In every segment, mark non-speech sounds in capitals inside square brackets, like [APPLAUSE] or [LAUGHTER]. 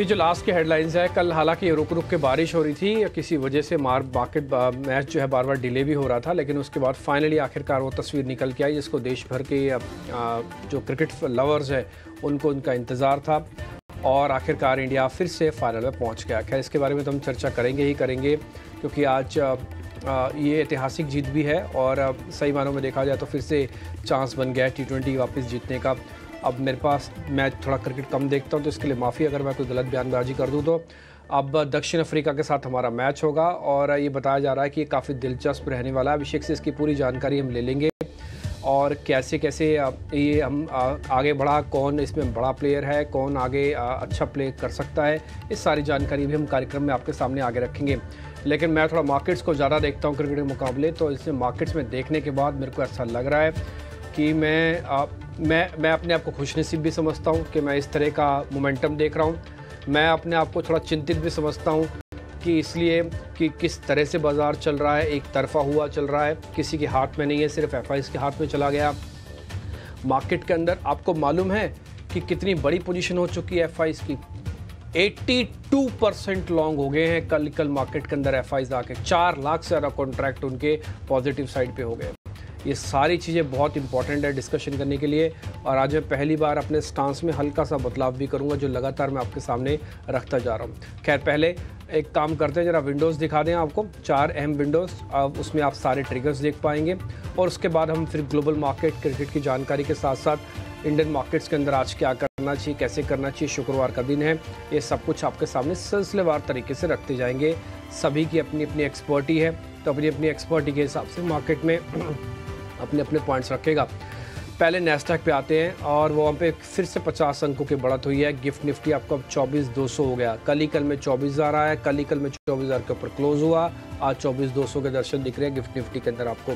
ये जो लास्ट के हेडलाइंस है कल हालांकि रुक रुक के बारिश हो रही थी किसी वजह से मार बाकेट मैच जो है बार बार डिले भी हो रहा था लेकिन उसके बाद फाइनली आखिरकार वो तस्वीर निकल के आई जिसको देश भर के जो क्रिकेट लवर्स हैं उनको उनका इंतज़ार था और आखिरकार इंडिया फिर से फाइनल में पहुँच गया खैर इसके बारे में तो हम चर्चा करेंगे ही करेंगे क्योंकि आज ये ऐतिहासिक जीत भी है और सही मानों में देखा जाए तो फिर से चांस बन गया टी ट्वेंटी वापस जीतने का अब मेरे पास मैं थोड़ा क्रिकेट कम देखता हूँ तो इसके लिए माफ़ी अगर मैं कोई गलत बयानबाजी कर दूँ तो अब दक्षिण अफ्रीका के साथ हमारा मैच होगा और ये बताया जा रहा है कि ये काफ़ी दिलचस्प रहने वाला है अभिषेक से इसकी पूरी जानकारी हम ले लेंगे और कैसे कैसे ये हम आगे बढ़ा कौन इसमें बड़ा प्लेयर है कौन आगे अच्छा प्ले कर सकता है इस सारी जानकारी भी हम कार्यक्रम में आपके सामने आगे रखेंगे लेकिन मैं थोड़ा मार्केट्स को ज़्यादा देखता हूँ क्रिकेट के मुकाबले तो इसमें मार्केट्स में देखने के बाद मेरे को ऐसा लग रहा है कि मैं आप मैं मैं अपने आप को खुश नसीब भी समझता हूँ कि मैं इस तरह का मोमेंटम देख रहा हूँ मैं अपने आप को थोड़ा चिंतित भी समझता हूँ कि इसलिए कि किस तरह से बाज़ार चल रहा है एक तरफा हुआ चल रहा है किसी के हाथ में नहीं है सिर्फ एफ के हाथ में चला गया मार्केट के अंदर आपको मालूम है कि कितनी बड़ी पोजीशन हो चुकी है एफ की 82 परसेंट लॉन्ग हो गए हैं कल कल मार्केट के अंदर एफ आई आके चार लाख से ज़्यादा कॉन्ट्रैक्ट उनके पॉजिटिव साइड पे हो गए ये सारी चीज़ें बहुत इंपॉर्टेंट है डिस्कशन करने के लिए और आज मैं पहली बार अपने स्टांस में हल्का सा बदलाव भी करूँगा जो लगातार मैं आपके सामने रखता जा रहा हूँ खैर पहले एक काम करते हैं ज़रा विंडोज़ दिखा दें आपको चार अहम विंडोज़ अब उसमें आप सारे ट्रिगर्स देख पाएंगे और उसके बाद हम फिर ग्लोबल मार्केट क्रिकेट की जानकारी के साथ साथ इंडियन मार्केट्स के अंदर आज क्या करना चाहिए कैसे करना चाहिए शुक्रवार का दिन है ये सब कुछ आपके सामने सिलसिलेवार तरीके से रखते जाएंगे सभी की अपनी अपनी एक्सपर्टी है तो अपनी अपनी एक्सपर्टी के हिसाब से मार्केट में अपने अपने पॉइंट्स रखेगा पहले नेस्टैक पे आते हैं और वो वहाँ पे फिर से 50 अंकों की बढ़त हुई है गिफ्ट निफ्टी आपको अब चौबीस दो सौ हो गया कल ही कल में चौबीस हज़ार आया कल ही कल में चौबीस हज़ार के ऊपर क्लोज हुआ आज चौबीस दो सौ के दर्शन दिख रहे हैं गिफ्ट निफ्टी के अंदर आपको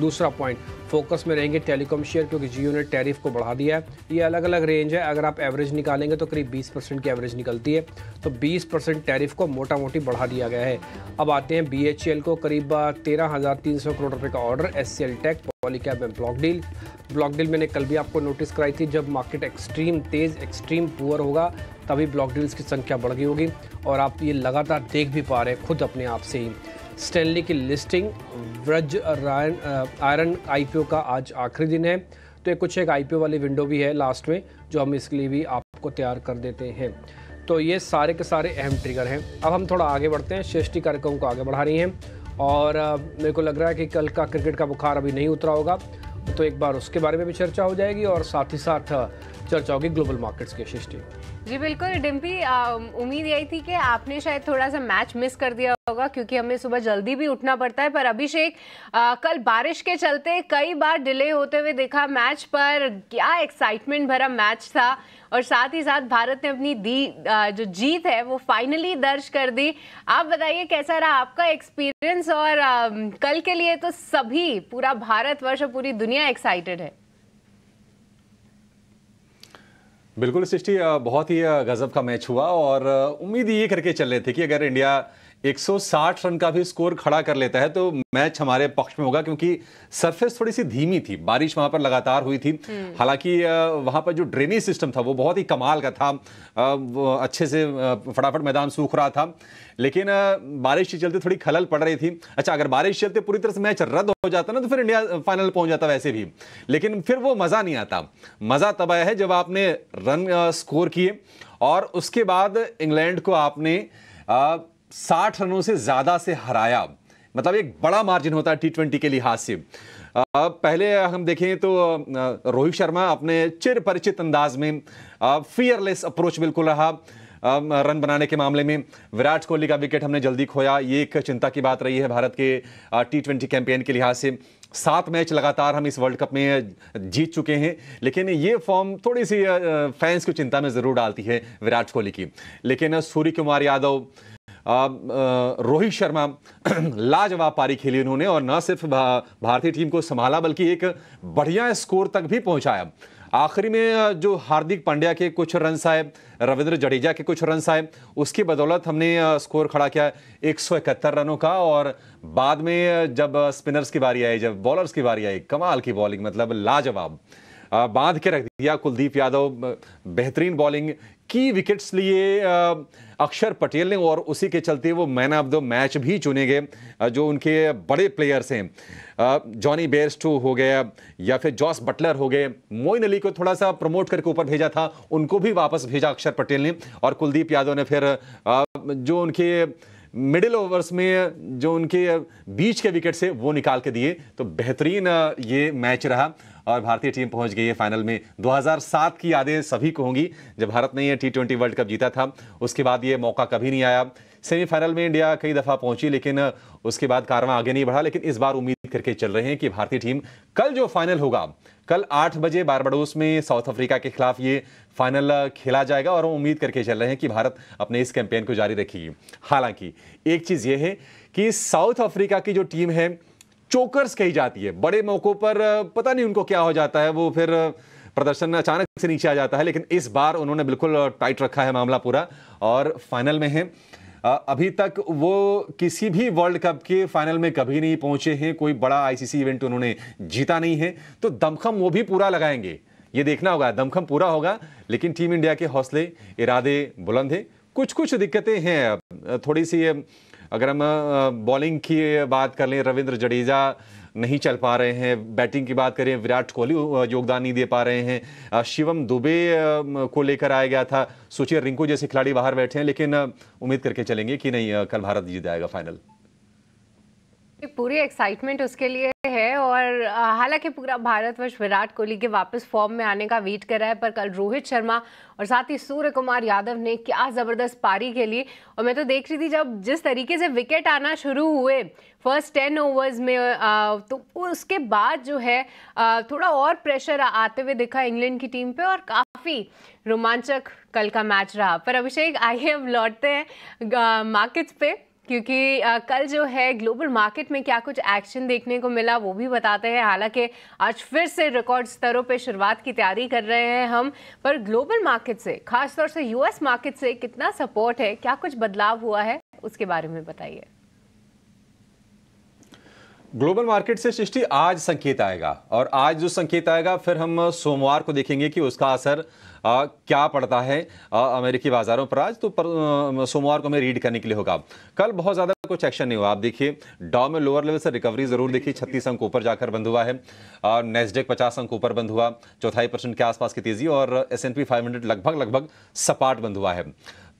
दूसरा पॉइंट फोकस में रहेंगे टेलीकॉम शेयर क्योंकि जियो ने टैरिफ को बढ़ा दिया है ये अलग अलग रेंज है अगर आप एवरेज निकालेंगे तो करीब 20 परसेंट की एवरेज निकलती है तो 20 परसेंट टैरिफ को मोटा मोटी बढ़ा दिया गया है अब आते हैं बी को करीब तेरह हज़ार तीन सौ करोड़ रुपये का order S C L tech Polycab में ब्लॉक डील ब्लॉक डील मैंने कल भी आपको नोटिस कराई थी जब मार्केट एक्सट्रीम तेज़ एक्सट्रीम पुअर होगा तभी ब्लॉक डील्स की संख्या बढ़ गई होगी और आप ये लगातार देख भी पा रहे हैं खुद अपने आप से ही स्टैनली की लिस्टिंग व्रज आयरन आईपीओ का आज आखिरी दिन है तो कुछ एक आईपीओ वाली विंडो भी है लास्ट में जो हम इसके लिए भी आपको तैयार कर देते हैं तो ये सारे के सारे अहम ट्रिगर हैं अब हम थोड़ा आगे बढ़ते हैं श्रेष्ठी कार्यक्रम को आगे बढ़ा रही हैं और मेरे को लग रहा है कि कल का क्रिकेट का बुखार अभी नहीं उतरा होगा तो एक बार उसके बारे में भी चर्चा हो जाएगी और साथ ही साथ चर्चा होगी ग्लोबल मार्केट्स की सृष्टि जी बिल्कुल डिम्पी उम्मीद यही थी कि आपने शायद थोड़ा सा मैच मिस कर दिया होगा क्योंकि हमें सुबह जल्दी भी उठना पड़ता है पर अभिषेक कल बारिश के चलते कई बार डिले होते हुए देखा मैच पर क्या एक्साइटमेंट भरा मैच था और साथ ही साथ भारत ने अपनी दी जो जीत है वो फाइनली दर्ज कर दी आप बताइए कैसा रहा आपका एक्सपीरियंस और कल के लिए तो सभी पूरा भारतवर्ष और पूरी दुनिया एक्साइटेड है बिल्कुल सृष्टि बहुत ही गजब का मैच हुआ और उम्मीद ये करके चल रहे थे कि अगर इंडिया 160 रन का भी स्कोर खड़ा कर लेता है तो मैच हमारे पक्ष में होगा क्योंकि सरफेस थोड़ी सी धीमी थी बारिश वहां पर लगातार हुई थी हम्म। हालांकि वहां पर जो ड्रेनेज सिस्टम था वो बहुत ही कमाल का था अच्छे से फटाफट मैदान सूख रहा था लेकिन बारिश के चलते थोड़ी खलल पड़ रही थी अच्छा अगर बारिश चलते पूरी तरह से मैच रद्द हो जाता ना तो फिर इंडिया फाइनल पहुंच जाता वैसे भी लेकिन फिर वो मज़ा नहीं आता मज़ा तब आया है जब आपने रन स्कोर किए और उसके बाद इंग्लैंड को आपने साठ रनों से ज़्यादा से हराया मतलब एक बड़ा मार्जिन होता है टी ट्वेंटी के लिहाज से पहले हम देखें तो रोहित शर्मा अपने चिर परिचित अंदाज में फियरलेस अप्रोच बिल्कुल रहा रन बनाने के मामले में विराट कोहली का विकेट हमने जल्दी खोया ये एक चिंता की बात रही है भारत के टी ट्वेंटी कैंपेन के लिहाज से सात मैच लगातार हम इस वर्ल्ड कप में जीत चुके हैं लेकिन ये फॉर्म थोड़ी सी फैंस को चिंता में ज़रूर डालती है विराट कोहली की लेकिन सूर्य कुमार यादव रोहित शर्मा [CLEARS THROAT] लाजवाब पारी खेली उन्होंने और न सिर्फ भारतीय टीम को संभाला बल्कि एक बढ़िया स्कोर तक भी पहुंचाया आखिरी में जो हार्दिक पांड्या के कुछ रन आए रविंद्र जडेजा के कुछ रन आए उसकी बदौलत हमने स्कोर खड़ा किया एक रनों का और बाद में जब स्पिनर्स की बारी आई जब बॉलर्स की बारी आई कमाल की बॉलिंग मतलब लाजवाब बांध के रख दिया कुलदीप यादव बेहतरीन बॉलिंग की विकेट्स लिए अक्षर पटेल ने और उसी के चलते वो मैन ऑफ द मैच भी चुने गए जो उनके बड़े प्लेयर्स हैं जॉनी बेयरस्टू हो गया या फिर जॉस बटलर हो गए मोइन अली को थोड़ा सा प्रमोट करके ऊपर भेजा था उनको भी वापस भेजा अक्षर पटेल ने और कुलदीप यादव ने फिर जो उनके मिडिल ओवर्स में जो उनके बीच के विकेट से वो निकाल के दिए तो बेहतरीन ये मैच रहा और भारतीय टीम पहुंच गई है फाइनल में 2007 की यादें सभी को होंगी जब भारत ने यह टी ट्वेंटी वर्ल्ड कप जीता था उसके बाद ये मौका कभी नहीं आया सेमीफाइनल में इंडिया कई दफ़ा पहुंची लेकिन उसके बाद कारवा आगे नहीं बढ़ा लेकिन इस बार उम्मीद करके चल रहे हैं कि भारतीय टीम कल जो फाइनल होगा कल आठ बजे बारबड़ोस में साउथ अफ्रीका के खिलाफ ये फाइनल खेला जाएगा और हम उम्मीद करके चल रहे हैं कि भारत अपने इस कैंपेन को जारी रखेगी हालांकि एक चीज़ ये है कि साउथ अफ्रीका की जो टीम है चोकर्स कही जाती है बड़े मौक़ों पर पता नहीं उनको क्या हो जाता है वो फिर प्रदर्शन में अचानक से नीचे आ जाता है लेकिन इस बार उन्होंने बिल्कुल टाइट रखा है मामला पूरा और फाइनल में है अभी तक वो किसी भी वर्ल्ड कप के फाइनल में कभी नहीं पहुंचे हैं कोई बड़ा आईसीसी इवेंट उन्होंने जीता नहीं है तो दमखम वो भी पूरा लगाएंगे ये देखना होगा दमखम पूरा होगा लेकिन टीम इंडिया के हौसले इरादे बुलंद हैं कुछ कुछ दिक्कतें हैं थोड़ी सी अगर हम बॉलिंग की बात कर लें रविंद्र जडेजा नहीं चल पा रहे हैं बैटिंग की बात करें विराट कोहली योगदान नहीं दे पा रहे हैं शिवम दुबे को लेकर आया गया था सुचिर रिंकू जैसे खिलाड़ी बाहर बैठे हैं लेकिन उम्मीद करके चलेंगे कि नहीं कल भारत जीत जाएगा फाइनल पूरी एक्साइटमेंट उसके लिए है और हालांकि पूरा भारतवर्ष विराट कोहली के वापस फॉर्म में आने का वेट कर रहा है पर कल रोहित शर्मा और साथ ही सूर्य कुमार यादव ने क्या ज़बरदस्त पारी खेली और मैं तो देख रही थी जब जिस तरीके से विकेट आना शुरू हुए फर्स्ट टेन ओवर्स में तो उसके बाद जो है थोड़ा और प्रेशर आते हुए दिखा इंग्लैंड की टीम पर और काफ़ी रोमांचक कल का मैच रहा पर अभिषेक आइए अब लौटते हैं मार्केट्स पर क्योंकि आ, कल जो है ग्लोबल मार्केट में क्या कुछ एक्शन देखने को मिला वो भी बताते हैं हालांकि आज फिर से रिकॉर्ड स्तरों पर शुरुआत की तैयारी कर रहे हैं हम पर ग्लोबल मार्केट से खासतौर से यूएस मार्केट से कितना सपोर्ट है क्या कुछ बदलाव हुआ है उसके बारे में बताइए ग्लोबल मार्केट से सृष्टि आज संकेत आएगा और आज जो संकेत आएगा फिर हम सोमवार को देखेंगे कि उसका असर आ, क्या पड़ता है आ, अमेरिकी बाज़ारों पर आज तो सोमवार को हमें रीड करने के लिए होगा कल बहुत ज़्यादा कुछ एक्शन नहीं हुआ आप देखिए डाउ में लोअर लेवल से रिकवरी ज़रूर देखिए छत्तीस अंक ऊपर जाकर बंद हुआ है और नेस्डेक पचास अंक ऊपर बंद हुआ चौथाई परसेंट के आसपास की तेज़ी और एस एन पी लगभग लगभग सपाट बंद हुआ है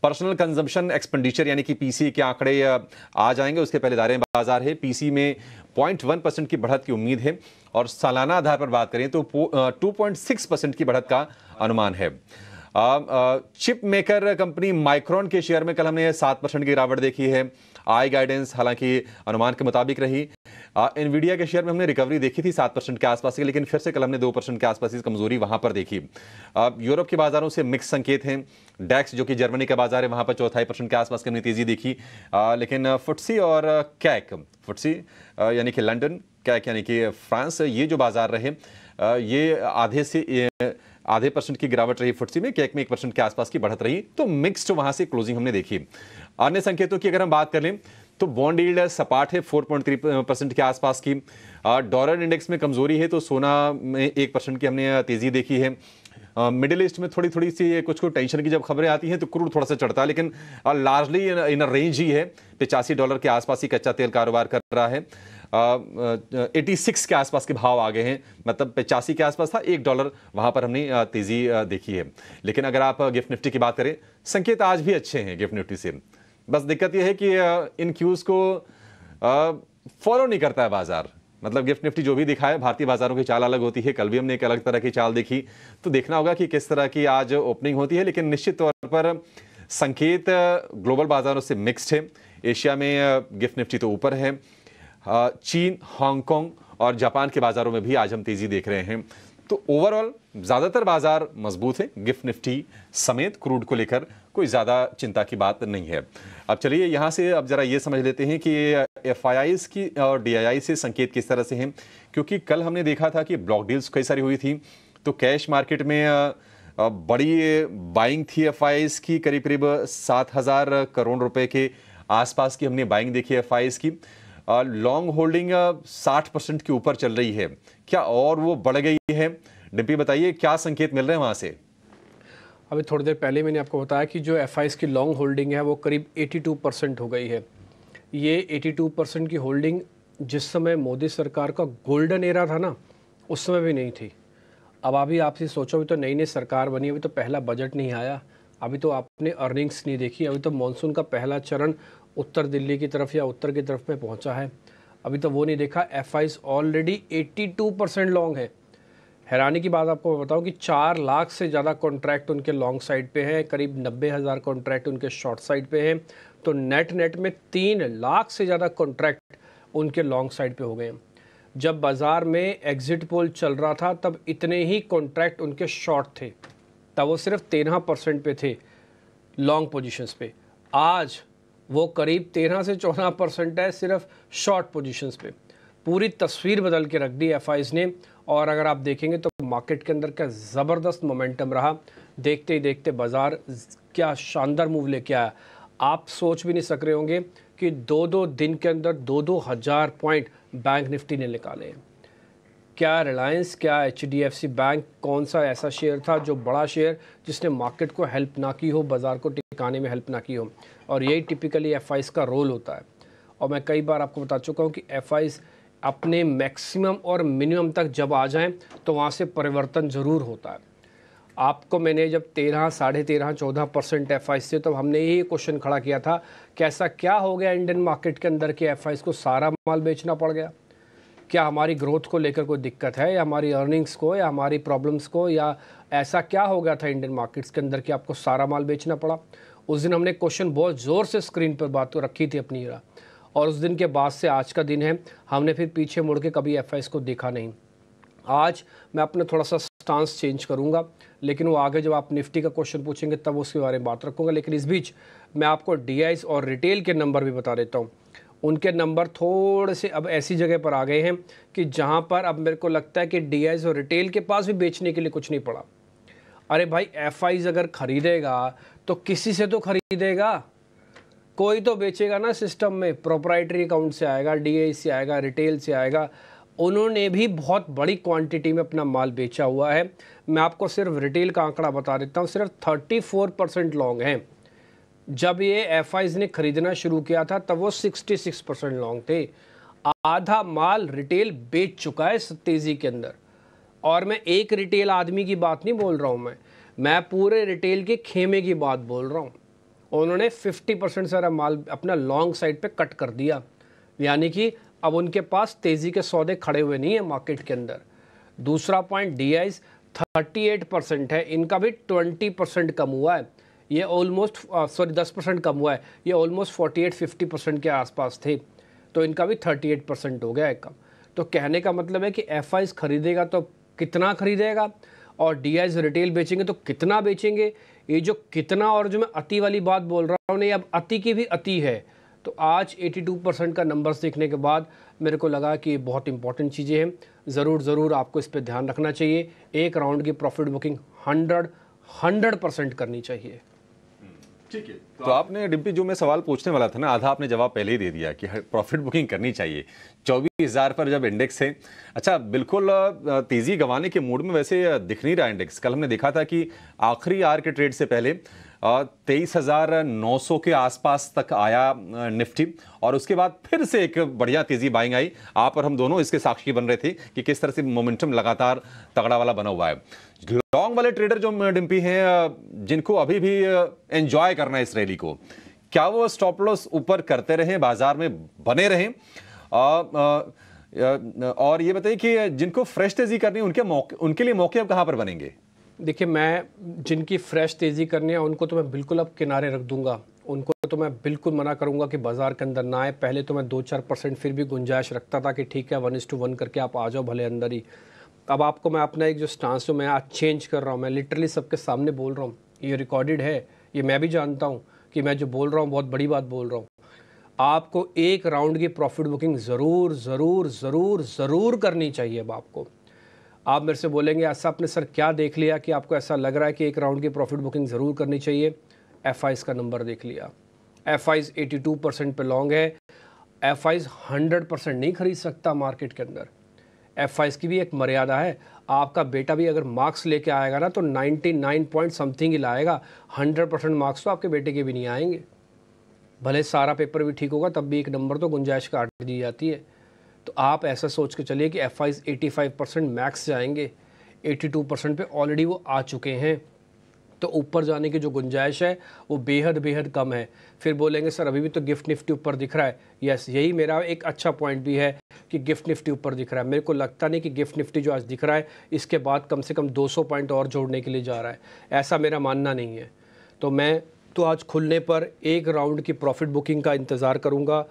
पर्सनल कंजम्पशन एक्सपेंडिचर यानी कि पीसी के आंकड़े आ जाएंगे उसके पहले दायरे बाजार है पीसी में 0.1 परसेंट की बढ़त की उम्मीद है और सालाना आधार पर बात करें तो 2.6 परसेंट की बढ़त का अनुमान है चिप मेकर कंपनी माइक्रॉन के शेयर में कल हमने सात परसेंट की गिरावट देखी है आई गाइडेंस हालांकि अनुमान के मुताबिक रही इनवीडिया के शेयर में हमने रिकवरी देखी थी सात परसेंट के आसपास की लेकिन फिर से कल हमने दो परसेंट के आसपास की कमजोरी वहां पर देखी यूरोप के बाजारों से मिक्स संकेत हैं डैक्स जो कि जर्मनी का बाजार है वहां पर चौथाई परसेंट के आसपास की हमने तेजी देखी आ, लेकिन फुटसी और कैक फुटसी यानी कि लंडन कैक यानी कि फ्रांस ये जो बाजार रहे ये आधे से आधे परसेंट की गिरावट रही फुटसी में कैक में एक परसेंट के आसपास की बढ़त रही तो मिक्सड वहां से क्लोजिंग हमने देखी अन्य संकेतों की अगर हम बात कर लें तो बॉन्ड ईल्ड सपाट है फोर पॉइंट थ्री परसेंट के आसपास की डॉलर इंडेक्स में कमजोरी है तो सोना में एक परसेंट की हमने तेजी देखी है मिडिल ईस्ट में थोड़ी थोड़ी सी कुछ कुछ टेंशन की जब खबरें आती हैं तो क्रूड थोड़ा सा चढ़ता है लेकिन लार्जली इन रेंज ही है पिचासी डॉलर के आसपास ही कच्चा तेल कारोबार कर रहा है एटी सिक्स के आसपास के भाव आ गए हैं मतलब पचासी के आसपास था एक डॉलर वहाँ पर हमने तेज़ी देखी है लेकिन अगर आप गिफ्ट निफ्टी की बात करें संकेत आज भी अच्छे हैं गिफ्ट निफ्टी से बस दिक्कत यह है कि इन क्यूज़ को फॉलो नहीं करता है बाज़ार मतलब गिफ्ट निफ्टी जो भी दिखा है भारतीय बाजारों की चाल अलग होती है कल भी हमने एक अलग तरह की चाल देखी तो देखना होगा कि किस तरह की आज ओपनिंग होती है लेकिन निश्चित तौर पर संकेत ग्लोबल बाजारों से मिक्स्ड है एशिया में गिफ्ट निफ्टी तो ऊपर है चीन हांगकांग और जापान के बाज़ारों में भी आज हम तेज़ी देख रहे हैं तो ओवरऑल ज़्यादातर बाज़ार मजबूत है गिफ्ट निफ्टी समेत क्रूड को लेकर कोई ज़्यादा चिंता की बात नहीं है अब चलिए यहाँ से अब ज़रा ये समझ लेते हैं कि एफ की और डी से संकेत किस तरह से हैं क्योंकि कल हमने देखा था कि ब्लॉक डील्स कई सारी हुई थी तो कैश मार्केट में बड़ी बाइंग थी एफ की करीब करीब सात हज़ार करोड़ रुपए के आसपास की हमने बाइंग देखी एफ की लॉन्ग होल्डिंग साठ परसेंट के ऊपर चल रही है क्या और वो बढ़ गई है डिम्पी बताइए क्या संकेत मिल रहे हैं वहाँ से अभी थोड़ी देर पहले मैंने आपको बताया कि जो एफ की लॉन्ग होल्डिंग है वो करीब 82 परसेंट हो गई है ये 82 परसेंट की होल्डिंग जिस समय मोदी सरकार का गोल्डन एरा था ना उस समय भी नहीं थी अब अभी आपसे सोचो अभी तो नई नई सरकार बनी अभी तो पहला बजट नहीं आया अभी तो आपने अर्निंग्स नहीं देखी अभी तो मानसून का पहला चरण उत्तर दिल्ली की तरफ या उत्तर की तरफ में पहुंचा है अभी तो वो नहीं देखा एफ ऑलरेडी 82 परसेंट लॉन्ग है हैरानी की बात आपको मैं बताऊं कि चार लाख से ज़्यादा कॉन्ट्रैक्ट उनके लॉन्ग साइड पे हैं करीब नब्बे हज़ार कॉन्ट्रैक्ट उनके शॉर्ट साइड पे हैं तो नेट नेट में तीन लाख से ज़्यादा कॉन्ट्रैक्ट उनके लॉन्ग साइड पे हो गए जब बाज़ार में एग्ज़िट पोल चल रहा था तब इतने ही कॉन्ट्रैक्ट उनके शॉर्ट थे तब वो सिर्फ तेरह परसेंट पे थे लॉन्ग पोजिशंस पे आज वो करीब 13 से 14 परसेंट है सिर्फ शॉर्ट पोजीशंस पे पूरी तस्वीर बदल के रख दी एफ ने और अगर आप देखेंगे तो मार्केट के अंदर का ज़बरदस्त मोमेंटम रहा देखते ही देखते बाज़ार क्या शानदार मूव लेके आया आप सोच भी नहीं सक रहे होंगे कि दो दो दिन के अंदर दो दो हज़ार पॉइंट बैंक निफ्टी ने निकाले हैं क्या रिलायंस क्या एच बैंक कौन सा ऐसा शेयर था जो बड़ा शेयर जिसने मार्केट को हेल्प ना की हो बाज़ार को गाने में हेल्प ना की हो और यही टिपिकली एफ का रोल होता है और मैं कई बार आपको बता चुका हूँ कि एफ अपने मैक्सिमम और मिनिमम तक जब आ जाएँ तो वहाँ से परिवर्तन ज़रूर होता है आपको मैंने जब तेरह साढ़े तेरह चौदह परसेंट एफ आई से तो हमने यही क्वेश्चन खड़ा किया था कि ऐसा क्या हो गया इंडियन मार्केट के अंदर कि एफ को सारा माल बेचना पड़ गया क्या हमारी ग्रोथ को लेकर कोई दिक्कत है या हमारी अर्निंग्स को या हमारी प्रॉब्लम्स को या ऐसा क्या हो गया था इंडियन मार्केट्स के अंदर कि आपको सारा माल बेचना पड़ा उस दिन हमने क्वेश्चन बहुत ज़ोर से स्क्रीन पर बात तो रखी थी अपनी और उस दिन के बाद से आज का दिन है हमने फिर पीछे मुड़ के कभी एफ को देखा नहीं आज मैं अपना थोड़ा सा स्टांस चेंज करूंगा लेकिन वो आगे जब आप निफ्टी का क्वेश्चन पूछेंगे तब उसके बारे में बात रखूंगा लेकिन इस बीच मैं आपको डी और रिटेल के नंबर भी बता देता हूँ उनके नंबर थोड़े से अब ऐसी जगह पर आ गए हैं कि जहाँ पर अब मेरे को लगता है कि डी और रिटेल के पास भी बेचने के लिए कुछ नहीं पड़ा अरे भाई एफ अगर ख़रीदेगा तो किसी से तो खरीदेगा कोई तो बेचेगा ना सिस्टम में प्रोपराइटरी अकाउंट से आएगा डी से आएगा रिटेल से आएगा उन्होंने भी बहुत बड़ी क्वांटिटी में अपना माल बेचा हुआ है मैं आपको सिर्फ रिटेल का आंकड़ा बता देता हूँ सिर्फ 34 परसेंट लॉन्ग हैं जब ये एफ ने खरीदना शुरू किया था तब वो 66 परसेंट लॉन्ग थे आधा माल रिटेल बेच चुका है तेज़ी के अंदर और मैं एक रिटेल आदमी की बात नहीं बोल रहा हूँ मैं मैं पूरे रिटेल के खेमे की बात बोल रहा हूँ उन्होंने 50 परसेंट सारा माल अपना लॉन्ग साइड पे कट कर दिया यानी कि अब उनके पास तेज़ी के सौदे खड़े हुए नहीं है मार्केट के अंदर दूसरा point DIIs thirty percent है इनका भी ट्वेंटी परसेंट कम हुआ है ये ऑलमोस्ट सॉरी uh, दस परसेंट कम हुआ है ये almost forty eight fifty percent के आसपास थे तो इनका भी थर्टी एट परसेंट हो गया है कम तो कहने का मतलब है कि एफ खरीदेगा तो कितना खरीदेगा और डी रिटेल बेचेंगे तो कितना बेचेंगे ये जो कितना और जो मैं अति वाली बात बोल रहा हूँ नहीं अब अति की भी अति है तो आज 82 परसेंट का नंबर्स देखने के बाद मेरे को लगा कि ये बहुत इंपॉर्टेंट चीज़ें हैं ज़रूर ज़रूर आपको इस पर ध्यान रखना चाहिए एक राउंड की profit booking hundred hundred percent करनी चाहिए ठीक है तो, तो आपने डिम्पी जो मैं सवाल पूछने वाला था ना आधा आपने जवाब पहले ही दे दिया कि प्रॉफिट बुकिंग करनी चाहिए चौबीस हज़ार पर जब इंडेक्स है अच्छा बिल्कुल तेज़ी गंवाने के मूड में वैसे दिख नहीं रहा इंडेक्स कल हमने देखा था कि आखिरी आर के ट्रेड से पहले तेईस हज़ार नौ सौ के आसपास तक आया निफ्टी और उसके बाद फिर से एक बढ़िया तेज़ी बाइंग आई आप और हम दोनों इसके साक्षी बन रहे थे कि किस तरह से मोमेंटम लगातार तगड़ा वाला बना हुआ है लॉन्ग वाले ट्रेडर जो डिम्पी हैं जिनको अभी भी एंजॉय करना है इस रैली को क्या वो स्टॉप लॉस ऊपर करते रहें बाजार में बने रहें आ, आ, और ये बताइए कि जिनको फ्रेश तेजी करनी उनके मौके उनके लिए मौके अब कहाँ पर बनेंगे देखिए मैं जिनकी फ्रेश तेज़ी करनी है उनको तो मैं बिल्कुल अब किनारे रख दूंगा उनको तो मैं बिल्कुल मना करूंगा कि बाज़ार के अंदर ना आए पहले तो मैं दो चार परसेंट फिर भी गुंजाइश रखता था कि ठीक है वन इज़ टू वन करके आप आ जाओ भले अंदर ही अब आपको मैं अपना एक जो स्टांस हूँ मैं आज चेंज कर रहा हूँ मैं लिटरली सबके सामने बोल रहा हूँ ये रिकॉर्डेड है ये मैं भी जानता हूँ कि मैं जो बोल रहा हूँ बहुत बड़ी बात बोल रहा हूँ आपको एक राउंड की प्रॉफिट बुकिंग ज़रूर ज़रूर ज़रूर ज़रूर करनी चाहिए अब आपको आप मेरे से बोलेंगे ऐसा आपने सर क्या देख लिया कि आपको ऐसा लग रहा है कि एक राउंड की प्रॉफिट बुकिंग ज़रूर करनी चाहिए एफ का नंबर देख लिया FIIs eighty two percent long है एफ आईज हंड्रेड परसेंट नहीं खरीद सकता मार्केट के अंदर एफ आईज की भी एक मर्यादा है आपका बेटा भी अगर मार्क्स लेके आएगा ना तो 99 पॉइंट समथिंग ही लाएगा 100 परसेंट मार्क्स तो आपके बेटे के भी नहीं आएंगे भले सारा पेपर भी ठीक होगा तब भी एक नंबर तो गुंजाइश काट दी जाती है तो आप ऐसा सोच के चलिए कि F I eighty five percent max जाएंगे एटी टू परसेंट पर ऑलरेडी वो आ चुके हैं तो ऊपर जाने की जो गुंजाइश है वो बेहद बेहद कम है फिर बोलेंगे सर अभी भी तो गिफ्ट निफ्टी ऊपर दिख रहा है यस यही मेरा एक अच्छा पॉइंट भी है कि गिफ्ट निफ्टी ऊपर दिख रहा है मेरे को लगता नहीं कि गिफ्ट निफ्टी जो आज दिख रहा है इसके बाद कम से कम 200 पॉइंट और जोड़ने के लिए जा रहा है ऐसा मेरा मानना नहीं है तो मैं तो आज खुलने पर एक राउंड की प्रॉफिट बुकिंग का इंतज़ार करूँगा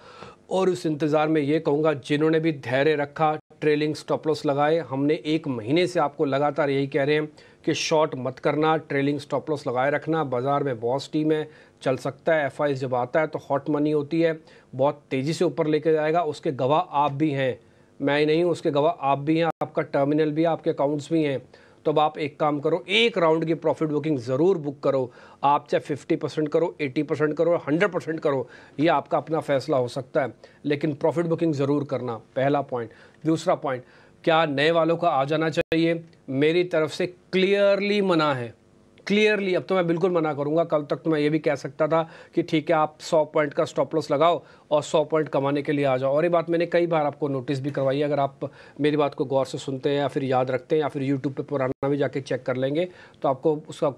और उस इंतज़ार में ये कहूँगा जिन्होंने भी धैर्य रखा ट्रेलिंग स्टॉप लॉस लगाए हमने एक महीने से आपको लगातार यही कह रहे हैं कि शॉर्ट मत करना ट्रेलिंग स्टॉप लॉस लगाए रखना बाज़ार में बॉस टीम है चल सकता है एफ जब आता है तो हॉट मनी होती है बहुत तेज़ी से ऊपर लेके जाएगा उसके गवाह आप भी हैं मैं ही नहीं हूँ उसके गवाह आप भी हैं आपका टर्मिनल भी है आपके अकाउंट्स भी हैं तो आप एक काम करो एक राउंड की प्रॉफिट बुकिंग ज़रूर बुक करो आप चाहे फिफ्टी परसेंट करो एटी परसेंट करो हंड्रेड परसेंट करो ये आपका अपना फैसला हो सकता है लेकिन प्रॉफिट बुकिंग ज़रूर करना पहला पॉइंट दूसरा पॉइंट क्या नए वालों का आ जाना चाहिए मेरी तरफ से क्लियरली मना है क्लियरली अब तो मैं बिल्कुल मना करूंगा कल तक तो मैं ये भी कह सकता था कि ठीक है आप 100 पॉइंट का स्टॉप लॉस लगाओ और 100 पॉइंट कमाने के लिए आ जाओ और ये बात मैंने कई बार आपको नोटिस भी करवाई है अगर आप मेरी बात को गौर से सुनते हैं या फिर याद रखते हैं या फिर यूट्यूब पर पुराना भी जाके चेक कर लेंगे तो आपको उसका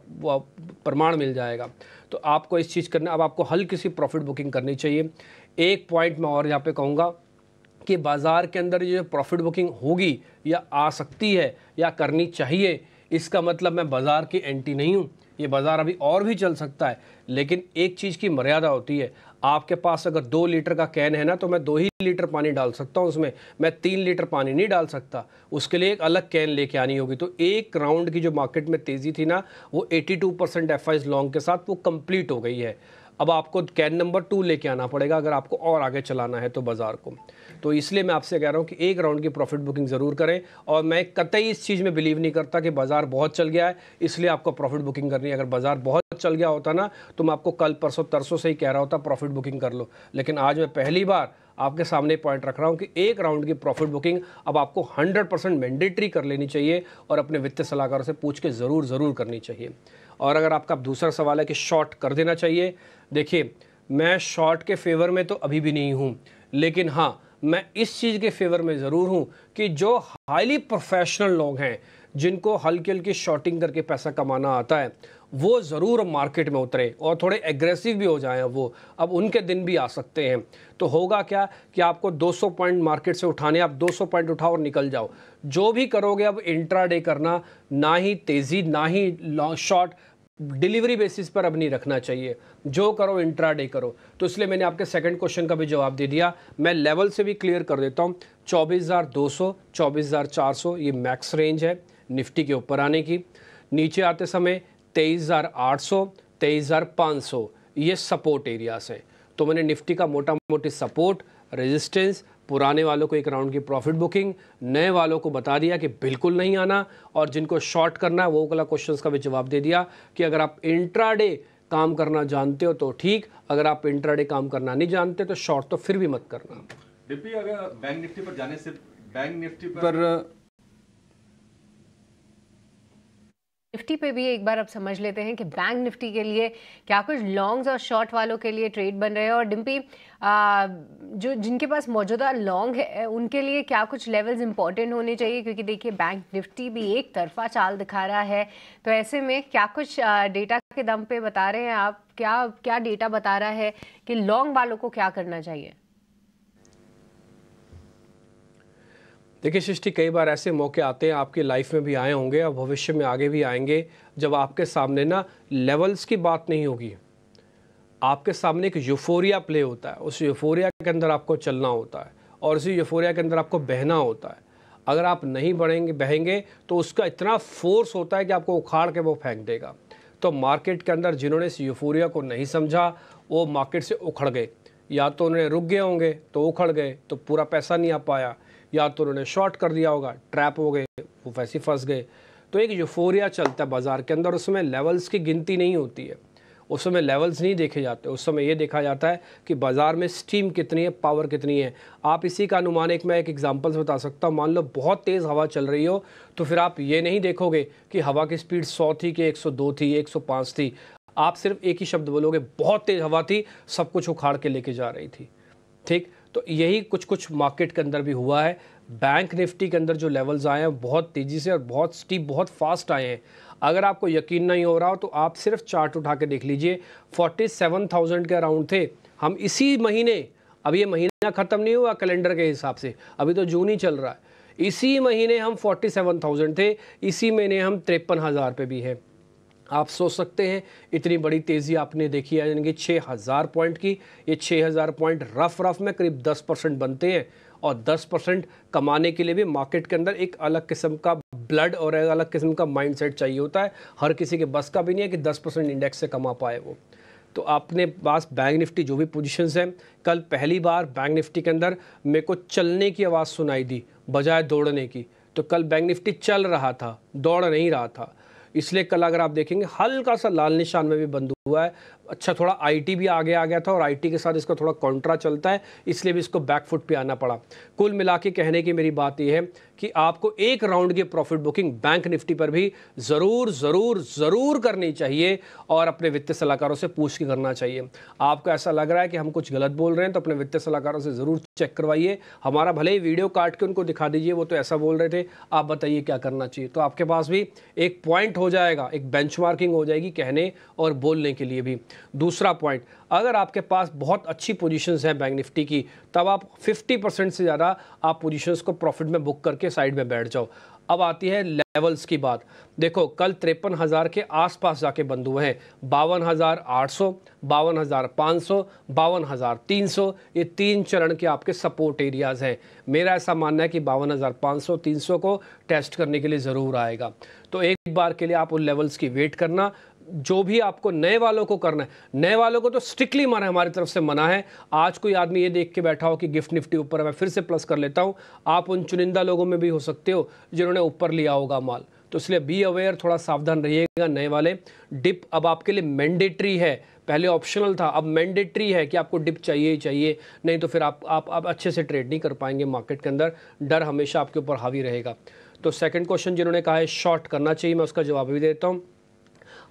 प्रमाण मिल जाएगा तो आपको इस चीज़ करना अब आपको हल्की सी प्रॉफिट बुकिंग करनी चाहिए एक पॉइंट मैं और यहाँ पर कहूँगा कि बाज़ार के अंदर ये प्रॉफिट बुकिंग होगी या आ सकती है या करनी चाहिए इसका मतलब मैं बाज़ार की एंटी नहीं हूँ ये बाज़ार अभी और भी चल सकता है लेकिन एक चीज़ की मर्यादा होती है आपके पास अगर दो लीटर का कैन है ना तो मैं दो ही लीटर पानी डाल सकता हूँ उसमें मैं तीन लीटर पानी नहीं डाल सकता उसके लिए एक अलग कैन लेके आनी होगी तो एक राउंड की जो मार्केट में तेज़ी थी ना वो 82 परसेंट एफ लॉन्ग के साथ वो कंप्लीट हो गई है अब आपको कैन नंबर टू लेके आना पड़ेगा अगर आपको और आगे चलाना है तो बाज़ार को तो इसलिए मैं आपसे कह रहा हूँ कि एक राउंड की प्रॉफिट बुकिंग ज़रूर करें और मैं कतई इस चीज़ में बिलीव नहीं करता कि बाज़ार बहुत चल गया है इसलिए आपको प्रॉफिट बुकिंग करनी है अगर बाज़ार बहुत चल गया होता ना तो मैं आपको कल परसों तरसों से ही कह रहा होता प्रॉफिट बुकिंग कर लो लेकिन आज मैं पहली बार आपके सामने पॉइंट रख रहा हूँ कि एक राउंड की प्रॉफिट बुकिंग अब आपको 100 परसेंट मैंडेटरी कर लेनी चाहिए और अपने वित्तीय सलाहकारों से पूछ के ज़रूर ज़रूर करनी चाहिए और अगर आपका दूसरा सवाल है कि शॉर्ट कर देना चाहिए देखिए मैं शॉर्ट के फेवर में तो अभी भी नहीं हूँ लेकिन हाँ मैं इस चीज़ के फेवर में ज़रूर हूँ कि जो हाईली प्रोफेशनल लोग हैं जिनको हल्की हल्की शॉटिंग करके पैसा कमाना आता है वो ज़रूर मार्केट में उतरे और थोड़े एग्रेसिव भी हो जाएं वो अब उनके दिन भी आ सकते हैं तो होगा क्या कि आपको 200 पॉइंट मार्केट से उठाने आप 200 पॉइंट उठाओ और निकल जाओ जो भी करोगे अब इंट्राडे करना ना ही तेज़ी ना ही लॉन्ग शॉट डिलीवरी बेसिस पर अब नहीं रखना चाहिए जो करो इंट्राडे करो तो इसलिए मैंने आपके सेकंड क्वेश्चन का भी जवाब दे दिया मैं लेवल से भी क्लियर कर देता हूँ 24,200, 24,400 ये मैक्स रेंज है निफ्टी के ऊपर आने की नीचे आते समय 23,800, 23,500 ये सपोर्ट एरियाज हैं तो मैंने निफ्टी का मोटा मोटी सपोर्ट रजिस्टेंस पुराने वालों को एक राउंड की प्रॉफिट बुकिंग नए वालों को बता दिया कि बिल्कुल नहीं आना और जिनको शॉर्ट करना है वो वाला क्वेश्चन का भी जवाब दे दिया कि अगर आप इंट्राडे काम करना जानते हो तो ठीक अगर आप इंट्राडे काम करना नहीं जानते तो शॉर्ट तो फिर भी मत करना डिपी अगर बैंक निफ्टी पर जाने से बैंक निफ्टी पर, पर निफ्टी पे भी एक बार अब समझ लेते हैं कि बैंक निफ्टी के लिए क्या कुछ लॉन्ग्स और शॉर्ट वालों के लिए ट्रेड बन रहे हैं और डिम्पी जो जिनके पास मौजूदा लॉन्ग है उनके लिए क्या कुछ लेवल्स इंपॉर्टेंट होने चाहिए क्योंकि देखिए बैंक निफ्टी भी एक तरफा चाल दिखा रहा है तो ऐसे में क्या कुछ डेटा के दम पे बता रहे हैं आप क्या क्या डेटा बता रहा है कि लॉन्ग वालों को क्या करना चाहिए देखिए सृष्टि कई बार ऐसे मौके आते हैं आपकी लाइफ में भी आए होंगे और भविष्य में आगे भी आएंगे जब आपके सामने ना लेवल्स की बात नहीं होगी आपके सामने एक यूफोरिया प्ले होता है उस यूफोरिया के अंदर आपको चलना होता है और उसी यूफोरिया के अंदर आपको बहना होता है अगर आप नहीं बढ़ेंगे बहेंगे तो उसका इतना फोर्स होता है कि आपको उखाड़ के वो फेंक देगा तो मार्केट के अंदर जिन्होंने इस यूफोरिया को नहीं समझा वो मार्केट से उखड़ गए या तो उन्हें रुक गए होंगे तो उखड़ गए तो पूरा पैसा नहीं आ पाया या तो उन्होंने शॉर्ट कर दिया होगा ट्रैप हो गए वो वैसे फंस गए तो एक यूफोरिया चलता है बाज़ार के अंदर उसमें लेवल्स की गिनती नहीं होती है उस समय लेवल्स नहीं देखे जाते उस समय ये देखा जाता है कि बाज़ार में स्टीम कितनी है पावर कितनी है आप इसी का अनुमान एक मैं एक एग्जांपल से बता सकता हूँ मान लो बहुत तेज़ हवा चल रही हो तो फिर आप ये नहीं देखोगे कि हवा की स्पीड 100 थी कि 102 थी 105 थी आप सिर्फ एक ही शब्द बोलोगे बहुत तेज़ हवा थी सब कुछ उखाड़ के लेके जा रही थी ठीक तो यही कुछ कुछ मार्केट के अंदर भी हुआ है बैंक निफ्टी के अंदर जो लेवल्स आए हैं बहुत तेज़ी से और बहुत स्टीप बहुत फास्ट आए हैं अगर आपको यकीन नहीं हो रहा हो तो आप सिर्फ चार्ट उठा के देख लीजिए 47,000 के अराउंड थे हम इसी महीने अब ये महीना ख़त्म नहीं हुआ कैलेंडर के हिसाब से अभी तो जून ही चल रहा है इसी महीने हम 47,000 थे इसी महीने हम तिरपन हज़ार पे भी हैं आप सोच सकते हैं इतनी बड़ी तेज़ी आपने देखी है यानी कि छः हज़ार पॉइंट की ये छः हज़ार पॉइंट रफ रफ में करीब दस परसेंट बनते हैं और 10 परसेंट कमाने के लिए भी मार्केट के अंदर एक अलग किस्म का ब्लड और एक अलग किस्म का माइंडसेट चाहिए होता है हर किसी के बस का भी नहीं है कि 10 परसेंट इंडेक्स से कमा पाए वो तो आपने पास बैंक निफ्टी जो भी पोजिशन हैं कल पहली बार बैंक निफ्टी के अंदर मेरे को चलने की आवाज़ सुनाई दी बजाय दौड़ने की तो कल बैंक निफ्टी चल रहा था दौड़ नहीं रहा था इसलिए कल अगर आप देखेंगे हल्का सा लाल निशान में भी बंदूक हुआ है अच्छा थोड़ा आईटी भी आगे आ गया था और आईटी के साथ इसका थोड़ा कॉन्ट्रा चलता है इसलिए भी इसको बैकफुट पे आना पड़ा कुल मिला के कहने की मेरी बात यह है कि आपको एक राउंड की प्रॉफिट बुकिंग बैंक निफ्टी पर भी ज़रूर ज़रूर ज़रूर करनी चाहिए और अपने वित्तीय सलाहकारों से पूछ के करना चाहिए आपको ऐसा लग रहा है कि हम कुछ गलत बोल रहे हैं तो अपने वित्तीय सलाहकारों से ज़रूर चेक करवाइए हमारा भले ही वीडियो काट के उनको दिखा दीजिए वो तो ऐसा बोल रहे थे आप बताइए क्या करना चाहिए तो आपके पास भी एक पॉइंट हो जाएगा एक बेंच हो जाएगी कहने और बोलने के लिए भी दूसरा पॉइंट अगर आपके पास बहुत अच्छी पोजीशंस हैं बैंक निफ्टी की तब आप 50 परसेंट से ज़्यादा आप पोजीशंस को प्रॉफिट में बुक करके साइड में बैठ जाओ अब आती है लेवल्स की बात देखो कल तिरपन हज़ार के आसपास जाके बंद हुए हैं बावन हज़ार आठ सौ बावन हज़ार पाँच सौ बावन हज़ार तीन सौ ये तीन चरण के आपके सपोर्ट एरियाज़ हैं मेरा ऐसा मानना है कि बावन हज़ार पाँच सौ तीन सौ को टेस्ट करने के लिए ज़रूर आएगा तो एक बार के लिए आप उन लेवल्स की वेट करना जो भी आपको नए वालों को करना है नए वालों को तो स्ट्रिक्टली माना है हमारी तरफ से मना है आज कोई आदमी ये देख के बैठा हो कि गिफ्ट निफ्टी ऊपर है मैं फिर से प्लस कर लेता हूँ आप उन चुनिंदा लोगों में भी हो सकते हो जिन्होंने ऊपर लिया होगा माल तो इसलिए बी अवेयर थोड़ा सावधान रहिएगा नए वाले डिप अब आपके लिए मैंडेटरी है पहले ऑप्शनल था अब मैंडेटरी है कि आपको डिप चाहिए ही चाहिए नहीं तो फिर आप आप आप अच्छे से ट्रेड नहीं कर पाएंगे मार्केट के अंदर डर हमेशा आपके ऊपर हावी रहेगा तो सेकंड क्वेश्चन जिन्होंने कहा है शॉर्ट करना चाहिए मैं उसका जवाब भी देता हूँ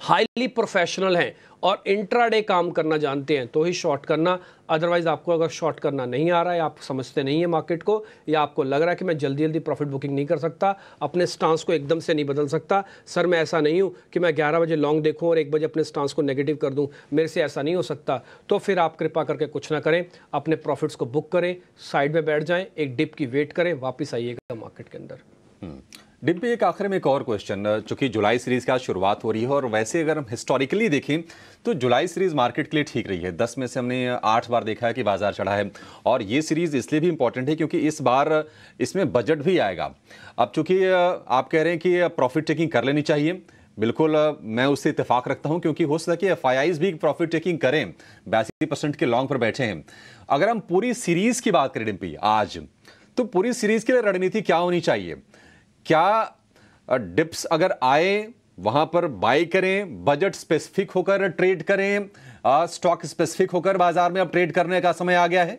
हाईली प्रोफेशनल हैं और इंट्राडे काम करना जानते हैं तो ही शॉर्ट करना अदरवाइज़ आपको अगर शॉर्ट करना नहीं आ रहा है आप समझते नहीं है मार्केट को या आपको लग रहा है कि मैं जल्दी जल्दी प्रॉफिट बुकिंग नहीं कर सकता अपने स्टांस को एकदम से नहीं बदल सकता सर मैं ऐसा नहीं हूँ कि मैं ग्यारह बजे लॉन्ग देखूँ और एक बजे अपने स्टांस को नेगेटिव कर दूँ मेरे से ऐसा नहीं हो सकता तो फिर आप कृपा करके कुछ ना करें अपने प्रॉफिट्स को बुक करें साइड में बैठ जाएँ एक डिप की वेट करें वापस आइएगा मार्केट के अंदर हम्म। डिम्पी एक आखिर में एक और क्वेश्चन चूंकि जुलाई सीरीज का शुरुआत हो रही है और वैसे अगर हम हिस्टोरिकली देखें तो जुलाई सीरीज मार्केट के लिए ठीक रही है दस में से हमने आठ बार देखा है कि बाजार चढ़ा है और ये सीरीज इसलिए भी इंपॉर्टेंट है क्योंकि इस बार इसमें बजट भी आएगा अब चूंकि आप कह रहे हैं कि प्रॉफिट टेकिंग कर लेनी चाहिए बिल्कुल मैं उससे इतफाक रखता हूं क्योंकि हो सकता है कि एफ भी प्रॉफिट टेकिंग करें बयासी परसेंट के लॉन्ग पर बैठे हैं अगर हम पूरी सीरीज की बात करें डिम्पी आज तो पूरी सीरीज के लिए रणनीति क्या होनी चाहिए क्या डिप्स अगर आए वहां पर बाई करें बजट स्पेसिफिक होकर ट्रेड करें स्टॉक स्पेसिफिक होकर बाजार में अब ट्रेड करने का समय आ गया है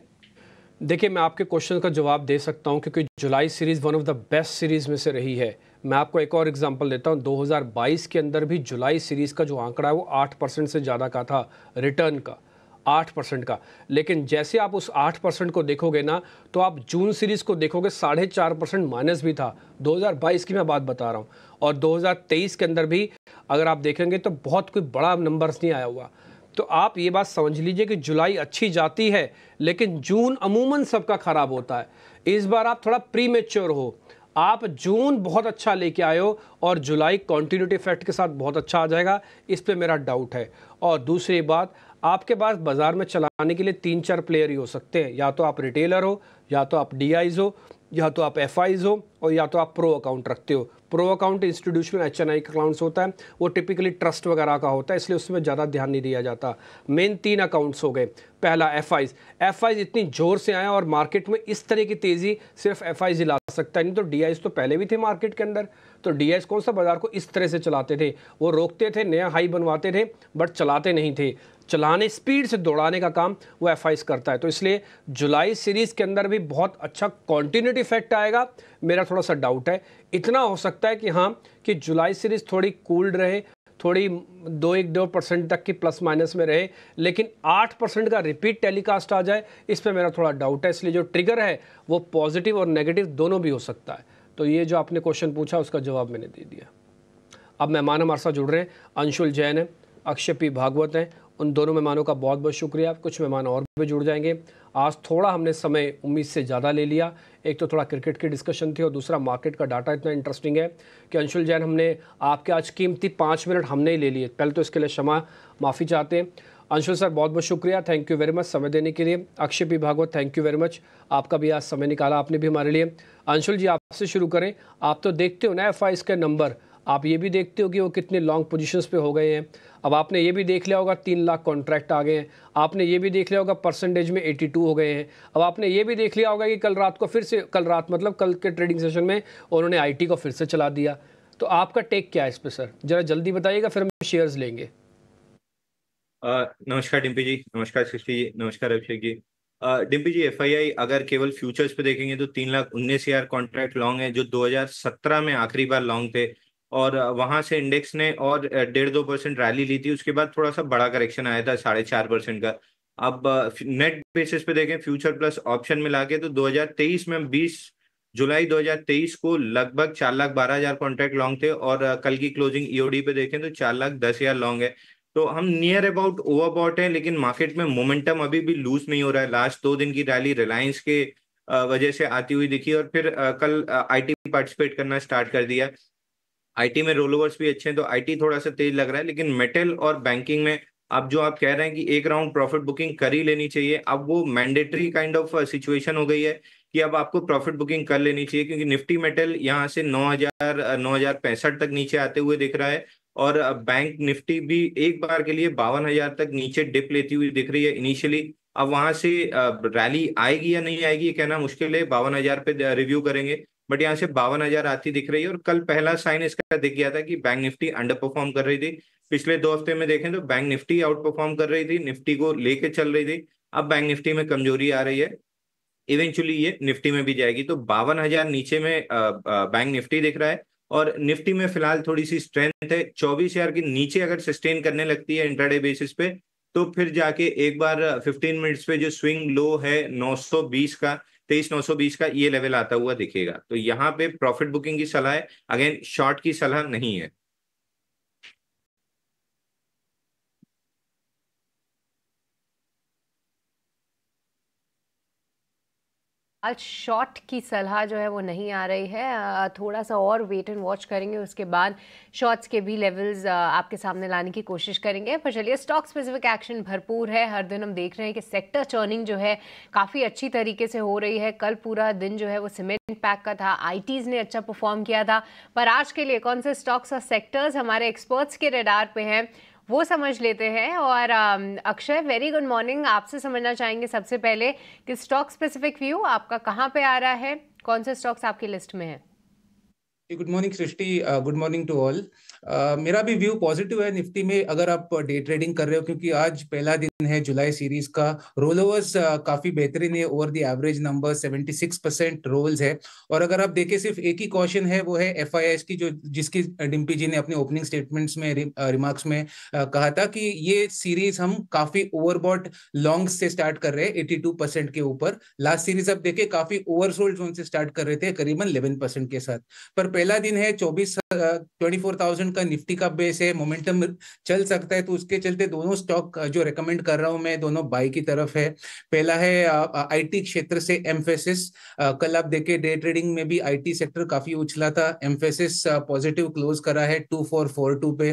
देखिए मैं आपके क्वेश्चन का जवाब दे सकता हूं क्योंकि जुलाई series one of the best series में से रही है मैं आपको एक और एग्जांपल देता हूं 2022 के अंदर भी जुलाई सीरीज़ का जो आंकड़ा है वो 8 परसेंट से ज़्यादा का था रिटर्न का आठ परसेंट का लेकिन जैसे आप उस आठ परसेंट को देखोगे ना तो आप जून सीरीज़ को देखोगे साढ़े चार परसेंट माइनस भी था 2022 की मैं बात बता रहा हूँ और 2023 के अंदर भी अगर आप देखेंगे तो बहुत कोई बड़ा नंबर्स नहीं आया हुआ तो आप ये बात समझ लीजिए कि जुलाई अच्छी जाती है लेकिन जून अमूमन सबका ख़राब होता है इस बार आप थोड़ा प्री हो आप जून बहुत अच्छा लेके आए हो और जुलाई कॉन्टीन्यूटी इफेक्ट के साथ बहुत अच्छा आ जाएगा इस पर मेरा डाउट है और दूसरी बात आपके पास बाज़ार में चलाने के लिए तीन चार प्लेयर ही हो सकते हैं या तो आप रिटेलर हो या तो आप डी हो या तो आप एफ हो और या तो आप प्रो अकाउंट रखते हो pro account institutional H N I accounts होता है वो टिपिकली ट्रस्ट वगैरह का होता है इसलिए उसमें ज़्यादा ध्यान नहीं दिया जाता मेन तीन अकाउंट्स हो गए पहला एफ आईज एफ आईज इतनी ज़ोर से आया और मार्केट में इस तरह की तेज़ी सिर्फ एफ आईज ला सकता है नहीं तो डी आईज तो पहले भी थे मार्केट के अंदर तो डी कौन सा बाज़ार को इस तरह से चलाते थे वो रोकते थे नया हाई बनवाते थे बट चलाते नहीं थे चलाने स्पीड से दौड़ाने का काम वो एफ करता है तो इसलिए जुलाई सीरीज़ के अंदर भी बहुत अच्छा कॉन्टीन्यूटी इफेक्ट आएगा मेरा थोड़ा सा डाउट है इतना हो सकता है कि हाँ कि जुलाई सीरीज़ थोड़ी कूल्ड रहे थोड़ी दो एक दो परसेंट तक की प्लस माइनस में रहे लेकिन आठ परसेंट का रिपीट टेलीकास्ट आ जाए इस पर मेरा थोड़ा डाउट है इसलिए जो ट्रिगर है वो पॉजिटिव और नेगेटिव दोनों भी हो सकता है तो ये जो आपने क्वेश्चन पूछा उसका जवाब मैंने दे दिया अब मेहमान हमारे साथ जुड़ रहे हैं अंशुल जैन है अक्षय पी भागवत हैं उन दोनों मेहमानों का बहुत बहुत शुक्रिया कुछ मेहमान और भी जुड़ जाएंगे आज थोड़ा हमने समय उम्मीद से ज़्यादा ले लिया एक तो थोड़ा क्रिकेट की डिस्कशन थी और दूसरा मार्केट का डाटा इतना इंटरेस्टिंग है कि अंशुल जैन हमने आपके आज कीमती पाँच मिनट हमने ही ले लिए पहले तो इसके लिए क्षमा माफ़ी चाहते हैं अंशुल सर बहुत बहुत शुक्रिया थैंक यू वेरी मच समय देने के लिए Akshay P Bhagwat thank you very much आपका भी आज समय निकाला आपने भी हमारे लिए अंशुल जी आपसे शुरू करें आप तो देखते हो ना एफ आई नंबर आप ये भी देखते हो कि वो कितने लॉन्ग पोजिशन पर हो गए हैं अब आपने ये भी देख लिया होगा तीन लाख कॉन्ट्रैक्ट आ गए हैं आपने ये भी देख लिया होगा परसेंटेज में 82 हो गए हैं अब आपने ये भी देख लिया होगा कि कल रात को फिर से कल रात मतलब कल के ट्रेडिंग सेशन में उन्होंने आईटी को फिर से चला दिया तो आपका टेक क्या है इस पर सर जरा जल्दी बताइएगा फिर हम शेयर्स लेंगे नमस्कार डिम्पी जी नमस्कार सृष्टि जी नमस्कार अभिषेक जी डिम्पी जी एफ अगर केवल फ्यूचर्स पे देखेंगे तो तीन लाख उन्नीस हजार कॉन्ट्रैक्ट लॉन्ग है जो 2017 में आखिरी बार लॉन्ग थे और वहां से इंडेक्स ने और डेढ़ दो परसेंट रैली ली थी उसके बाद थोड़ा सा बड़ा करेक्शन आया था साढ़े चार परसेंट का अब नेट बेसिस पे देखें फ्यूचर प्लस ऑप्शन में लाके तो 2023 में 20 जुलाई 2023 को लगभग चार लाख बारह हजार कॉन्ट्रैक्ट लॉन्ग थे और कल की क्लोजिंग ईओडी e पे देखें तो चार लाख दस हजार लॉन्ग है तो हम नियर अबाउट ओवरबॉट हैं लेकिन मार्केट में मोमेंटम अभी भी लूज नहीं हो रहा है लास्ट दो दिन की रैली रिलायंस के वजह से आती हुई दिखी और फिर कल आईटी पार्टिसिपेट करना स्टार्ट कर दिया आईटी में रोल ओवर्स भी अच्छे हैं तो आईटी थोड़ा सा तेज लग रहा है लेकिन मेटल और बैंकिंग में अब जो आप कह रहे हैं कि एक राउंड प्रॉफिट बुकिंग कर ही लेनी चाहिए अब वो मैंडेटरी काइंड ऑफ सिचुएशन हो गई है कि अब आपको प्रॉफिट बुकिंग कर लेनी चाहिए क्योंकि निफ्टी मेटल यहाँ से नौ हजार uh, नौ हजार पैंसठ तक नीचे आते हुए दिख रहा है और बैंक uh, निफ्टी भी एक बार के लिए बावन हजार तक नीचे डिप लेती हुई दिख रही है इनिशियली अब वहां से रैली uh, आएगी या नहीं आएगी कहना मुश्किल है बावन हजार पे रिव्यू करेंगे बट यहाँ से बावन हजार आती दिख रही है और कल पहला साइन इसका दिख गया था कि बैंक निफ्टी अंडर परफॉर्म कर रही थी पिछले दो हफ्ते में देखें तो बैंक निफ्टी आउट परफॉर्म कर रही थी निफ्टी को लेके चल रही थी अब बैंक निफ्टी में कमजोरी आ रही है इवेंचुअली ये निफ्टी में भी जाएगी तो बावन हजार नीचे में बैंक निफ्टी दिख रहा है और निफ्टी में फिलहाल थोड़ी सी स्ट्रेंथ है चौबीस हजार के नीचे अगर सस्टेन करने लगती है इंटरडे बेसिस पे तो फिर जाके एक बार फिफ्टीन मिनट्स पे जो स्विंग लो है बीस का तेईस नौ सौ बीस का ये लेवल आता हुआ दिखेगा तो यहाँ पे प्रॉफिट बुकिंग की सलाह है अगेन शॉर्ट की सलाह नहीं है आज शॉट की सलाह जो है वो नहीं आ रही है थोड़ा सा और वेट एंड वॉच करेंगे उसके बाद शॉट्स के भी लेवल्स आपके सामने लाने की कोशिश करेंगे पर चलिए स्टॉक स्पेसिफिक एक्शन भरपूर है हर दिन हम देख रहे हैं कि सेक्टर चर्निंग जो है काफ़ी अच्छी तरीके से हो रही है कल पूरा दिन जो है वो सीमेंट पैक का था आई ने अच्छा परफॉर्म किया था पर आज के लिए कौन से स्टॉक्स और सेक्टर्स हमारे एक्सपर्ट्स के रेडार पर हैं वो समझ लेते हैं और अक्षय वेरी गुड मॉर्निंग आपसे समझना चाहेंगे सबसे पहले कि स्टॉक स्पेसिफिक व्यू आपका कहाँ पे आ रहा है कौन से स्टॉक्स आपकी लिस्ट में है good morning Srishti good morning to all मेरा भी व्यू पॉजिटिव है निफ्टी में अगर आप डे ट्रेडिंग कर रहे हो क्योंकि आज पहला दिन है जुलाई सीरीज का रोल ओवर्स काफी बेहतरीन है over the average number 76 percent rolls है और अगर आप देखें सिर्फ एक ही क्वेश्चन है वो है एफ की जो जिसकी डिम्पी जी ने अपने ओपनिंग स्टेटमेंट्स में रिमार्क्स में कहा था कि ये सीरीज हम काफी ओवरबॉट लॉन्ग से स्टार्ट कर रहे हैं एटी परसेंट के ऊपर लास्ट सीरीज आप देखे काफी ओवरसोल्ड जोन से स्टार्ट कर रहे थे करीबन इलेवन के साथ पर पहला दिन है चौबीस ट्वेंटी फोर थाउजेंड थाउजेंड का निफ्टी का बेस है मोमेंटम चल सकता है तो उसके चलते दोनों स्टॉक जो रेकमेंड कर रहा हूं मैं दोनों बाई की तरफ है पहला है आईटी क्षेत्र से एम्फेसिस कल आप देखे डे ट्रेडिंग में भी आईटी सेक्टर काफी उछला था एम्फेसिस पॉजिटिव क्लोज करा है टू फोर फोर टू पे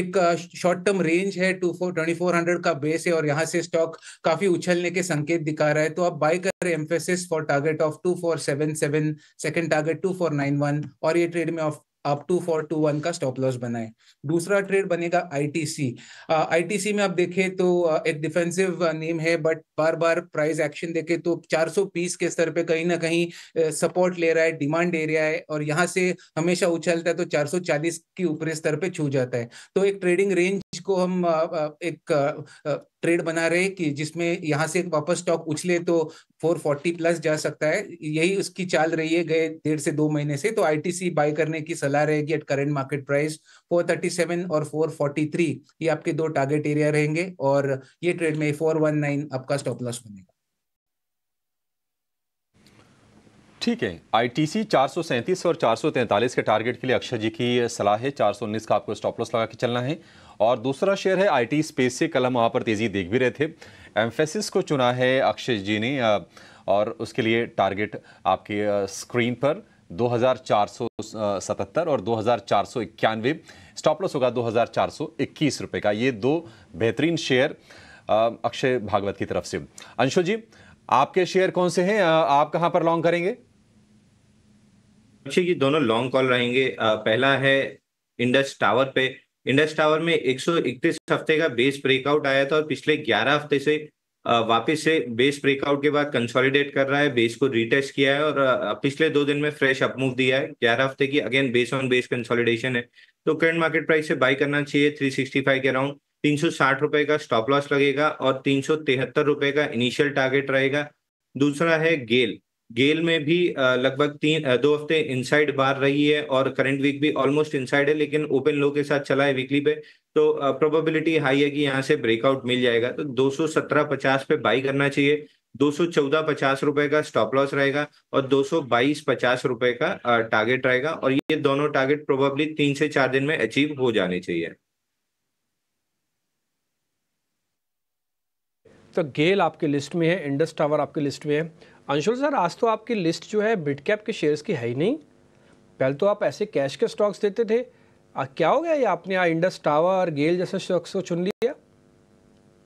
एक शॉर्ट टर्म रेंज है two four twenty four hundred का बेस है और यहाँ से स्टॉक काफी उछलने के संकेत दिखा रहा है तो आप बाई कर Mphasis for target of two four seven seven second target two four nine one और ये ट्रेड में ऑफ आप टू फोर टू वन का स्टॉप लॉस बनाए दूसरा ट्रेड बनेगा आईटीसी आईटीसी में आप देखें तो एक डिफेंसिव नेम है बट बार बार प्राइस एक्शन देखे तो चार सौ 420 के स्तर पे कहीं ना कहीं सपोर्ट ले रहा है डिमांड एरिया है और यहाँ से हमेशा उछलता है तो चार सौ चालीस के ऊपरी स्तर पे छू जाता है तो एक ट्रेडिंग रेंज को हम एक ट्रेड बना रहे कि जिसमें यहाँ से वापस स्टॉक उछले तो 440 प्लस जा सकता है यही उसकी चाल रही है गए डेढ़ से दो महीने से तो आईटीसी बाय करने की सलाह रहेगी एट करेंट मार्केट प्राइस 437 और 443 ये आपके दो टारगेट एरिया रहेंगे और ये ट्रेड में 419 आपका स्टॉप लॉस बनेगा ठीक है आईटीसी 437 और 443 के टारगेट के लिए अक्षय जी की सलाह है 419 का आपको स्टॉप लॉस लगा के चलना है और दूसरा शेयर है आईटी स्पेस से कल हम वहाँ पर तेज़ी देख भी रहे थे एम्फेसिस को चुना है अक्षय जी ने और उसके लिए टारगेट आपके स्क्रीन पर 2477 और दो हज़ार स्टॉप लॉस होगा दो हज़ार का ये दो बेहतरीन शेयर अक्षय भागवत की तरफ से अंशु जी आपके शेयर कौन से हैं आप कहां पर लॉन्ग करेंगे अच्छा ये दोनों लॉन्ग कॉल रहेंगे पहला है इंडस टावर पे इंडस टावर में 131 हफ्ते का बेस ब्रेकआउट आया था और पिछले 11 हफ्ते से वापस से बेस ब्रेकआउट के बाद कंसोलिडेट कर रहा है बेस को रिटेस्ट किया है और पिछले दो दिन में फ्रेश अपमूव दिया है ग्यारह हफ्ते की again base on base consolidation है तो करंट मार्केट प्राइस से बाई करना चाहिए थ्री सिक्सटी फाइव के अराउंड तीन सौ साठ रुपए का स्टॉप लॉस लगेगा और तीन सौ तिहत्तर रुपए का इनिशियल टारगेट रहेगा दूसरा है गेल गेल में भी लगभग तीन दो हफ्ते इनसाइड बार रही है और करंट वीक भी ऑलमोस्ट इनसाइड है लेकिन ओपन लो के साथ चला है वीकली पे तो प्रोबेबिलिटी हाई है कि यहाँ से ब्रेकआउट मिल जाएगा तो दो सौ सत्रह पचास पे बाई करना चाहिए दो सौ चौदह पचास रुपए का स्टॉप लॉस रहेगा और दो सौ बाईस पचास रुपए का टारगेट रहेगा और ये दोनों टारगेट प्रोबेबली तीन से चार दिन में अचीव हो जाने चाहिए तो गेल आपके लिस्ट में है इंडस टावर आपके लिस्ट में है अंशुल सर आज तो आपकी लिस्ट जो है बिट कैप के शेयर्स की है ही नहीं पहले तो आप ऐसे कैश के स्टॉक्स देते थे आ, क्या हो गया ये आपने यहाँ इंडस टावर गेल जैसे स्टॉक्स को चुन लिया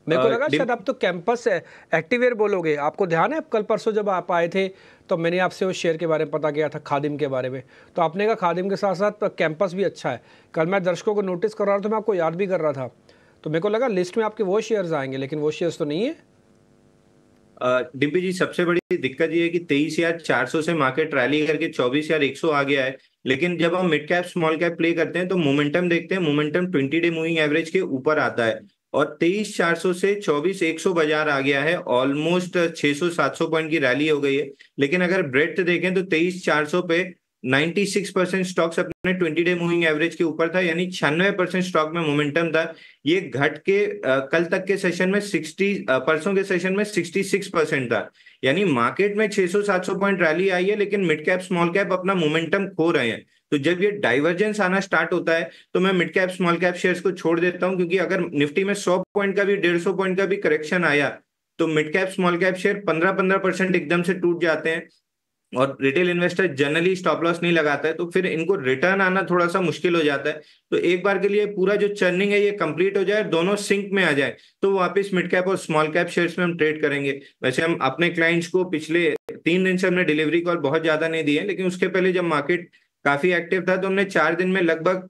मेरे को लगा शायद आप तो कैंपस एक्टिवेयर बोलोगे आपको ध्यान है कल परसों जब आप आए थे तो मैंने आपसे उस शेयर के बारे में पता किया था खादिम के बारे में तो आपने कहा खादिम के साथ साथ कैंपस भी अच्छा है कल मैं दर्शकों को नोटिस कर रहा था मैं आपको याद भी कर रहा था तो मेरे को लगा लिस्ट में आपके वो शेयर्स आएंगे लेकिन वो शेयर्स तो नहीं है डिब्बी जी सबसे बड़ी दिक्कत ये है कि तेईस हजार चार सौ से मार्केट रैली करके चौबीस यार एक सौ आ गया है लेकिन जब हम mid cap small cap play करते हैं तो मोमेंटम देखते हैं momentum twenty day moving average के ऊपर आता है और तेईस चार सौ से चौबीस एक सौ बाजार आ गया है ऑलमोस्ट छह सौ सात सौ पॉइंट की रैली हो गई है लेकिन अगर ब्रेड देखें तो तेईस चार सौ पे 96 परसेंट स्टॉक्स अपने 20 डे मूविंग एवरेज के ऊपर था यानी छियानवे परसेंट स्टॉक में मोमेंटम था ये घट के आ, कल तक के सेशन में 60 परसों के सेशन में 66 परसेंट था यानी मार्केट में 600-700 पॉइंट रैली आई है लेकिन मिड कैप स्मॉल कैप अपना मोमेंटम खो रहे हैं तो जब ये डाइवर्जेंस आना स्टार्ट होता है तो मैं mid cap small cap shares को छोड़ देता हूँ क्योंकि अगर निफ्टी में सौ पॉइंट का भी डेढ़ सौ पॉइंट का भी करेक्शन आया तो mid cap small cap share पंद्रह पंद्रह परसेंट एकदम से टूट जाते हैं और retail investor generally stop loss नहीं लगाता है तो फिर इनको रिटर्न आना थोड़ा सा मुश्किल हो जाता है तो एक बार के लिए पूरा जो चर्निंग है ये कंप्लीट हो जाए दोनों सिंक में आ जाए तो वापस मिड कैप और स्मॉल कैप शेयर्स में हम ट्रेड करेंगे वैसे हम अपने क्लाइंट्स को पिछले तीन दिन से हमने डिलीवरी कॉल बहुत ज्यादा नहीं दी है लेकिन उसके पहले जब मार्केट काफी एक्टिव था तो हमने चार दिन में लगभग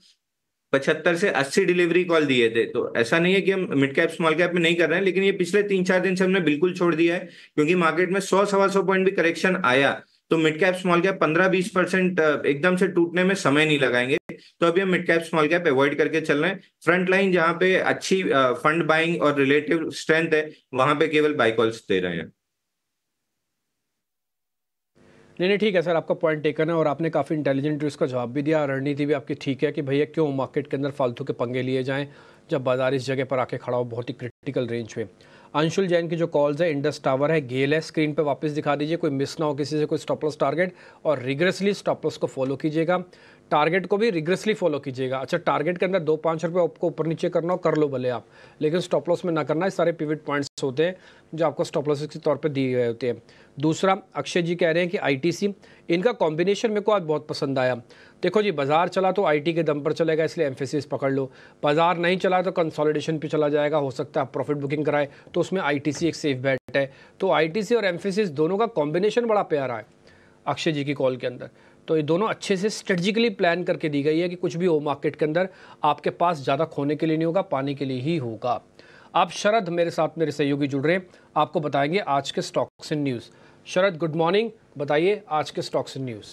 पचहत्तर से अस्सी डिलीवरी कॉल दिए थे तो ऐसा नहीं है कि हम मिड कैप स्मॉल कैप में नहीं कर रहे हैं लेकिन ये पिछले तीन चार दिन से हमने बिल्कुल छोड़ दिया है क्योंकि मार्केट में सौ सवा सौ पॉइंट भी करेक्शन आया तो मिड कैप स्मॉल कैप पंद्रह बीस परसेंट एकदम से टूटने में समय नहीं लगाएंगे तो अभी हम mid cap small cap avoid करके चल रहे हैं फ्रंट लाइन जहां पे अच्छी फंड बाइंग और रिलेटिव स्ट्रेंथ है वहां पे केवल बाइकॉल्स दे रहे हैं नहीं नहीं ठीक है सर आपका पॉइंट टेकन है और आपने काफ़ी इंटेलिजेंट उसका जवाब भी दिया रणनीति भी आपकी ठीक है कि भैया क्यों मार्केट के अंदर फालतू के पंगे लिए जाएं जब बाजार इस जगह पर आके खड़ा हो बहुत ही क्रिटिकल रेंज में अंशुल जैन की जो कॉल्स है इंडस टावर है गेल है स्क्रीन पे वापस दिखा दीजिए कोई मिस ना हो किसी से कोई स्टॉपलस टारगेट और रिग्रेसली स्टॉपलस को फॉलो कीजिएगा टारगेट को भी रिग्रेसली फॉलो कीजिएगा अच्छा टारगेट के अंदर दो पाँच रुपये आपको ऊपर नीचे करना हो कर लो भले आप लेकिन स्टॉपलस में ना करना है सारे पिविट पॉइंट्स स्टॉप्स होते हैं जो आपको स्टॉप लॉसेस के तौर पर दिए गए होते हैं दूसरा अक्षय जी कह रहे हैं कि आईटीसी इनका कॉम्बिनेशन मेरे को आज बहुत पसंद आया देखो जी बाज़ार चला तो आईटी के दम पर चलेगा इसलिए एम्फेसिस पकड़ लो बाज़ार नहीं चला तो कंसोलिडेशन पे चला जाएगा हो सकता है आप प्रॉफिट बुकिंग कराए तो उसमें आईटीसी एक सेफ बैट है तो आईटीसी और एम्फेसिस दोनों का कॉम्बिनेशन बड़ा प्यारा है अक्षय जी की कॉल के अंदर तो ये दोनों अच्छे से स्ट्रेटजिकली प्लान करके दी गई है कि कुछ भी हो मार्केट के अंदर आपके पास ज़्यादा खोने के लिए नहीं होगा पाने के लिए ही होगा आप शरद मेरे साथ मेरे सहयोगी जुड़ रहे हैं आपको बताएंगे आज के stocks in news Sharad good morning बताइए आज के stocks in news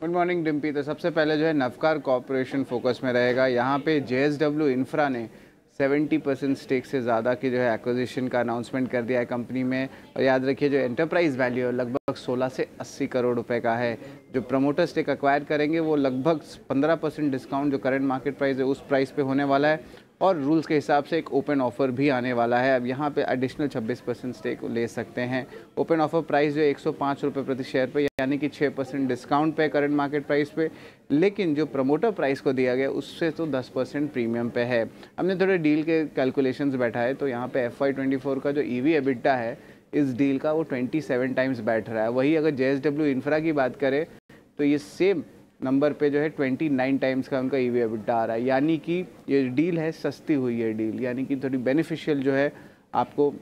good morning Dimpy तो सबसे पहले जो है नवकार कॉरपोरेशन फोकस में रहेगा यहाँ पे जे इंफ्रा ने 70 परसेंट स्टेक से ज़्यादा की जो है एक्विजिशन का अनाउंसमेंट कर दिया है कंपनी में और याद रखिए जो एंटरप्राइज वैल्यू है लगभग 16 से 80 करोड़ रुपए का है जो प्रमोटर स्टेक एक्वायर करेंगे वो लगभग 15 परसेंट डिस्काउंट जो करंट मार्केट प्राइस है उस प्राइस पे होने वाला है और रूल्स के हिसाब से एक ओपन ऑफ़र भी आने वाला है अब यहाँ पे एडिशनल 26 परसेंट स्टेक ले सकते हैं ओपन ऑफ़र प्राइस जो एक सौ प्रति शेयर पर यानी कि 6 परसेंट डिस्काउंट पे करंट मार्केट प्राइस पे लेकिन जो प्रमोटर प्राइस को दिया गया उससे तो 10 परसेंट प्रीमियम पे है हमने थोड़े डील के कैलकुलेशंस है तो यहाँ पे एफ आई का जो ई वी एबिट्टा है इस डील का वो ट्वेंटी टाइम्स बैठ रहा है वही अगर जे इंफ्रा की बात करें तो ये सेम नंबर पे जो है ट्वेंटी नाइन टाइम्स का उनका ई e वी आ रहा है यानी कि ये डील है सस्ती हुई है डील यानी कि थोड़ी बेनिफिशियल जो है आपको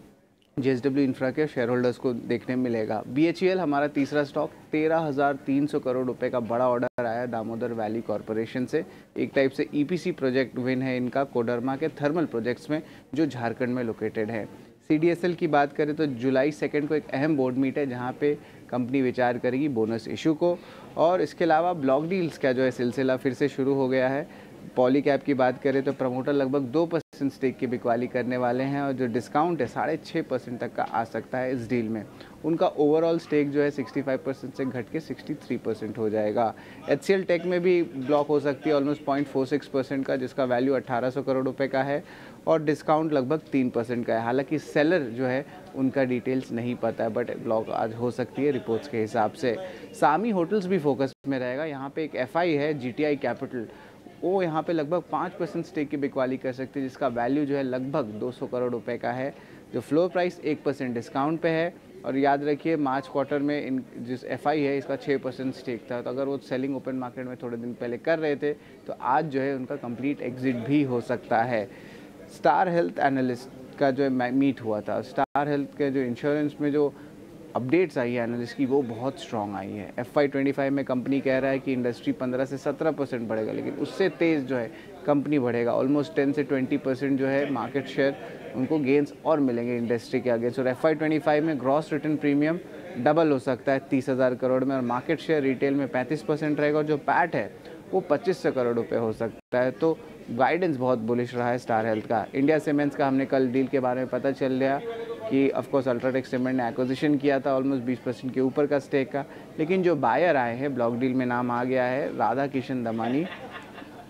जे एस डब्ल्यू इंफ्रा के शेयर होल्डर्स को देखने मिलेगा बी एच ई एल हमारा तीसरा स्टॉक तेरह हज़ार तीन सौ करोड़ रुपए का बड़ा ऑर्डर आया दामोदर वैली कॉरपोरेशन से एक टाइप से E P C project win है इनका कोडरमा के थर्मल प्रोजेक्ट्स में जो झारखंड में लोकेटेड है सी डी एस एल की बात करें तो जुलाई सेकेंड को एक अहम बोर्ड मीट है जहाँ पे कंपनी विचार करेगी बोनस इशू को और इसके अलावा ब्लॉक डील्स का जो है सिलसिला फिर से शुरू हो गया है पॉली कैप की बात करें तो प्रमोटर लगभग दो परसेंट स्टेक की बिकवाली करने वाले हैं और जो डिस्काउंट है साढ़े छः परसेंट तक का आ सकता है इस डील में उनका ओवरऑल स्टेक जो है 65 परसेंट से घट के 63 परसेंट हो जाएगा एच टेक में भी ब्लॉक हो सकती है almost point four six percent का जिसका वैल्यू अट्ठारह करोड़ रुपये का है और डिस्काउंट लगभग तीन परसेंट का है हालाँकि सेलर जो है उनका डिटेल्स नहीं पता है बट ब्लॉक आज हो सकती है रिपोर्ट्स के हिसाब से सामी होटल्स भी फोकस में रहेगा यहाँ पे एक एफआई है जीटीआई कैपिटल वो यहाँ पे लगभग पाँच परसेंट स्टेक की बिकवाली कर सकती है जिसका वैल्यू जो है लगभग 200 करोड़ रुपए का है जो फ्लोर प्राइस एक परसेंट डिस्काउंट पे है और याद रखिए मार्च क्वार्टर में इन जिस एफ है इसका छः परसेंट स्टेक था तो अगर वो सेलिंग ओपन मार्केट में थोड़े दिन पहले कर रहे थे तो आज जो है उनका कंप्लीट एग्जिट भी हो सकता है स्टार हेल्थ एनालिस्ट का जो है मीट हुआ था स्टार हेल्थ के जो इंश्योरेंस में जो अपडेट्स आई है एनालिस्ट की वो बहुत स्ट्रॉन्ग आई है एफ आई ट्वेंटी फाइव में कंपनी कह रहा है कि इंडस्ट्री पंद्रह से सत्रह परसेंट बढ़ेगा लेकिन उससे तेज़ जो है कंपनी बढ़ेगा ऑलमोस्ट टेन से ट्वेंटी परसेंट जो है मार्केट शेयर उनको गेंस और मिलेंगे इंडस्ट्री के अगेंस्ट और एफ आई ट्वेंटी फाइव में ग्रॉस रिटर्न प्रीमियम डबल हो सकता है तीस हज़ार करोड़ में और मार्केट शेयर रिटेल में पैंतीस परसेंट रहेगा और जो पैट है वो सौ करोड़ रुपये हो सकता है तो गाइडेंस बहुत बुलिश रहा है स्टार हेल्थ का इंडिया सीमेंट्स का हमने कल डील के बारे में पता चल गया कि ऑफकोर्स अल्ट्राटेक सीमेंट ने एक्विजिशन किया था ऑलमोस्ट बीस परसेंट के ऊपर का स्टेक का लेकिन जो बायर आए हैं ब्लॉक डील में नाम आ गया है राधा किशन दमानी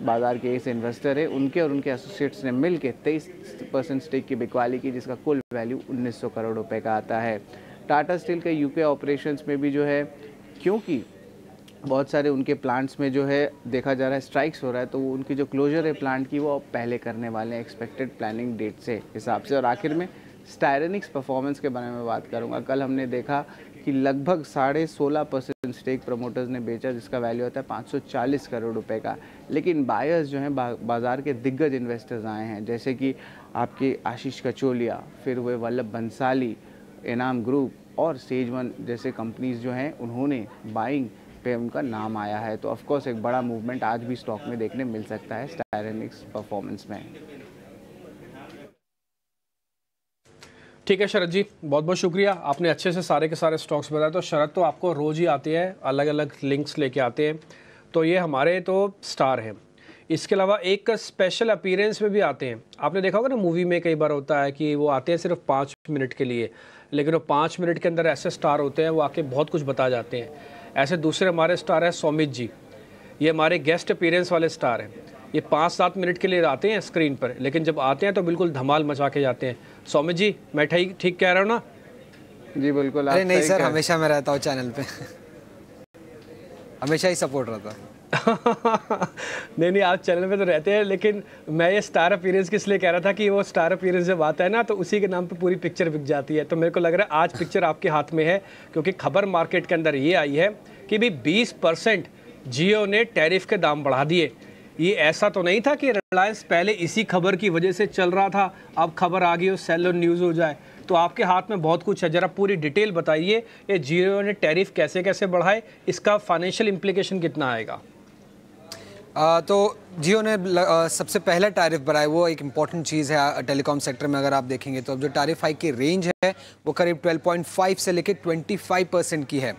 बाजार के इस इन्वेस्टर है उनके और उनके एसोसिएट्स ने मिल के तेईस परसेंट स्टेक की बिकवाली की जिसका कुल वैल्यू उन्नीस करोड़ रुपये का आता है टाटा स्टील के यू ऑपरेशन में भी जो है क्योंकि बहुत सारे उनके प्लांट्स में जो है देखा जा रहा है स्ट्राइक्स हो रहा है तो उनकी जो क्लोजर है प्लांट की वो पहले करने वाले हैं एक्सपेक्टेड प्लानिंग डेट से हिसाब से और आखिर में स्टायरनिक्स परफॉर्मेंस के बारे में बात करूंगा कल हमने देखा कि लगभग साढ़े सोलह परसेंट स्टेक प्रमोटर्स ने बेचा जिसका वैल्यू होता है 540 करोड़ रुपए का लेकिन बायर्स जो हैं बाज़ार के दिग्गज इन्वेस्टर्स आए हैं जैसे कि आपके आशीष कचोलिया फिर हुए वल्लभ बंसाली इनाम ग्रुप और सेज वन जैसे कंपनीज जो हैं उन्होंने बाइंग पे उनका नाम आया है तो ऑफकोर्स एक बड़ा मूवमेंट आज भी स्टॉक में देखने मिल सकता है स्टायरेनिक्स परफॉर्मेंस में ठीक है शरद जी बहुत बहुत शुक्रिया आपने अच्छे से सारे के सारे स्टॉक्स बताए तो शरद तो आपको रोज़ ही आते हैं अलग अलग लिंक्स लेके आते हैं तो ये हमारे तो स्टार हैं इसके अलावा एक स्पेशल अपीरेंस में भी आते हैं आपने देखा होगा ना मूवी में कई बार होता है कि वो आते हैं सिर्फ पाँच मिनट के लिए लेकिन वो पाँच मिनट के अंदर ऐसे स्टार होते हैं वो आके बहुत कुछ बता जाते हैं ऐसे दूसरे हमारे स्टार हैं सौमित जी ये हमारे गेस्ट अपीरेंस वाले स्टार हैं ये पाँच सात मिनट के लिए आते हैं स्क्रीन पर लेकिन जब आते हैं तो बिल्कुल धमाल मचा के जाते हैं सौमित जी मैं ठीक ठीक कह रहा हूँ ना जी बिल्कुल अरे नहीं सर हमेशा मैं रहता हूँ चैनल पे हमेशा ही सपोर्ट रहता [LAUGHS] नहीं नहीं आप चैनल पे तो रहते हैं लेकिन मैं ये स्टार अपीयरेंस किस लिए कह रहा था कि वो स्टार अपीयरेंस जब आता है ना तो उसी के नाम पे पूरी पिक्चर बिक जाती है तो मेरे को लग रहा है आज पिक्चर आपके हाथ में है क्योंकि खबर मार्केट के अंदर ये आई है कि भाई बीस परसेंट जियो ने टैरिफ के दाम बढ़ा दिए ये ऐसा तो नहीं था कि रिलायंस पहले इसी खबर की वजह से चल रहा था अब खबर आ गई हो सेलो न्यूज़ हो जाए तो आपके हाथ में बहुत कुछ है ज़रा पूरी डिटेल बताइए ये जियो ने टैरिफ कैसे कैसे बढ़ाए इसका फाइनेंशियल इम्प्लीकेशन कितना आएगा तो जियो ने सबसे पहला टैरिफ बढ़ाया वो एक इम्पॉर्टेंट चीज़ है टेलीकॉम सेक्टर में अगर आप देखेंगे तो अब जो टैरिफ हाइक की रेंज है वो करीब 12.5 से लेकर 25 परसेंट की है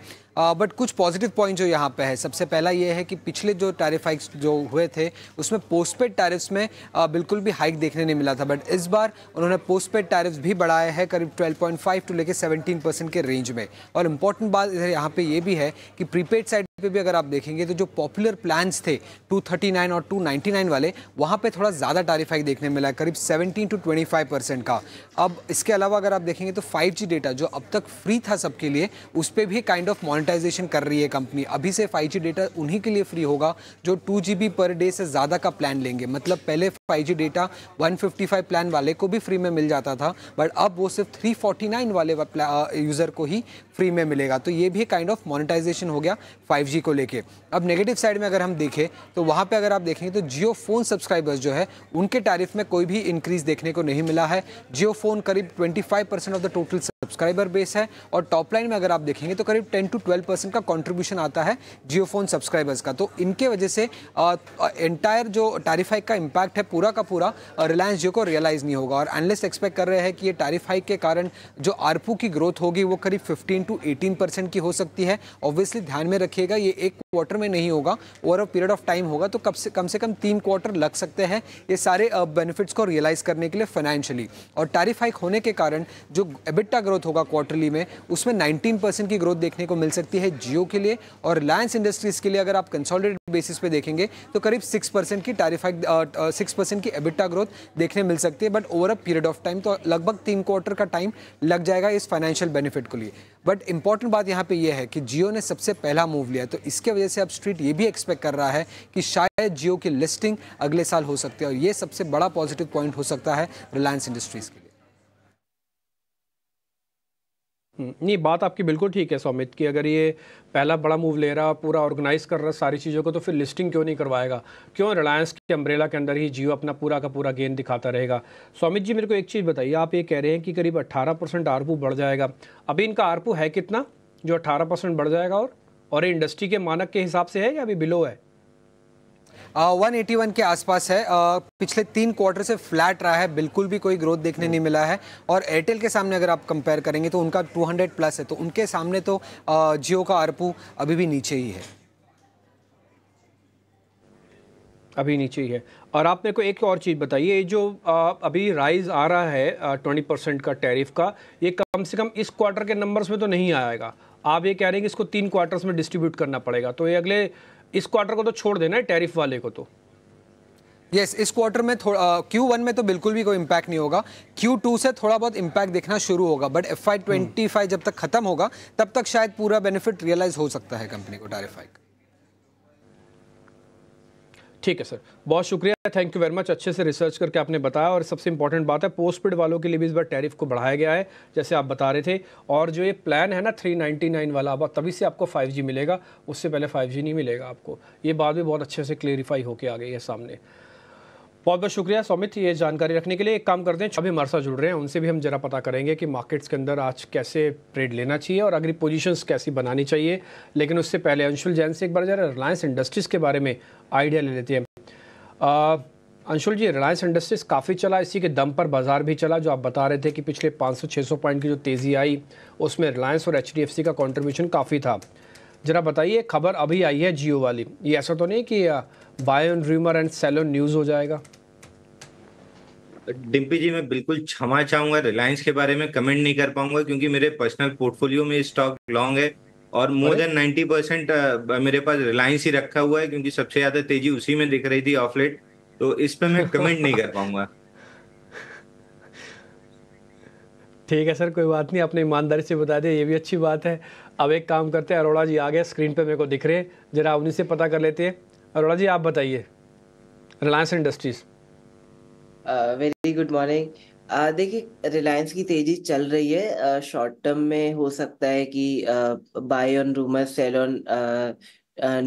बट कुछ पॉजिटिव पॉइंट जो यहाँ पे है सबसे पहला ये है कि पिछले जो टैरिफ हाइक्स जो हुए थे उसमें पोस्टपेड टैरिफ्स में बिल्कुल भी हाइक देखने नहीं मिला था बट इस बार उन्होंने पोस्टपेड टैरिफ्स भी बढ़ाए हैं करीब 12.5 टू लेकर 17 परसेंट के रेंज में और इम्पॉर्टेंट बात इधर यहाँ पे ये भी है कि प्रीपेड साइड पे भी अगर आप देखेंगे तो जो पॉपुलर प्लान्स थे 239 और 299 वाले वहाँ पे थोड़ा ज़्यादा टारिफ हाइक देखने मिला करीब 17 टू 25 परसेंट का अब इसके अलावा अगर आप देखेंगे तो 5G डेटा जो अब तक फ्री था सबके लिए उस पर भी काइंड ऑफ मोनिटाइजेशन कर रही है कंपनी अभी से 5G डेटा उन्हीं के लिए फ्री होगा जो टू पर डे से ज़्यादा का प्लान लेंगे मतलब पहले जी डेटा फाइव प्लान वाले को भी फ्री में मिल जाता था बट अब वो सिर्फ नाइन वाले यूज़र को ही फ्री में मिलेगा तो ये भी काइंड ऑफ मोनिटाइजेशन हो गया फाइव जी को लेके अब नेगेटिव साइड में अगर हम देखें तो वहाँ पे अगर आप देखेंगे तो जियो फ़ोन सब्सक्राइबर्स जो है उनके टैरिफ में कोई भी इंक्रीज़ देखने को नहीं मिला है जियो फ़ोन करीब 25 percent off the total subscriber base है और टॉप लाइन में अगर आप देखेंगे तो करीब 10 टू 12 परसेंट का कॉन्ट्रीब्यूशन आता है जियो फोन सब्सक्राइबर्स का तो इनके वजह से एंटायर जो टैरिफ हाइक का इम्पैक्ट है पूरा का पूरा रिलायंस जियो को रियलाइज़ नहीं होगा और एनलिस्ट एक्सपेक्ट कर रहे हैं कि ये टैरिफ हाइक के कारण जो आरपू की ग्रोथ होगी वो करीब फिफ्टीन टू एटीन की हो सकती है ऑब्वियसली ध्यान में रखिएगा होगा ये एक क्वार्टर में नहीं होगा over a period of time होगा तो कब से कम से कम तीन क्वार्टर लग सकते हैं ये सारे बेनिफिट्स को रियलाइज़ करने के लिए फाइनेंशियली और टैरिफ हाइक होने के कारण जो एबिट्टा ग्रोथ होगा क्वार्टरली में उसमें नाइनटीन की ग्रोथ देखने को मिल सकती है जियो के लिए और रिलायंस इंडस्ट्रीज़ के लिए अगर आप कंसॉलिडेट बेसिस पर देखेंगे तो करीब सिक्स की टैरिफ हाइक सिक्स की एबिट्टा ग्रोथ देखने मिल सकती है but over a period of time तो लगभग तीन क्वार्टर का टाइम लग जाएगा इस फाइनेंशियल बेनिफिट को लिए बट इंपॉर्टेंट बात यहाँ पे ये है कि जियो ने सबसे पहला मूव लिया तो इसके वजह से अब स्ट्रीट ये भी एक्सपेक्ट कर रहा है कि शायद जियो की लिस्टिंग अगले साल हो सकती है और ये सबसे बड़ा पॉजिटिव पॉइंट हो सकता है रिलायंस इंडस्ट्रीज़ के लिए हम्म, नहीं बात आपकी बिल्कुल ठीक है सौमित की अगर ये पहला बड़ा मूव ले रहा पूरा ऑर्गेनाइज कर रहा है सारी चीज़ों को तो फिर लिस्टिंग क्यों नहीं करवाएगा क्यों रिलायंस के अम्ब्रेला के अंदर ही जियो अपना पूरा का पूरा गेंद दिखाता रहेगा सौमित जी मेरे को एक चीज़ बताइए आप ये कह रहे हैं कि करीब अट्ठारह परसेंट बढ़ जाएगा अभी इनका आरपू है कितना जो अट्ठारह परसेंट बढ़ जाएगा और और ये इंडस्ट्री के मानक के हिसाब से है या अभी बिलो है 181 के आसपास है आ, पिछले तीन क्वार्टर से फ्लैट रहा है बिल्कुल भी कोई ग्रोथ देखने नहीं मिला है और एयरटेल के सामने अगर आप कंपेयर करेंगे तो उनका 200 प्लस है तो उनके सामने तो जियो का आरपू अभी भी नीचे ही है अभी नीचे ही है और आप मेरे को एक और चीज़ बताइए जो आ, अभी राइज आ रहा है ट्वेंटी परसेंट का टैरिफ का ये कम से कम इस क्वार्टर के नंबर्स में तो नहीं आएगा आप ये कह रहे हैं कि इसको तीन क्वार्टर्स में डिस्ट्रीब्यूट करना पड़ेगा तो ये अगले इस क्वार्टर को तो छोड़ देना है टैरिफ वाले को तो यस yes, इस क्वार्टर में थोड़ा क्यू वन में तो बिल्कुल भी कोई इम्पैक्ट नहीं होगा क्यू टू से थोड़ा बहुत इम्पैक्ट देखना शुरू होगा but F Y twenty five जब तक खत्म होगा तब तक शायद पूरा बेनिफिट रियलाइज हो सकता है कंपनी को टैरिफ का ठीक है सर बहुत शुक्रिया थैंक यू वेरी मच अच्छे से रिसर्च करके आपने बताया और सबसे इंपॉर्टेंट बात है पोस्टपेड वालों के लिए भी इस बार टैरिफ को बढ़ाया गया है जैसे आप बता रहे थे और जो ये प्लान है ना 399 वाला अब तभी से आपको 5G मिलेगा उससे पहले 5G नहीं मिलेगा आपको ये बात भी बहुत अच्छे से क्लेरिफाई होकर आ गई है सामने बहुत बहुत शुक्रिया सौमित ये जानकारी रखने के लिए एक काम करते हैं अभी हमारे साथ जुड़ रहे हैं उनसे भी हम जरा पता करेंगे कि मार्केट्स के अंदर आज कैसे ट्रेड लेना चाहिए और अगली पोजीशंस कैसी बनानी चाहिए लेकिन उससे पहले अंशुल जैन से एक बार जरा रिलायंस इंडस्ट्रीज़ के बारे में आइडिया ले लेते हैं अंशुल जी रिलायंस इंडस्ट्रीज़ काफ़ी चला इसी के दम पर बाजार भी चला जो आप बता रहे थे कि पिछले पाँच सौ पॉइंट की जो तेज़ी आई उसमें रिलायंस और एच का कॉन्ट्रीब्यूशन काफ़ी था ज़रा बताइए खबर अभी आई है जियो वाली ये ऐसा तो नहीं कि buy on rumour and sell on news हो जाएगा डिम्पी जी मैं बिल्कुल क्षमा चाहूंगा रिलायंस के बारे में कमेंट नहीं कर पाऊंगा क्योंकि मेरे पर्सनल पोर्टफोलियो में स्टॉक लॉन्ग है और मोर देन नाइन्टी परसेंट मेरे पास रिलायंस ही रखा हुआ है क्योंकि सबसे ज्यादा तेजी उसी में दिख रही थी ऑफ लेट तो इस पर मैं कमेंट नहीं कर पाऊंगा [LAUGHS] ठीक है सर कोई बात नहीं आपने ईमानदारी से बता दिया ये भी अच्छी बात है अब एक काम करते हैं अरोड़ा जी आ गए स्क्रीन पे मेरे को दिख रहे हैं जरा उन्हीं से पता कर लेते हैं अरोड़ा जी आप बताइए Reliance Industries very good morning देखिए रिलायंस की तेजी चल रही है शॉर्ट uh, टर्म में हो सकता है कि buy on rumour sell on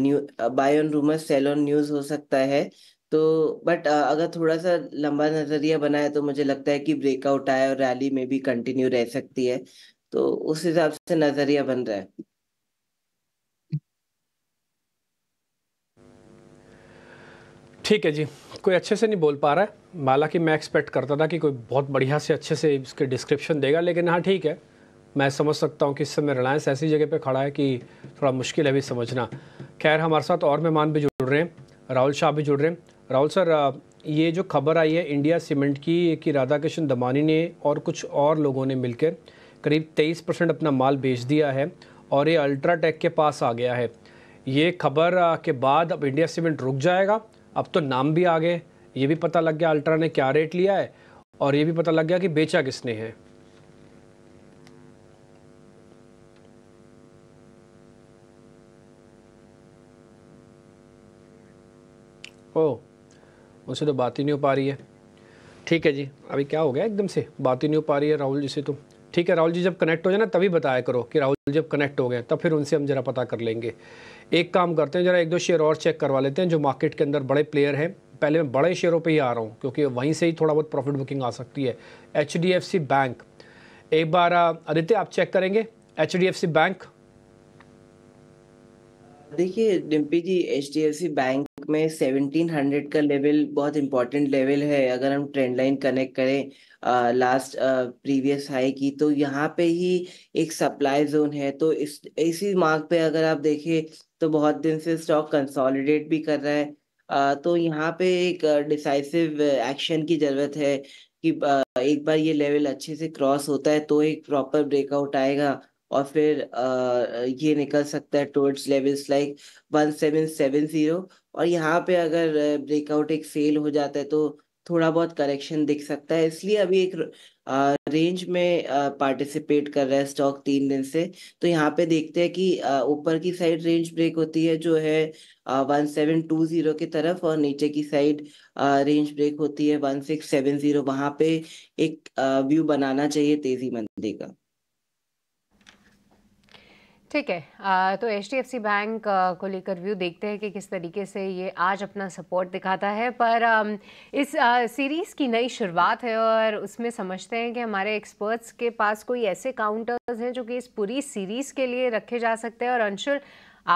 new buy on rumour sell on news हो सकता है तो बट uh, अगर थोड़ा सा लंबा नजरिया बनाए तो मुझे लगता है कि ब्रेकआउट आए और रैली में भी कंटिन्यू रह सकती है तो उस हिसाब से नजरिया बन रहा है ठीक है जी कोई अच्छे से नहीं बोल पा रहा है हालांकि मैं एक्सपेक्ट करता था कि कोई बहुत बढ़िया से अच्छे से इसके डिस्क्रिप्शन देगा लेकिन हाँ ठीक है मैं समझ सकता हूँ कि इस समय रिलायंस ऐसी जगह पे खड़ा है कि थोड़ा मुश्किल है भी समझना खैर हमारे साथ और मेहमान भी जुड़ रहे हैं राहुल शाह भी जुड़ रहे हैं राहुल सर ये जो खबर आई है इंडिया सीमेंट की कि राधा कृष्ण दमानी ने और कुछ और लोगों ने मिलकर करीब 23 परसेंट अपना माल बेच दिया है और ये अल्ट्राटेक के पास आ गया है ये खबर के बाद अब इंडिया सीमेंट रुक जाएगा अब तो नाम भी आ गए ये भी पता लग गया अल्ट्रा ने क्या रेट लिया है और ये भी पता लग गया कि बेचा किसने है ओ उसे तो बात ही नहीं हो पा रही है ठीक है जी अभी क्या हो गया एकदम से बात ही नहीं हो पा रही है राहुल जी से तो ठीक है राहुल जी जब कनेक्ट हो जाए ना तभी बताया करो कि राहुल जब कनेक्ट हो गए तब फिर उनसे हम जरा पता कर लेंगे एक काम करते हैं जरा एक दो शेयर और चेक करवा लेते हैं जो मार्केट के अंदर बड़े प्लेयर हैं पहले मैं बड़े शेयरों पे ही आ रहा हूँ क्योंकि वहीं से ही थोड़ा बहुत प्रॉफिट बुकिंग आ सकती है एच बैंक एक बार आदित्य आप चेक करेंगे एच बैंक देखिए डिम्पी जी एच बैंक में सेवनटीन हंड्रेड का लेवल बहुत इंपॉर्टेंट लेवल है अगर हम ट्रेंड लाइन कनेक्ट करें आ, लास्ट प्रीवियस हाई की तो यहाँ पे ही एक सप्लाई जोन है तो इस इसी मार्ग पे अगर आप देखें तो बहुत दिन से स्टॉक कंसोलिडेट भी कर रहा है आ, तो यहाँ पे एक डिसाइसिव एक्शन की जरूरत है कि आ, एक बार ये लेवल अच्छे से क्रॉस होता है तो एक प्रॉपर ब्रेकआउट आएगा और फिर आ, ये निकल सकता है towards levels like one seven seven zero और यहाँ पे अगर ब्रेकआउट एक फेल हो जाता है तो थोड़ा बहुत करेक्शन दिख सकता है इसलिए अभी एक रेंज में पार्टिसिपेट कर रहा है स्टॉक तीन दिन से तो यहाँ पे देखते हैं कि ऊपर की साइड रेंज ब्रेक होती है जो है वन सेवन टू जीरो की तरफ और नीचे की साइड रेंज ब्रेक होती है वन सिक्स सेवन जीरो वहाँ पे एक व्यू बनाना चाहिए तेजी मंदी का ठीक है तो एच डी एफ़ सी बैंक को लेकर व्यू देखते हैं कि किस तरीके से ये आज अपना सपोर्ट दिखाता है पर इस सीरीज़ की नई शुरुआत है और उसमें समझते हैं कि हमारे एक्सपर्ट्स के पास कोई ऐसे काउंटर्स हैं जो कि इस पूरी सीरीज़ के लिए रखे जा सकते हैं और अंशुल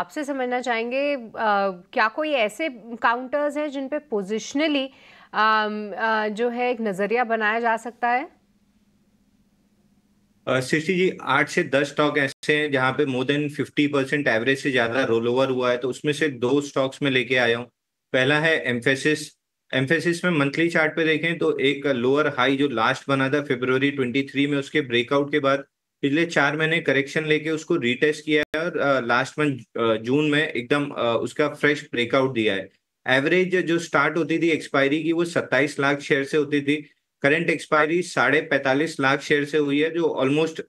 आपसे समझना चाहेंगे क्या कोई ऐसे काउंटर्स हैं जिन पर पोजिशनली जो है एक नज़रिया बनाया जा सकता है सृष्टि जी आठ से दस स्टॉक ऐसे हैं जहाँ पे more than fifty percent average से ज़्यादा रोल हाँ। ओवर हुआ है तो उसमें से दो स्टॉक्स में लेके आया हूँ पहला है एम्फेसिस एम्फेसिस में मंथली चार्ट पे देखें तो एक लोअर हाई जो लास्ट बना था फेब्रवरी ट्वेंटी थ्री में उसके ब्रेकआउट के बाद पिछले चार महीने करेक्शन लेके उसको रीटेस्ट किया है और लास्ट मंथ जून में एकदम उसका फ्रेश ब्रेकआउट दिया है एवरेज जो स्टार्ट होती थी एक्सपायरी की वो सत्ताईस लाख शेयर से होती थी करंट एक्सपायरी साढ़े पैंतालीस लाख शेयर से हुई है जो almost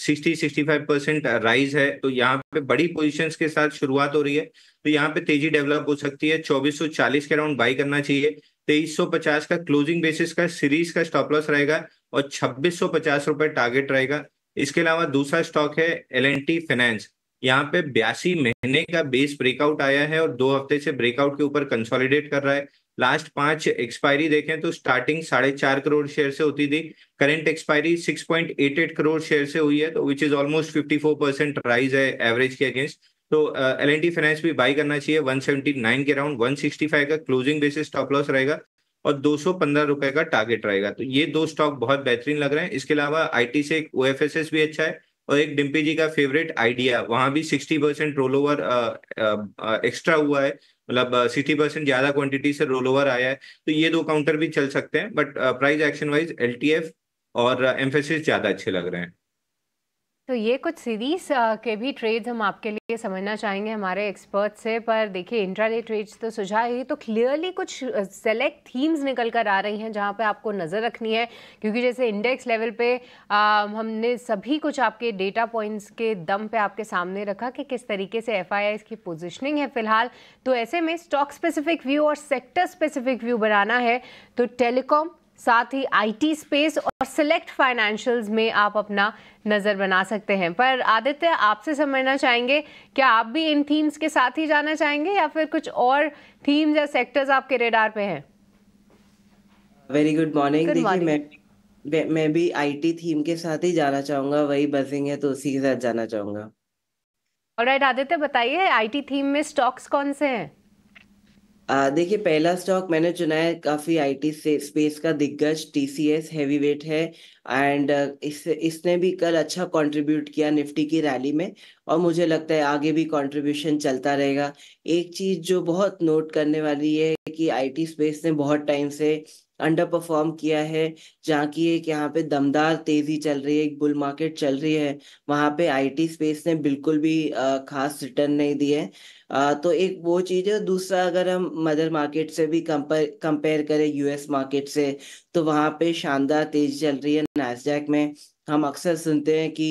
sixty sixty five percent rise है तो यहाँ पे बड़ी पोजिशन के साथ शुरुआत हो रही है तो यहाँ पे तेजी डेवलप हो सकती है चौबीस सौ चालीस के अराउंड बाई करना चाहिए तेईस सौ पचास का क्लोजिंग बेसिस का सीरीज का स्टॉप लॉस रहेगा और छब्बीस सौ पचास रुपए टारगेट रहेगा इसके अलावा दूसरा स्टॉक है एल एन टी फाइनेंस यहाँ पे बयासी महीने का बेस ब्रेकआउट आया है और दो हफ्ते से ब्रेकआउट के ऊपर कंसोलिडेट कर रहा है लास्ट पांच एक्सपायरी देखें तो स्टार्टिंग साढ़े चार करोड़ शेयर से होती थी current expiry six point eight eight crore share से हुई है तो which is almost fifty four percent rise है एवरेज के अगेंस्ट तो एल एन टी फाइनेंस भी बाई करना चाहिए वन सेवेंटी नाइन के अराउंड वन सिक्सटी फाइव का क्लोजिंग बेसिस स्टॉप लॉस रहेगा और दो सौ पंद्रह रुपए का टारगेट रहेगा तो ये दो स्टॉक बहुत बेहतरीन लग रहे हैं इसके अलावा आई टी से एक ओ एफ एस एस भी अच्छा है और एक डिम्पी जी का फेवरेट आइडिया वहां भी sixty percent roll over extra हुआ है मतलब सिक्सटी परसेंट ज्यादा क्वांटिटी से रोल ओवर आया है तो ये दो काउंटर भी चल सकते हैं but price action wise L और एम्फेसिस ज्यादा अच्छे लग रहे हैं तो ये कुछ सीरीज के भी ट्रेड्स हम आपके लिए समझना चाहेंगे हमारे एक्सपर्ट से पर देखिए इंट्राडे ट्रेड्स तो सुझाए ही तो क्लियरली कुछ सेलेक्ट थीम्स निकल कर आ रही हैं जहाँ पे आपको नज़र रखनी है क्योंकि जैसे इंडेक्स लेवल पे आ, हमने सभी कुछ आपके डेटा पॉइंट्स के दम पे आपके सामने रखा कि किस तरीके से एफ की पोजिशनिंग है फिलहाल तो ऐसे में स्टॉक स्पेसिफिक व्यू और सेक्टर स्पेसिफिक व्यू बनाना है तो टेलीकॉम साथ ही आईटी स्पेस और सिलेक्ट फाइनेंशियल्स में आप अपना नज़र बना सकते हैं पर आदित्य आपसे समझना चाहेंगे क्या आप भी इन थीम्स के साथ ही जाना चाहेंगे या फिर कुछ और थीम्स या सेक्टर्स आपके रेडार पे हैं वेरी गुड मॉर्निंग मैं मैं भी आईटी थीम के साथ ही जाना चाहूंगा वही बसिंग है तो उसी के साथ जाना चाहूंगा ऑलराइट right, आदित्य बताइए आईटी थीम में स्टॉक्स कौन से हैं देखिए पहला स्टॉक मैंने चुना है काफ़ी आईटी से स्पेस का दिग्गज टीसीएस हैवी वेट है एंड इस इसने भी कल अच्छा कंट्रीब्यूट किया निफ्टी की रैली में और मुझे लगता है आगे भी कंट्रीब्यूशन चलता रहेगा एक चीज़ जो बहुत नोट करने वाली है कि आईटी स्पेस ने बहुत टाइम से अंडर परफॉर्म किया है जहाँ की एक यहाँ पे दमदार तेजी चल रही है एक बुल मार्केट चल रही है वहां पे आईटी स्पेस ने बिल्कुल भी खास रिटर्न नहीं दिए तो एक वो चीज़ है दूसरा अगर हम मदर मार्केट से भी कंपेयर कंपेयर करें यूएस मार्केट से तो वहां पे शानदार तेजी चल रही है नैसडैक में हम अक्सर सुनते हैं कि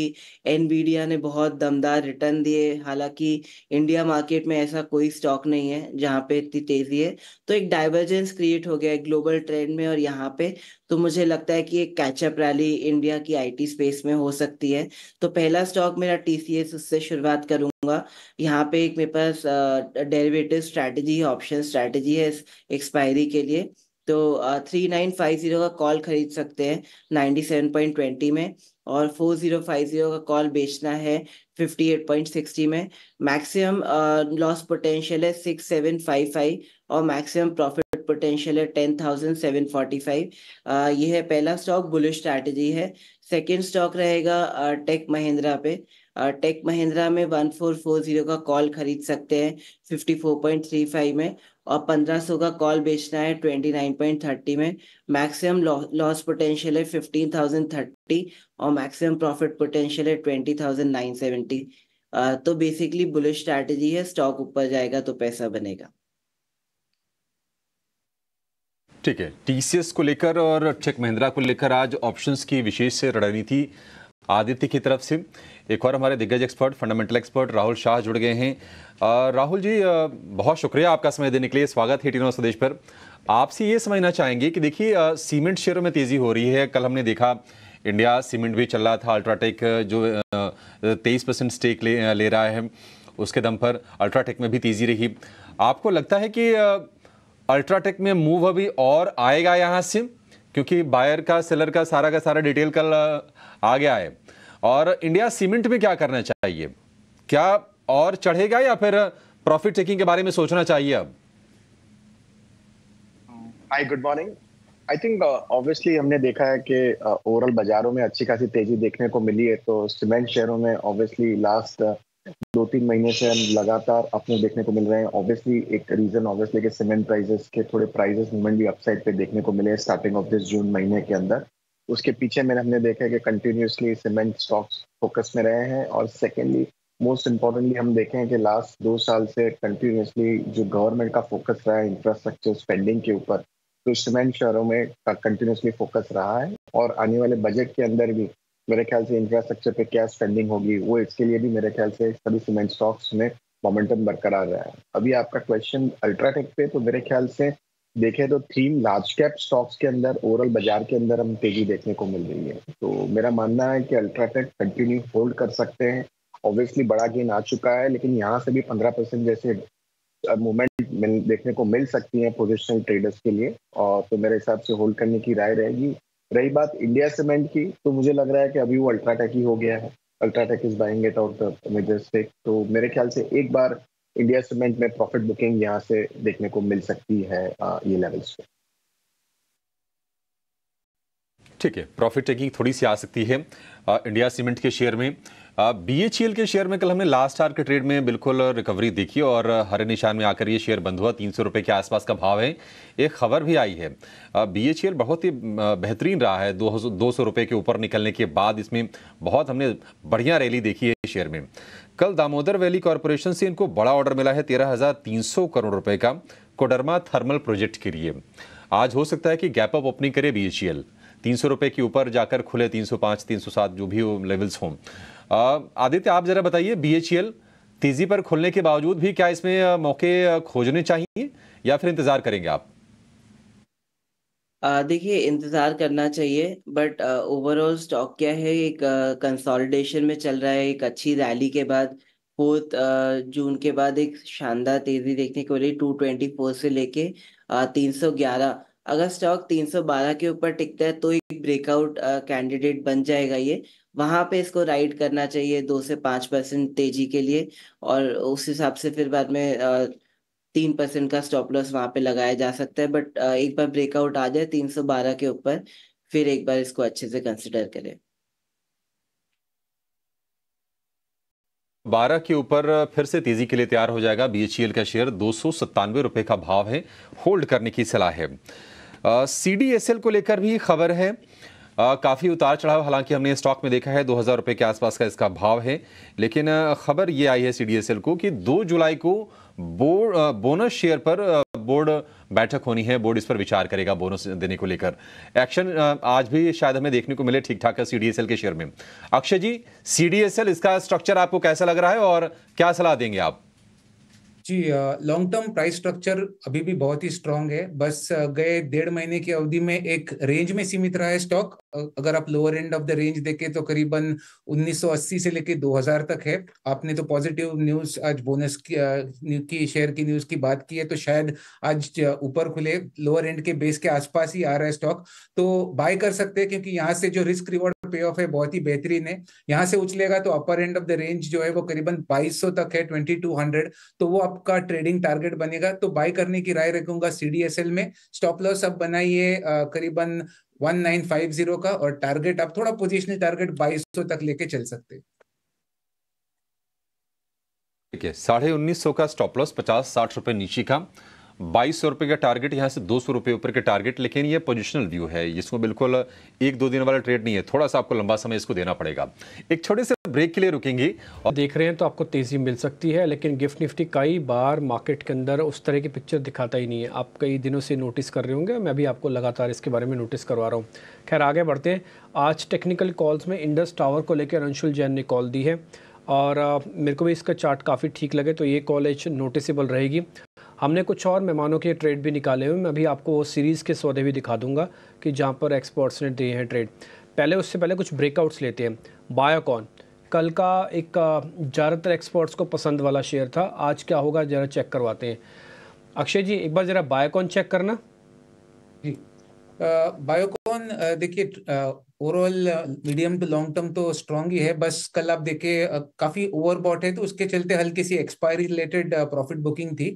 एनवीडिया ने बहुत दमदार रिटर्न दिए हालांकि इंडिया मार्केट में ऐसा कोई स्टॉक नहीं है जहां पे इतनी तेजी है तो एक डाइवर्जेंस क्रिएट हो गया है ग्लोबल ट्रेंड में और यहाँ पे तो मुझे लगता है कि एक कैचअप रैली इंडिया की आईटी स्पेस में हो सकती है तो पहला स्टॉक मेरा टीसीएस उससे शुरुआत करूंगा यहाँ पे एक मेरे पास डेरिवेटिव स्ट्रैटेजी ऑप्शन स्ट्रैटेजी है एक्सपायरी के लिए तो थ्री नाइन फाइव जीरो का कॉल खरीद सकते हैं नाइन्टी सेवन पॉइंट ट्वेंटी में और फोर जीरो फाइव जीरो का कॉल बेचना है फिफ्टी एट पॉइंट सिक्सटी में मैक्सिमम लॉस पोटेंशियल है सिक्स सेवन फाइव फाइव और मैक्सिमम प्रॉफिट पोटेंशियल है ten thousand seven forty five ये है पहला स्टॉक बुलिश स्ट्रैटेजी है सेकेंड स्टॉक रहेगा टेक महिंद्रा पे टेक महिंद्रा में वन फोर फोर जीरो का कॉल खरीद सकते हैं fifty four point three five में और 1500 का कॉल बेचना है 29.30 में मैक्सिमम लॉस पोटेंशियल है 15,030 और मैक्सिमम प्रॉफिट पोटेंशियल है 20,970 तो बेसिकली बुलिश स्ट्रैटेजी है स्टॉक ऊपर जाएगा तो पैसा बनेगा ठीक है टीसीएस को लेकर और टेक महिंद्रा को लेकर आज ऑप्शंस की विशेष से रणनीति आदित्य की तरफ से एक और हमारे दिग्गज expert fundamental expert Rahul Shah जुड़ गए हैं राहुल जी बहुत शुक्रिया आपका समय देने के लिए स्वागत है टीनो स्वदेश पर आपसे ये समझना चाहेंगे कि देखिए सीमेंट शेयरों में तेज़ी हो रही है कल हमने देखा इंडिया सीमेंट भी चल रहा था अल्ट्राटेक जो तेईस परसेंट स्टेक ले, ले रहा है उसके दम पर अल्ट्राटेक में भी तेज़ी रही आपको लगता है कि अल्ट्राटेक में मूव अभी और आएगा यहाँ से क्योंकि बायर का सेलर का सारा का सारा डिटेल कल आ गया है और इंडिया सीमेंट में क्या करना चाहिए क्या और चढ़ेगा या फिर प्रॉफिट टेकिंग के बारे में सोचना चाहिए अब hi good morning I think obviously हमने देखा है कि ओवरऑल uh, बाजारों में अच्छी खासी तेजी देखने को मिली है तो सीमेंट शेयरों में ऑब्वियसली लास्ट uh, दो तीन महीने से हम लगातार अपने देखने को मिल रहे हैं ऑब्वियसली एक रीजन ऑब्वियसली कि सीमेंट प्राइजेस के थोड़े प्राइजेस मूवमेंट भी अपसाइड पे देखने को मिले स्टार्टिंग ऑफ दिस जून महीने के अंदर उसके पीछे मैंने हमने देखा कि कंटिन्यूसली सीमेंट स्टॉक्स फोकस में रहे हैं और सेकेंडली मोस्ट इम्पॉर्टेंटली हम देखें कि लास्ट दो साल से कंटिन्यूसली जो गवर्नमेंट का फोकस रहा है इंफ्रास्ट्रक्चर स्पेंडिंग के ऊपर तो सीमेंट शहरों में कंटिन्यूसली फोकस रहा है और आने वाले बजट के अंदर भी मेरे ख्याल से इंफ्रास्ट्रक्चर पे क्या स्पेंडिंग होगी वो इसके लिए भी मेरे ख्याल से सभी सीमेंट स्टॉक्स में मोमेंटम बरकरार रहा है अभी आपका क्वेश्चन अल्ट्राटेक पे तो मेरे ख्याल से देखें तो थीम लार्ज कैप स्टॉक्स के अंदर ओवरऑल बाजार के अंदर हम तेजी देखने को मिल रही है तो मेरा मानना है कि अल्ट्राटेक कंटिन्यू होल्ड कर सकते हैं ऑब्वियसली बड़ा गेन आ चुका है लेकिन यहाँ से भी पंद्रह परसेंट जैसे मूवमेंट देखने को मिल सकती है पोजिशनल ट्रेडर्स के लिए और तो मेरे हिसाब से होल्ड करने की राय रहेगी रही बात इंडिया सीमेंट की तो मुझे लग रहा है कि अभी वो अल्ट्राटेक ही हो गया है UltraTech is buying at out major stake तो मेरे ख्याल से एक बार इंडिया सीमेंट में प्रॉफिट बुकिंग यहाँ से देखने को मिल सकती है ये लेवल्स पे ठीक है प्रॉफिट टेकिंग थोड़ी सी आ सकती है आ, इंडिया सीमेंट के शेयर में बी e के शेयर में कल हमने लास्ट आर के ट्रेड में बिल्कुल रिकवरी देखी और हरे निशान में आकर ये शेयर बंद हुआ तीन सौ के आसपास का भाव है एक खबर भी आई है बी e बहुत ही बेहतरीन रहा है दो, सौ के ऊपर निकलने के बाद इसमें बहुत हमने बढ़िया रैली देखी है शेयर में कल दामोदर वैली कॉरपोरेशन से इनको बड़ा ऑर्डर मिला है सौ करोड़ रुपए का कोडरमा थर्मल प्रोजेक्ट के लिए आज हो सकता है कि गैप अप ओपनिंग करे बी तीन सौ रुपये के ऊपर जाकर खुले तीन सौ पाँच तीन सौ सात जो भी लेवल्स हों आदित्य आप जरा बताइए बी तेजी पर खुलने के बावजूद भी क्या इसमें मौके खोजने चाहिए या फिर इंतजार करेंगे आप देखिए इंतज़ार करना चाहिए बट ओवरऑल स्टॉक क्या है एक कंसोलिडेशन में चल रहा है एक अच्छी रैली के बाद फोर्थ जून के बाद एक शानदार तेज़ी देखने को मिली टू ट्वेंटी फोर से लेके तीन सौ ग्यारह अगर स्टॉक तीन सौ बारह के ऊपर टिकता है तो एक ब्रेकआउट कैंडिडेट बन जाएगा ये वहां पे इसको राइड करना चाहिए दो से पांच परसेंट तेजी के लिए और उस हिसाब से फिर बाद में तीन परसेंट का स्टॉप लॉस वहां पे लगाया जा सकता है बट एक बार ब्रेकआउट आ जाए तीन सौ बारह के ऊपर फिर एक बार इसको अच्छे से कंसिडर करें बारह के ऊपर फिर से तेजी के लिए तैयार हो जाएगा बीएचईएल e का शेयर दो रुपए का भाव है होल्ड करने की सलाह है सीडीएसएल को लेकर भी खबर है आ, काफ़ी उतार चढ़ाव हालांकि हमने स्टॉक में देखा है दो हज़ार के आसपास का इसका भाव है लेकिन खबर ये आई है सीडीएसएल को कि 2 जुलाई को बोर्ड बोनस शेयर पर बोर्ड बैठक होनी है बोर्ड इस पर विचार करेगा बोनस देने को लेकर एक्शन आज भी शायद हमें देखने को मिले ठीक ठाक है सीडीएसएल के शेयर में अक्षय जी सीडीएसएल इसका स्ट्रक्चर आपको कैसा लग रहा है और क्या सलाह देंगे आप ji long term price structure अभी भी बहुत ही स्ट्रांग है बस गए डेढ़ महीने की अवधि में एक रेंज में सीमित रहा है स्टॉक अगर आप lower end of the range देखें तो करीबन 1980 से लेके 2000 तक है आपने तो पॉजिटिव न्यूज आज बोनस की, की शेयर की न्यूज की बात की है तो शायद आज ऊपर खुले लोअर एंड के बेस के आसपास ही आ रहा है स्टॉक तो बाय कर सकते हैं क्योंकि यहाँ से जो रिस्क रिवॉर्ड पे ऑफ है बहुत ही बेहतरीन है यहाँ से उछलेगा तो upper end of the range जो है वो करीबन बाईस तक है ट्वेंटी तो वो आपका ट्रेडिंग टारगेट बनेगा तो बाय करने की राय रखूंगा सी में स्टॉप लॉस अब बनाइए करीबन 1950 का और टारगेट आप थोड़ा पोजिशनल टारगेट 2200 तक लेके चल सकते ठीक है साढ़े उन्नीस सौ का स्टॉप लॉस पचास साठ रुपए नीचे का बाईस सौ रुपये का टारगेट यहाँ से दो सौ रुपये ऊपर के टारगेट लेकिन ये पोजिशनल व्यू है इसको बिल्कुल एक दो दिन वाला ट्रेड नहीं है थोड़ा सा आपको लंबा समय इसको देना पड़ेगा एक छोटे से ब्रेक के लिए रुकेंगे और देख रहे हैं तो आपको तेज़ी मिल सकती है लेकिन गिफ्ट निफ्टी कई बार मार्केट के अंदर उस तरह की पिक्चर दिखाता ही नहीं है आप कई दिनों से नोटिस कर रहे होंगे मैं भी आपको लगातार इसके बारे में नोटिस करवा रहा हूँ खैर आगे बढ़ते हैं आज टेक्निकल कॉल्स में इंडस टावर को लेकर अंशुल जैन ने कॉल दी है और मेरे को भी इसका चार्ट काफ़ी ठीक लगे तो ये कॉलेज नोटिसेबल रहेगी हमने कुछ और मेहमानों के ट्रेड भी निकाले हुए मैं अभी आपको वो सीरीज़ के सौदे भी दिखा दूंगा कि जहाँ पर एक्सपर्ट्स ने दिए हैं ट्रेड पहले उससे पहले कुछ ब्रेकआउट्स लेते हैं बायोकॉन कल का एक ज़्यादातर एक्सपर्ट्स को पसंद वाला शेयर था आज क्या होगा ज़रा चेक करवाते हैं अक्षय जी एक बार ज़रा बायोकॉन चेक करना जी बायोकॉन देखिए overall medium to long term तो स्ट्रॉन्ग ही है बस कल आप देखे uh, काफी ओवरबॉट है तो उसके चलते हल्की सी एक्सपायरी रिलेटेड प्रॉफिट बुकिंग थी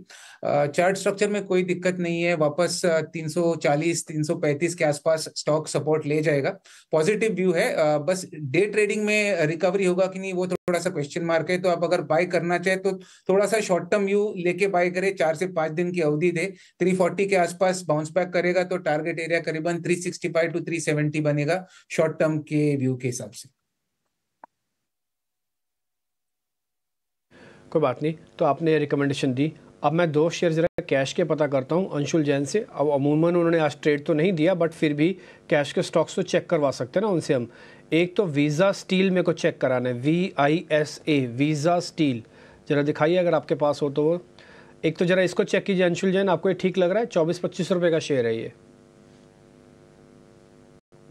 चार्ट uh, स्ट्रक्चर में कोई दिक्कत नहीं है वापस 340 uh, 335 के आसपास स्टॉक सपोर्ट ले जाएगा पॉजिटिव व्यू है बस डे ट्रेडिंग में रिकवरी होगा कि नहीं वो थोड़ा सा क्वेश्चन मार्क है तो आप अगर बाय करना चाहे तो थोड़ा सा शॉर्ट टर्म व्यू लेके बाय करें चार से पांच दिन की अवधि दे थ्री के आसपास बाउंस बैक करेगा तो टारगेट एरिया करीबन थ्री टू थ्री बनेगा शॉर्ट टर्म के व्यू के हिसाब से कोई बात नहीं तो आपने रिकमेंडेशन दी अब मैं दो शेयर ज़रा कैश के पता करता हूँ अंशुल जैन से अब अमूमन उन्होंने आज ट्रेड तो नहीं दिया बट फिर भी कैश के स्टॉक्स तो चेक करवा सकते हैं ना उनसे हम एक तो वीज़ा स्टील मेरे को चेक कराना है V I S A visa steel ज़रा दिखाइए अगर आपके पास हो तो वो एक तो ज़रा इसको चेक कीजिए अंशुल जैन आपको ये ठीक लग रहा है चौबीस पच्चीस रुपये का शेयर है ये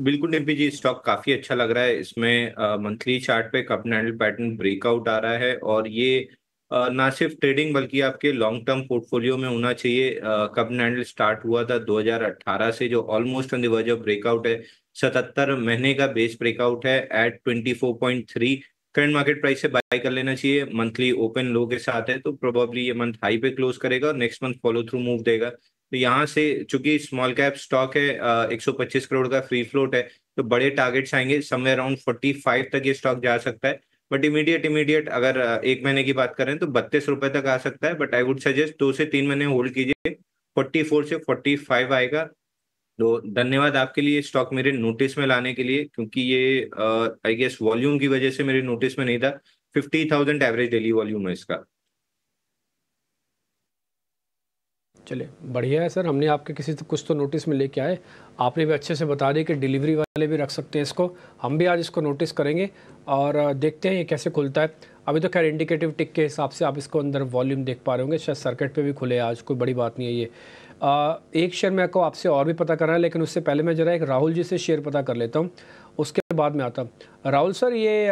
बिल्कुल निम्पी जी स्टॉक काफी अच्छा लग रहा है इसमें मंथली चार्ट पे कप हैंडल पैटर्न ब्रेकआउट आ रहा है और ये ना सिर्फ ट्रेडिंग बल्कि आपके लॉन्ग टर्म पोर्टफोलियो में होना चाहिए कप हैंडल स्टार्ट हुआ था 2018 से जो ऑलमोस्ट ऑन दर्ज ऑफ ब्रेकआउट है सतहत्तर महीने का बेस ब्रेकआउट है eight twenty current market price से बाय कर लेना चाहिए मंथली ओपन लो के साथ है तो प्रोबेबली ये मंथ हाई पे क्लोज करेगा और next month follow through move देगा तो यहाँ से चूंकि स्मॉल कैप स्टॉक है एक सौ पच्चीस करोड़ का फ्री फ्लोट है तो बड़े टारगेट्स आएंगे समय अराउंड फोर्टी फाइव तक ये स्टॉक जा सकता है बट इमीडिएट इमीडिएट अगर एक महीने की बात करें तो बत्तीस रुपए तक आ सकता है बट आई वुड सजेस्ट दो से तीन महीने होल्ड कीजिए फोर्टी फोर से फोर्टी फाइव आएगा तो धन्यवाद आपके लिए स्टॉक मेरे नोटिस में लाने के लिए क्योंकि ये आई गेस वॉल्यूम की वजह से मेरे नोटिस में नहीं था fifty thousand average daily volume है इसका चलिए बढ़िया है सर हमने आपके किसी से कुछ तो नोटिस में लेके आए आपने भी अच्छे से बता दिया कि डिलीवरी वाले भी रख सकते हैं इसको हम भी आज इसको नोटिस करेंगे और देखते हैं ये कैसे खुलता है अभी तो खैर इंडिकेटिव टिक के हिसाब से आप इसको अंदर वॉल्यूम देख पा रहे होंगे शायद सर्किट पर भी खुले आज कोई बड़ी बात नहीं है ये आ, एक शेयर मैं को आपसे और भी पता करना है लेकिन उससे पहले मैं ज़रा एक राहुल जी से शेयर पता कर लेता हूँ उसके बाद में आता हूँ राहुल सर ये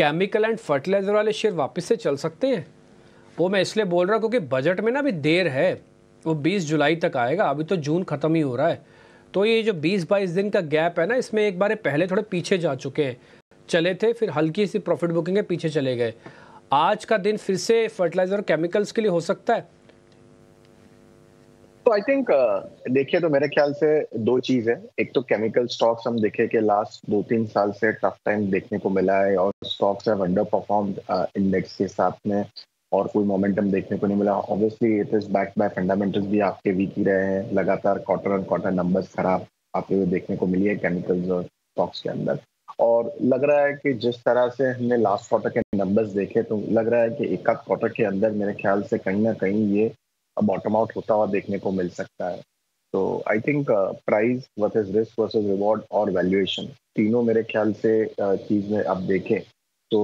केमिकल एंड फर्टिलाइज़र वाले शेयर वापस से चल सकते हैं वो मैं इसलिए बोल रहा हूँ क्योंकि बजट में ना अभी देर है वो 20 जुलाई तक आएगा अभी तो जून ख़त्म ही हो रहा है तो ये जो 20-22 दिन का गैप है ना इसमें एक बार पहले थोड़े पीछे जा चुके हैं चले थे फिर हल्की सी प्रॉफिट बुकिंग है पीछे चले गए आज का दिन फिर से फर्टिलाइजर और केमिकल्स के लिए हो सकता है तो आई थिंक देखिए तो मेरे ख्याल से दो चीज है एक तो केमिकल स्टॉक्स हम देखे के लास्ट दो तीन साल से टफ टाइम देखने को मिला है और stocks have underperform index के साथ में और कोई मोमेंटम देखने को नहीं मिला obviously it is back by fundamentals भी आपके वीक ही रहे हैं लगातार क्वार्टर एंड क्वार्टर नंबर्स खराब आपके हुए देखने को मिली है केमिकल्स और स्टॉक्स के अंदर और लग रहा है कि जिस तरह से हमने लास्ट क्वार्टर के नंबर्स देखे तो लग रहा है कि एक आध क्वार्टर के अंदर मेरे ख्याल से कहीं ना कहीं ये बॉटम आउट होता हुआ देखने को मिल सकता है तो I think price versus risk versus reward और वैल्यूएशन तीनों मेरे ख्याल से uh, चीज़ में आप देखें तो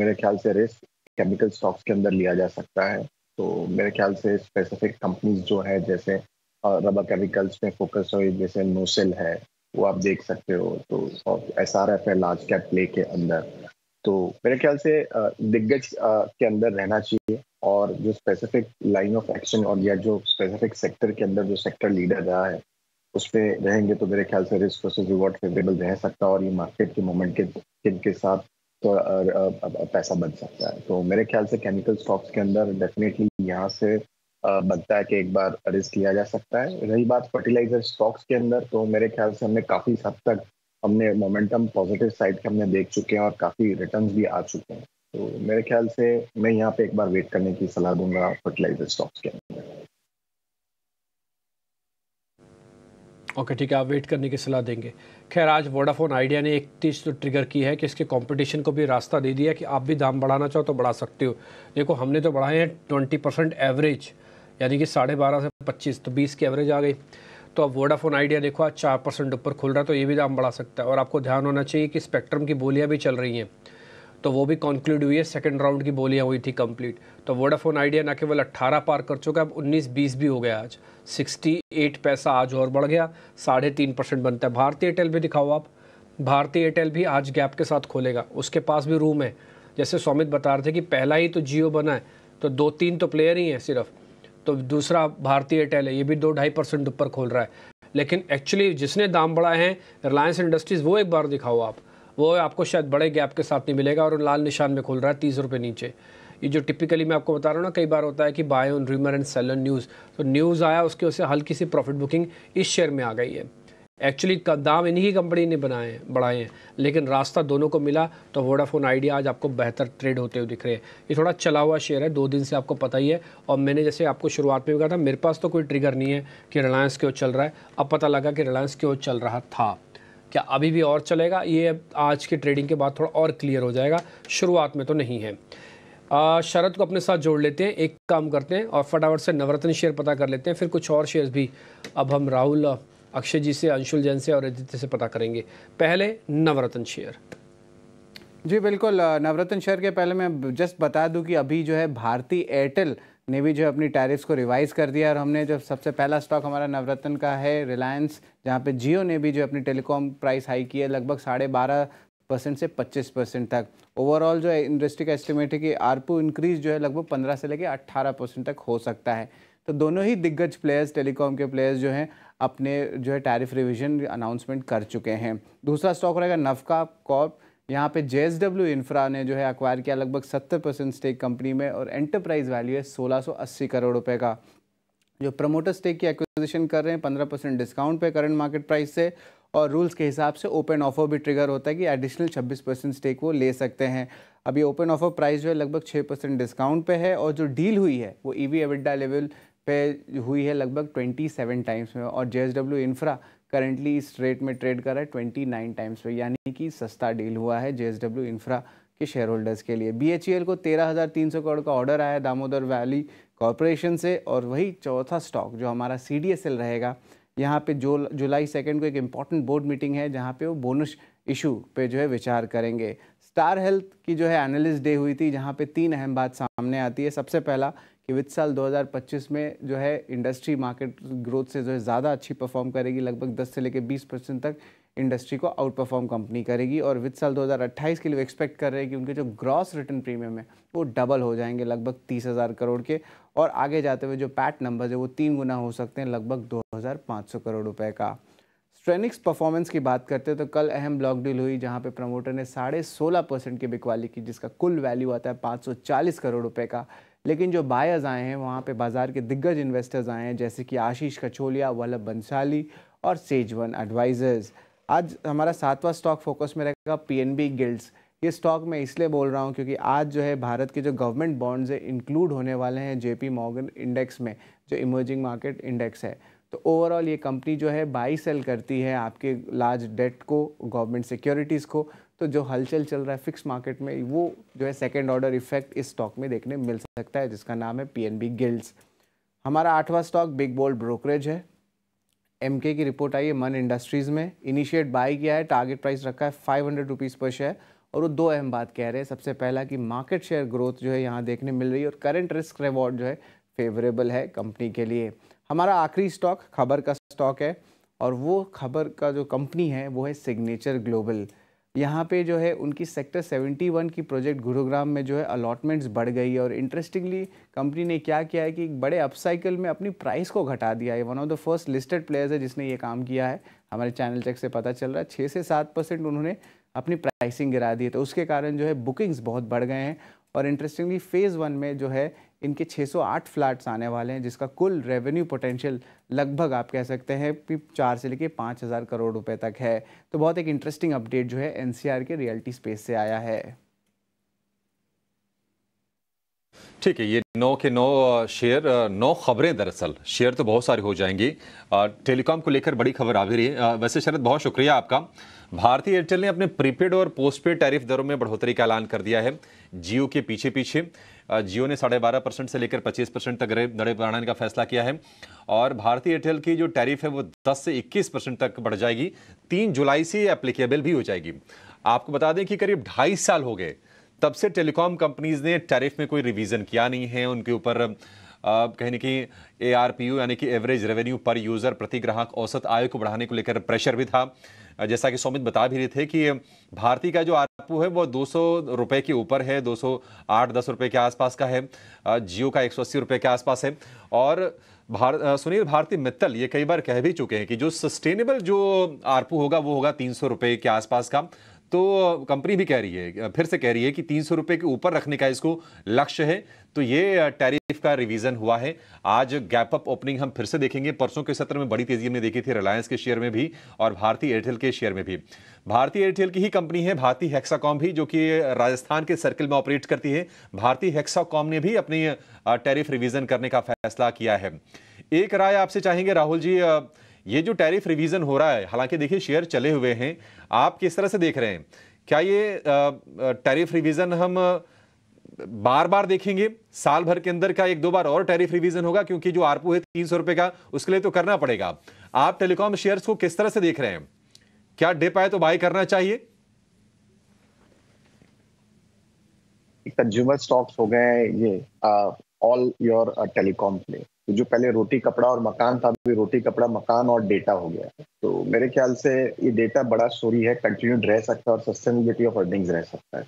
मेरे ख्याल से रिस्क केमिकल स्टॉक्स के अंदर लिया जा सकता है तो मेरे ख्याल से स्पेसिफिक कंपनीज जो है जैसे रबर केमिकल्स में फोकस हो जैसे नोसेल है वो आप देख सकते हो तो एस आर एफ है लार्ज कैप प्ले के अंदर तो मेरे ख्याल से दिग्गज के अंदर रहना चाहिए और जो स्पेसिफिक लाइन ऑफ एक्शन और या जो स्पेसिफिक सेक्टर के अंदर जो सेक्टर लीडर रहा है उस पर रहेंगे तो मेरे ख्याल से रिस्क रिवॉर्ड फेवरेबल रह सकता है और ये मार्केट के मोमेंट के, के साथ तो पैसा बन सकता है तो मेरे ख्याल से केमिकल स्टॉक्स के अंदर डेफिनेटली यहाँ से बनता है कि एक बार रिस्क लिया जा सकता है रही बात फर्टिलाइजर स्टॉक्स के अंदर तो मेरे ख्याल से हमने काफ़ी हद तक हमने मोमेंटम पॉजिटिव साइड के हमने देख चुके हैं और काफ़ी रिटर्न भी आ चुके हैं तो मेरे ख्याल से मैं यहाँ पे एक बार वेट करने की सलाह दूंगा फर्टिलाइजर स्टॉक्स के अंदर ओके ठीक है आप वेट करने की सलाह देंगे खैर आज वोडाफोन आइडिया ने एक चीज़ तो ट्रिगर की है कि इसके कंपटीशन को भी रास्ता दे दिया कि आप भी दाम बढ़ाना चाहो तो बढ़ा सकते हो देखो हमने तो बढ़ाए हैं ट्वेंटी परसेंट एवरेज यानी कि साढ़े बारह से पच्चीस तो बीस की एवरेज आ गई तो अब वोडाफोन आइडिया देखो आज चार परसेंट ऊपर खुल रहा है तो ये भी दाम बढ़ा सकता है और आपको ध्यान होना चाहिए कि स्पेक्ट्रम की बोलियाँ भी चल रही हैं तो वो भी कंक्लूड हुई है सेकेंड राउंड की बोलियाँ हुई थी कंप्लीट तो वोडाफोन आइडिया ना केवल 18 पार कर चुका है अब उन्नीस बीस भी हो गया आज 68 पैसा आज और बढ़ गया साढ़े तीन परसेंट बनता है भारतीय एयरटेल भी दिखाओ आप भारतीय एयरटेल भी आज गैप के साथ खोलेगा उसके पास भी रूम है जैसे सौमित बता रहे थे कि पहला ही तो जियो बना है तो दो तीन तो प्लेयर ही हैं सिर्फ तो दूसरा भारतीय एयरटेल है ये भी दो ढाई परसेंट ऊपर खोल रहा है लेकिन एक्चुअली जिसने दाम बढ़ाए हैं रिलायंस इंडस्ट्रीज़ वो एक बार दिखाओ आप वो आपको शायद बड़े गैप के साथ नहीं मिलेगा और लाल निशान में खोल रहा है तीस रुपये नीचे ये जो टिपिकली मैं आपको बता रहा हूँ ना कई बार होता है कि buy on rumour and seller news तो न्यूज़ आया उसके से हल्की सी प्रॉफिट बुकिंग इस शेयर में आ गई है एक्चुअली दाम इन्हीं की कंपनी ने बनाए हैं बढ़ाए हैं लेकिन रास्ता दोनों को मिला तो वोडाफोन आइडिया आज आपको बेहतर ट्रेड होते हुए दिख रहे हैं ये थोड़ा चला हुआ शेयर है दो दिन से आपको पता ही है और मैंने जैसे आपको शुरुआत में भी कहा था मेरे पास तो कोई ट्रिगर नहीं है कि रिलायंस क्यों चल रहा है अब पता लगा कि रिलायंस क्यों चल रहा था क्या अभी भी और चलेगा ये आज के ट्रेडिंग के बाद थोड़ा और क्लियर हो जाएगा शुरुआत में तो नहीं है शरद को अपने साथ जोड़ लेते हैं एक काम करते हैं और फटाफट से नवरत्न शेयर पता कर लेते हैं फिर कुछ और शेयर भी अब हम राहुल अक्षय जी से अंशुल जैन से और आदित्य से पता करेंगे पहले नवरत्न शेयर जी बिल्कुल नवरत्न शेयर के पहले मैं जस्ट बता दूं कि अभी जो है भारती एयरटेल ने भी जो है अपनी टैरिफ्स को रिवाइज़ कर दिया और हमने जो सबसे पहला स्टॉक हमारा नवरत्न का है रिलायंस जहाँ पे जियो ने भी जो अपनी टेलीकॉम प्राइस हाई की है लगभग साढ़े बारह परसेंट से पच्चीस परसेंट तक ओवरऑल जो है इंडस्ट्री का एस्टिमेट है कि आरपू इंक्रीज जो है लगभग पंद्रह से लेकर अट्ठारह परसेंट तक हो सकता है तो दोनों ही दिग्गज प्लेयर्स टेलीकॉम के प्लेयर्स जो हैं अपने जो है टैरिफ रिविजन अनाउंसमेंट कर चुके हैं दूसरा स्टॉक रहेगा नफका कॉप यहाँ पे जे इंफ्रा ने जो है अक्वायर किया लगभग सत्तर परसेंट स्टेक कंपनी में और एंटरप्राइज वैल्यू है सोलह सौ अस्सी करोड़ रुपए का जो प्रमोटर स्टेक की एक्विजिशन कर रहे हैं पंद्रह परसेंट डिस्काउंट पे करंट मार्केट प्राइस से और रूल्स के हिसाब से ओपन ऑफर भी ट्रिगर होता है कि एडिशनल छब्बीस परसेंट स्टेक वो ले सकते हैं अब ये ओपन ऑफर प्राइस जो है लगभग छः परसेंट डिस्काउंट पे है और जो डील हुई है वो ई वी लेवल पे हुई है लगभग ट्वेंटी टाइम्स में और जे इंफ्रा करेंटली इस रेट में ट्रेड कर रहा है ट्वेंटी नाइन टाइम्स पे यानी कि सस्ता डील हुआ है जे इंफ्रा के शेयर होल्डर्स के लिए बी e को तेरह हज़ार तीन सौ करोड़ का ऑर्डर आया दामोदर वैली कॉरपोरेशन से और वही चौथा स्टॉक जो हमारा सी रहेगा यहाँ पे जो जुलाई सेकेंड को एक इम्पॉर्टेंट बोर्ड मीटिंग है जहाँ पे वो बोनस इशू पे जो है विचार करेंगे स्टार हेल्थ की जो है एनालिस्ट डे हुई थी जहाँ पे तीन अहम बात सामने आती है सबसे पहला कि वित्त साल 2025 में जो है इंडस्ट्री मार्केट ग्रोथ से जो है ज़्यादा अच्छी परफॉर्म करेगी लगभग 10 से लेकर 20 परसेंट तक इंडस्ट्री को आउट परफॉर्म कंपनी करेगी और वित्त साल 2028 के लिए एक्सपेक्ट कर रहे हैं कि उनके जो ग्रॉस रिटर्न प्रीमियम है वो डबल हो जाएंगे लगभग तीस हज़ार करोड़ के और आगे जाते हुए जो पैट नंबर्स है वो तीन गुना हो सकते हैं लगभग दो हज़ार पाँच सौ करोड़ रुपए का स्ट्रेनिक्स परफॉर्मेंस की बात करते हैं तो कल अहम ब्लॉक डील हुई जहां पे प्रमोटर ने साढ़े सोलह परसेंट की बिकवाली की जिसका कुल वैल्यू आता है 540 करोड़ रुपए का लेकिन जो बायर्स आए हैं वहां पे बाजार के दिग्गज इन्वेस्टर्स आए हैं जैसे कि आशीष कछोलिया वल्लभ बंसाली और सेजवन एडवाइजर्स आज हमारा सातवां स्टॉक फोकस में रहेगा पीएनबी गिल्ड्स ये स्टॉक मैं इसलिए बोल रहा हूँ क्योंकि आज जो है भारत के जो गवर्नमेंट बॉन्ड्स है इंक्लूड होने वाले हैं जेपी मॉर्गन इंडेक्स में जो इमर्जिंग मार्केट इंडेक्स है तो ओवरऑल ये कंपनी जो है बाई सेल करती है आपके लार्ज डेट को गवर्नमेंट सिक्योरिटीज़ को तो जो हलचल चल रहा है फिक्स मार्केट में वो जो है सेकेंड ऑर्डर इफेक्ट इस स्टॉक में देखने मिल सकता है जिसका नाम है पी एन बी गिल्ड्स हमारा आठवां स्टॉक बिग बोल्ड ब्रोकरेज है एम की रिपोर्ट आई है मन इंडस्ट्रीज़ में इनिशिएट बाई किया है टारगेट प्राइस रखा है फाइव हंड्रेड रुपीज़ पर शेयर और वो दो अहम बात कह रहे हैं सबसे पहला कि मार्केट शेयर ग्रोथ जो है यहाँ देखने मिल रही है और करंट रिस्क रिवॉर्ड जो है फेवरेबल है कंपनी के लिए हमारा आखिरी स्टॉक खबर का स्टॉक है और वो खबर का जो कंपनी है वो है सिग्नेचर ग्लोबल यहाँ पे जो है उनकी सेक्टर 71 की प्रोजेक्ट गुरुग्राम में जो है अलॉटमेंट्स बढ़ गई है और इंटरेस्टिंगली कंपनी ने क्या किया है कि बड़े अपसाइकिल में अपनी प्राइस को घटा दिया है one of the first listed players है जिसने ये काम किया है हमारे चैनल चेक से पता चल रहा है छः से सात परसेंट उन्होंने अपनी प्राइसिंग गिरा दी है तो उसके कारण जो है बुकिंग्स बहुत बढ़ गए हैं और इंटरेस्टिंगली फेज़ वन में जो है इनके 608 फ्लैट्स आने वाले हैं जिसका कुल रेवेन्यू पोटेंशियल लगभग आप कह सकते हैं कि चार से लेके पाँच हज़ार करोड़ रुपए तक है तो बहुत एक इंटरेस्टिंग अपडेट जो है एनसीआर के रियलिटी स्पेस से आया है ठीक है ये नौ के नौ शेयर नौ खबरें दरअसल शेयर तो बहुत सारी हो जाएंगी टेलीकॉम को लेकर बड़ी खबर आ भी रही है वैसे शरद बहुत शुक्रिया आपका भारतीय एयरटेल ने अपने प्रीपेड और पोस्टपेड टैरिफ दरों में बढ़ोतरी का ऐलान कर दिया है जियो के पीछे पीछे जियो ने साढ़े बारह परसेंट से लेकर पच्चीस परसेंट तक दड़े बढ़ाने का फैसला किया है और भारतीय एयरटेल की जो टैरिफ है वो दस से इक्कीस परसेंट तक बढ़ जाएगी तीन जुलाई से एप्लीकेबल भी हो जाएगी आपको बता दें कि करीब ढाई साल हो गए तब से टेलीकॉम कंपनीज ने टैरिफ में कोई रिविजन किया नहीं है उनके ऊपर कहीं ना कहीं ए आर पी यू यानी कि एवरेज रेवेन्यू पर यूज़र प्रति ग्राहक औसत आय को बढ़ाने को लेकर प्रेशर भी था जैसा कि सौमित बता भी रहे थे कि भारती का जो आरपू है वो दो रुपए के ऊपर है 208 10 रुपए के आसपास का है जियो का एक रुपए के आसपास है और भार सुनील भारती मित्तल ये कई बार कह भी चुके हैं कि जो सस्टेनेबल जो आरपू होगा वो होगा तीन सौ रुपये के आसपास का तो कंपनी भी कह रही है फिर से कह रही है कि तीन सौ रुपये के ऊपर रखने का इसको लक्ष्य है तो ये टैरिफ का रिवीजन हुआ है आज गैप अप ओपनिंग हम फिर से देखेंगे परसों के सत्र में बड़ी तेजी हमने देखी थी रिलायंस के शेयर में भी और भारतीय एयरटेल के शेयर में भी भारतीय एयरटेल की ही कंपनी है भारतीय हेक्साकॉम भी जो कि राजस्थान के सर्किल में ऑपरेट करती है भारतीय हेक्साकॉम ने भी अपनी टैरिफ रिविजन करने का फैसला किया है एक राय आपसे चाहेंगे राहुल जी ये जो टैरिफ रिविजन हो रहा है हालांकि देखिए शेयर चले हुए हैं आप किस तरह से देख रहे हैं क्या ये टैरिफ रिविजन हम बार बार देखेंगे साल भर के अंदर का एक दो बार और टैरिफ रिवीजन होगा क्योंकि जो आरपू है तीन सौ रुपए का उसके लिए तो करना पड़ेगा आप टेलीकॉम शेयर्स को किस तरह से देख रहे हैं क्या डिप आए तो बाय करना चाहिए कंज्यूमर स्टॉक्स हो गए ये ऑल योर टेलीकॉम प्ले जो पहले रोटी कपड़ा और मकान था अभी रोटी कपड़ा मकान और डेटा हो गया तो मेरे ख्याल से ये डेटा बड़ा स्टोरी है कंटिन्यूड रह सकता है और सस्टेनेबिलिटी ऑफ अर्निंग्स रह सकता है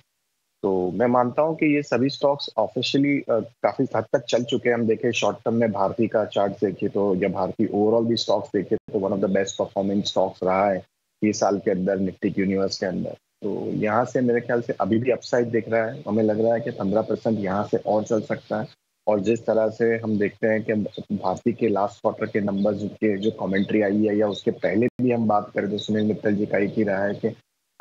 तो मैं मानता हूं कि ये सभी स्टॉक्स ऑफिशियली काफी हद तक चल चुके हैं हम देखें शॉर्ट टर्म में भारती का चार्ट देखे तो या भारती ओवरऑल भी स्टॉक्स देखे तो one of the best performing stocks रहा है ये साल के अंदर निफ्टी यूनिवर्स के अंदर तो यहाँ से मेरे ख्याल से अभी भी अपसाइड दिख रहा है हमें लग रहा है कि पंद्रह परसेंट यहाँ से और चल सकता है और जिस तरह से हम देखते हैं कि भारती के लास्ट क्वार्टर के नंबर्स के जो कमेंट्री आई है या उसके पहले भी हम बात करें तो सुनील मित्तल जी का एक ही रहा है कि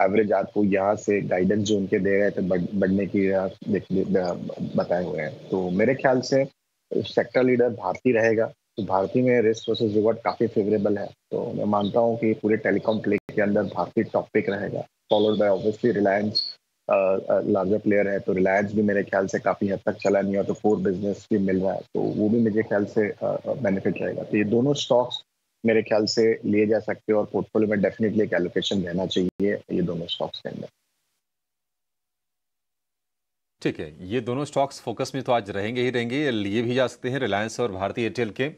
एवरेज आपको यहाँ से गाइडेंस जो उनके दे रहे थे बढ़ने की बताए हुए हैं तो मेरे ख्याल से सेक्टर लीडर भारती रहेगा तो भारती में रिस्क वर्सेस रिवॉर्ड काफ़ी फेवरेबल है तो मैं मानता हूँ कि पूरे टेलीकॉम प्ले के अंदर भारतीय टॉपिक रहेगा followed by obviously Reliance larger player है तो रिलायंस भी मेरे ख्याल से काफ़ी हद तक चला नहीं है तो फोर बिजनेस भी मिल रहा है तो वो भी मेरे ख्याल से बेनिफिट रहेगा तो ये दोनों स्टॉक्स मेरे ख्याल से लिए जा सकते हैं और पोर्टफोलियो में डेफिनेटली एक एलोकेशन रहना चाहिए ये दोनों स्टॉक्स के अंदर ठीक है ये दोनों स्टॉक्स फोकस में तो आज रहेंगे ही रहेंगे लिए भी जा सकते हैं रिलायंस और भारतीय एयरटेल के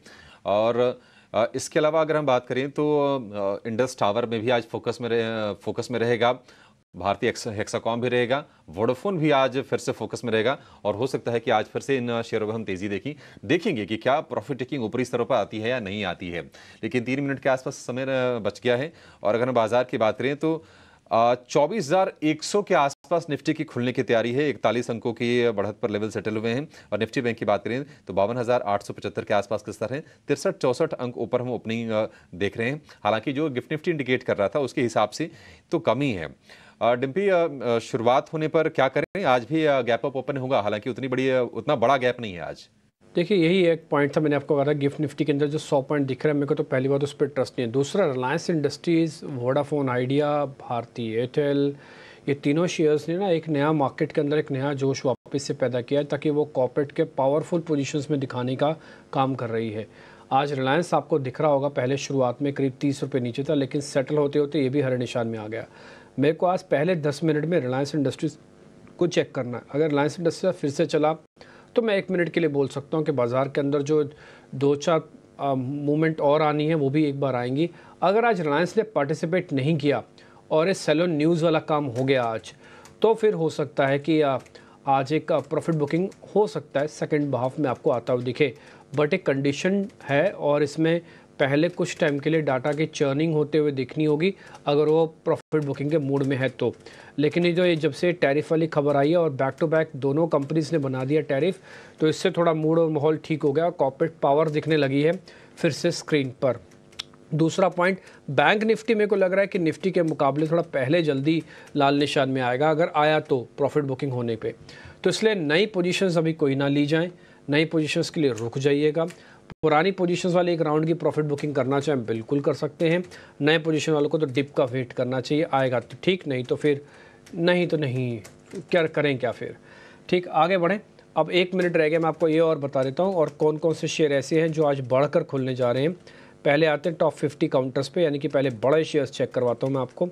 और इसके अलावा अगर हम बात करें तो इंडस टावर में भी आज फोकस में रहे फोकस में रहेगा भारतीय हेक्साकॉम भी रहेगा वोडोफोन भी आज फिर से फोकस में रहेगा और हो सकता है कि आज फिर से इन शेयरों में हम तेजी देखी देखेंगे कि क्या प्रॉफिट टेकिंग ऊपरी स्तरों पर आती है या नहीं आती है लेकिन तीन मिनट के आसपास समय बच गया है और अगर हम बाजार की बात करें तो चौबीस हज़ार एक सौ के आसपास निफ्टी की खुलने की तैयारी है इकतालीस अंकों की बढ़त पर लेवल सेटल हुए हैं और निफ्टी बैंक की बात करें तो बावन हज़ार आठ सौ पचहत्तर के आसपास के स्तर हैं तिरसठ चौसठ अंक ऊपर हम ओपनिंग देख रहे हैं हालांकि जो गिफ्ट निफ्टी इंडिकेट कर रहा था उसके हिसाब से तो कमी है डिम्पी शुरुआत होने पर क्या करें आज भी गैप अप ओपन होगा हालांकि उतनी बड़ी उतना बड़ा गैप नहीं है आज देखिए यही एक पॉइंट था मैंने आपको कहा था गिफ्ट निफ्टी के अंदर जो सौ पॉइंट दिख रहा है मेरे को तो पहली बार उस पर ट्रस्ट नहीं है दूसरा Reliance industries Vodafone Idea Bharti Airtel ये तीनों शेयर्स ने ना एक नया मार्केट के अंदर एक नया जोश वापस से पैदा किया है ताकि वो कॉपरेट के पावरफुल पोजिशन में दिखाने का काम कर रही है आज रिलायंस आपको दिख रहा होगा पहले शुरुआत में करीब तीस रुपये नीचे था लेकिन सेटल होते होते ये भी हर निशान में आ गया मेरे को आज पहले दस मिनट में रिलायंस इंडस्ट्रीज़ को चेक करना है अगर रिलायंस इंडस्ट्रीज फिर से चला तो मैं एक मिनट के लिए बोल सकता हूँ कि बाज़ार के अंदर जो दो चार मूवमेंट और आनी है वो भी एक बार आएंगी अगर आज रिलायंस ने पार्टिसिपेट नहीं किया और इस सेलोन न्यूज़ वाला काम हो गया आज तो फिर हो सकता है कि आज एक प्रॉफिट बुकिंग हो सकता है सेकंड हाफ में आपको आता हुआ दिखे बट एक कंडीशन है और इसमें पहले कुछ टाइम के लिए डाटा की चर्निंग होते हुए देखनी होगी अगर वो प्रॉफिट बुकिंग के मूड में है तो लेकिन ये जो ये जब से टैरिफ वाली खबर आई है और बैक टू बैक दोनों कंपनीज ने बना दिया टैरिफ तो इससे थोड़ा मूड और माहौल ठीक हो गया और कॉपरेट पावर दिखने लगी है फिर से स्क्रीन पर दूसरा पॉइंट बैंक निफ्टी मेरे को लग रहा है कि निफ्टी के मुकाबले थोड़ा पहले जल्दी लाल निशान में आएगा अगर आया तो प्रॉफिट बुकिंग होने पर तो इसलिए नई पोजिशन अभी कोई ना ली जाएं नई पोजीशंस के लिए रुक जाइएगा पुरानी पोजीशंस वाले एक राउंड की प्रॉफिट बुकिंग करना चाहें बिल्कुल कर सकते हैं नए पोजीशन वालों को तो डिप का वेट करना चाहिए आएगा तो ठीक नहीं तो फिर नहीं तो नहीं क्या करें क्या फिर ठीक आगे बढ़ें अब एक मिनट रह गया मैं आपको ये और बता देता हूँ और कौन कौन से शेयर ऐसे हैं जो आज बढ़कर खुलने जा रहे हैं पहले आते हैं टॉप फिफ्टी काउंटर्स पर यानी कि पहले बड़े शेयर्स चेक करवाता हूँ मैं आपको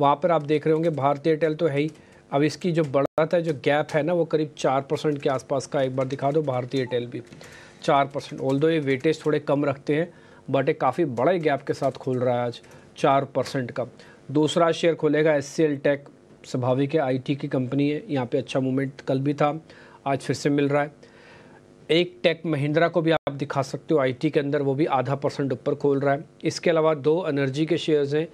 वहाँ पर आप देख रहे होंगे भारतीय एयरटेल तो है ही अब इसकी जो बढ़त है जो गैप है ना वो करीब चार परसेंट के आसपास का एक बार दिखा दो भारतीय एयरटेल भी चार परसेंट ऑल दो ये वेटेज थोड़े कम रखते हैं बट एक काफ़ी बड़े गैप के साथ खोल रहा है आज चार परसेंट का दूसरा शेयर खोलेगा एस सी एल टेक स्वाभाविक है टी की कंपनी है यहाँ पे अच्छा मूवमेंट कल भी था आज फिर से मिल रहा है एक टेक महिंद्रा को भी आप दिखा सकते हो टी के अंदर वो भी आधा परसेंट ऊपर खोल रहा है इसके अलावा दो एनर्जी के शेयर्स हैं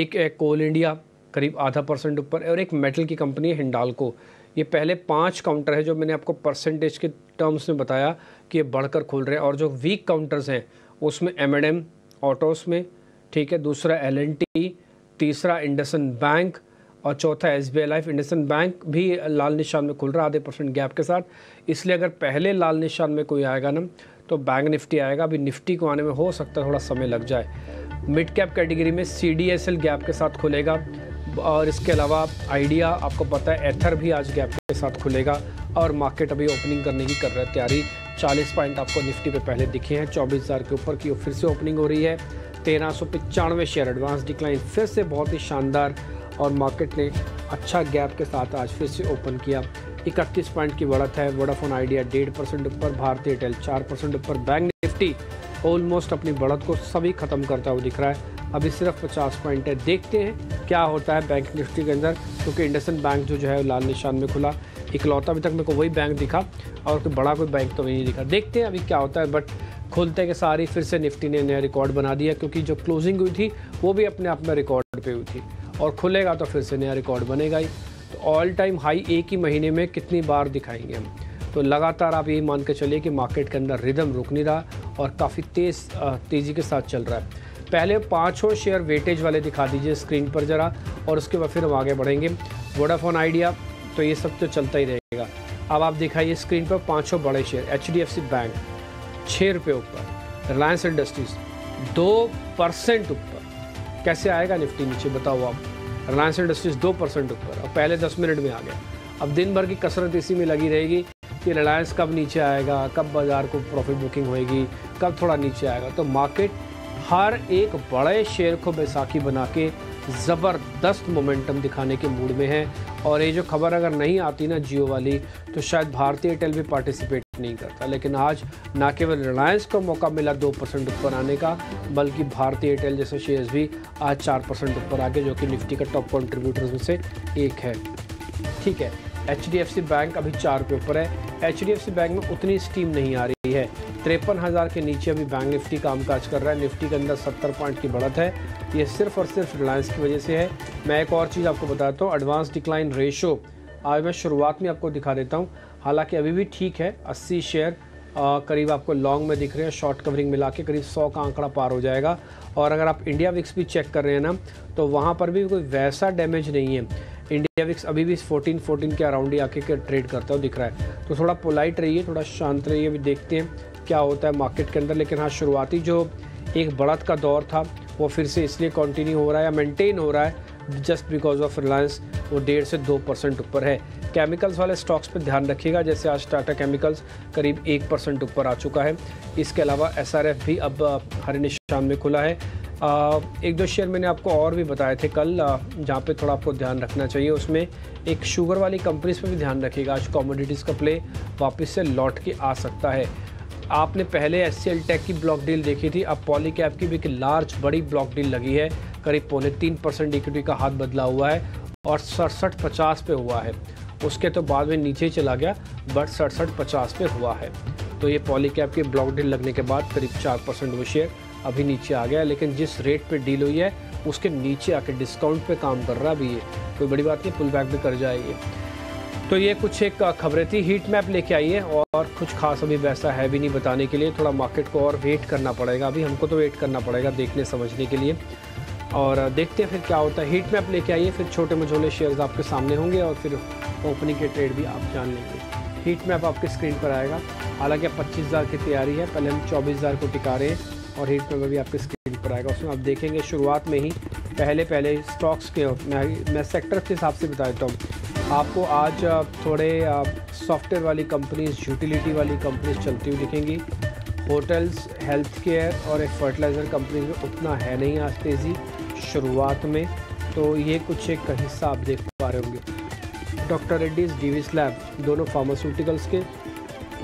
एक है कोल इंडिया करीब आधा परसेंट ऊपर और एक मेटल की कंपनी है हिंडालको ये पहले पाँच काउंटर है जो मैंने आपको परसेंटेज के टर्म्स में बताया कि ये बढ़कर खुल रहे हैं और जो वीक काउंटर्स हैं उसमें एम एंड एम ऑटोस में ठीक है दूसरा एल एन टी तीसरा इंडसन बैंक और चौथा S B I life IndusInd bank भी लाल निशान में खुल रहा है आधे परसेंट गैप के साथ इसलिए अगर पहले लाल निशान में कोई आएगा ना तो बैंक निफ्टी आएगा अभी निफ्टी को आने में हो सकता है थोड़ा समय लग जाए मिड कैप कैटेगरी में C D S L gap के साथ खुलेगा और इसके अलावा आइडिया आपको पता है एथर भी आज गैप के साथ खुलेगा और मार्केट अभी ओपनिंग करने की कर रहा है तैयारी 40 पॉइंट आपको निफ्टी पे पहले दिखे हैं चौबीस हज़ार के ऊपर की फिर से ओपनिंग हो रही है तेरह सौ शेयर एडवांस डिक्लाइन फिर से बहुत ही शानदार और मार्केट ने अच्छा गैप के साथ आज फिर से ओपन किया इकतीस पॉइंट की बढ़त है वोडाफोन आइडिया डेढ़ परसेंट ऊपर भारतीय एयरटेल चार परसेंट ऊपर बैंक निफ्टी ऑलमोस्ट अपनी बढ़त को सभी ख़त्म करता हुआ दिख रहा है अभी सिर्फ पचास पॉइंट है देखते हैं क्या होता है बैंक निफ्टी के अंदर क्योंकि इंडसन बैंक जो जो है लाल निशान में खुला इकलौता अभी तक मेरे को वही बैंक दिखा और कोई बड़ा कोई बैंक तो नहीं दिखा देखते हैं अभी क्या होता है बट खुलते के सारी फिर से निफ्टी ने नया रिकॉर्ड बना दिया क्योंकि जो क्लोजिंग हुई थी वो भी अपने आप में रिकॉर्ड पे हुई थी और खुलेगा तो फिर से नया रिकॉर्ड बनेगा ही तो ऑल टाइम हाई एक ही महीने में कितनी बार दिखाएंगे हम तो लगातार आप यही मान के चलिए कि मार्केट के अंदर रिदम रुक नहीं रहा और काफ़ी तेज़ तेज़ी के साथ चल रहा है पहले पाँचों शेयर वेटेज वाले दिखा दीजिए स्क्रीन पर ज़रा और उसके बाद फिर हम आगे बढ़ेंगे वोडाफोन आइडिया तो ये सब तो चलता ही रहेगा अब आप दिखाइए स्क्रीन पर पाँचों बड़े share H D F C bank छः रुपये ऊपर रिलायंस इंडस्ट्रीज दो परसेंट ऊपर कैसे आएगा निफ्टी नीचे बताओ आप रिलायंस इंडस्ट्रीज दो परसेंट ऊपर और पहले दस मिनट में आ गया अब दिन भर की कसरत इसी में लगी रहेगी कि रिलायंस कब नीचे आएगा कब बाज़ार को प्रॉफिट बुकिंग होएगी कब थोड़ा नीचे आएगा तो मार्केट हर एक बड़े शेयर को बैसाखी बना के ज़बरदस्त मोमेंटम दिखाने के मूड में है और ये जो खबर अगर नहीं आती ना जियो वाली तो शायद भारतीय एयरटेल भी पार्टिसिपेट नहीं करता लेकिन आज ना केवल रिलायंस को मौका मिला दो परसेंट ऊपर आने का बल्कि भारतीय एयरटेल जैसे शेयर्स भी आज चार परसेंट ऊपर आ गए जो कि निफ्टी का टॉप कॉन्ट्रीब्यूटर्स में से एक है ठीक है एच बैंक अभी चार के ऊपर है एच बैंक में उतनी स्टीम नहीं आ रही है तिरपन हज़ार के नीचे अभी बैंक निफ्टी कामकाज कर रहा है निफ्टी के अंदर सत्तर पॉइंट की बढ़त है ये सिर्फ और सिर्फ रिलायंस की वजह से है मैं एक और चीज़ आपको बताता हूँ एडवांस डिक्लाइन रेशो आज मैं शुरुआत में आपको दिखा देता हूँ हालांकि अभी भी ठीक है अस्सी शेयर आ, करीब आपको लॉन्ग में दिख रहे हैं शॉर्ट कवरिंग मिला के करीब 100 का आंकड़ा पार हो जाएगा और अगर आप इंडिया विक्स भी चेक कर रहे हैं ना तो वहाँ पर भी कोई वैसा डैमेज नहीं है इंडिया विक्स अभी भी 14 14 के अराउंड ही आके के ट्रेड करता हुआ दिख रहा है तो थोड़ा पोलाइट रहिए थोड़ा शांत रहिए अभी देखते हैं क्या होता है मार्केट के अंदर लेकिन हाँ शुरुआती जो एक बढ़त का दौर था वो फिर से इसलिए कंटिन्यू हो रहा है या मेंटेन हो रहा है जस्ट बिकॉज ऑफ रिलायंस वो डेढ़ से दो परसेंट ऊपर है केमिकल्स वाले स्टॉक्स पर ध्यान रखिएगा जैसे आज टाटा केमिकल्स करीब एक परसेंट ऊपर आ चुका है इसके अलावा एस भी अब हरे निशान में खुला है आ, एक दो शेयर मैंने आपको और भी बताए थे कल जहाँ पे थोड़ा आपको ध्यान रखना चाहिए उसमें एक शुगर वाली कंपनीज पर भी ध्यान रखिएगा आज कॉमोडिटीज़ का प्ले वापस से लौट के आ सकता है आपने पहले एस टेक की ब्लॉक डील देखी थी अब पॉली कैप की भी एक लार्ज बड़ी ब्लॉक डील लगी है करीब पौने तीन परसेंट इक्विटी का हाथ बदला हुआ है और सड़सठ पचास पे हुआ है उसके तो बाद में नीचे चला गया बट सड़सठ पचास पे हुआ है तो ये पॉलीकैप के ब्लॉक डील लगने के बाद करीब चार परसेंट वो शेयर अभी नीचे आ गया लेकिन जिस रेट पे डील हुई है उसके नीचे आके डिस्काउंट पे काम कर रहा भी है कोई बड़ी बात नहीं पुल बैक भी कर जाएगी तो ये कुछ एक खबरें थी हीट मैप लेके आई है और कुछ खास अभी वैसा है भी नहीं बताने के लिए थोड़ा मार्केट को और वेट करना पड़ेगा अभी हमको तो वेट करना पड़ेगा देखने समझने के लिए और देखते हैं फिर क्या होता है हीट मैप लेके आइए फिर छोटे मझोले शेयर्स आपके सामने होंगे और फिर ओपनिंग के ट्रेड भी आप जान लेंगे हीट मैप आपके स्क्रीन पर आएगा हालांकि अब पच्चीस हज़ार की तैयारी है पहले हम चौबीस हज़ार को टिका रहे हैं और हीट मैप भी आपके स्क्रीन पर आएगा उसमें आप देखेंगे शुरुआत में ही पहले पहले स्टॉक्स के मैं मैं सेक्टर के हिसाब से बता देता हूँ आपको आज थोड़े सॉफ्टवेयर वाली कंपनीज यूटिलिटी वाली कंपनीज चलती हुई दिखेंगी होटल्स हेल्थ केयर और एक फर्टिलाइज़र कंपनी में उतना है नहीं आज तेज़ी शुरुआत में तो ये कुछ एक हिस्सा आप देख पा रहे होंगे डॉक्टर रेड्डीज डीवीस लैब दोनों फार्मास्यूटिकल्स के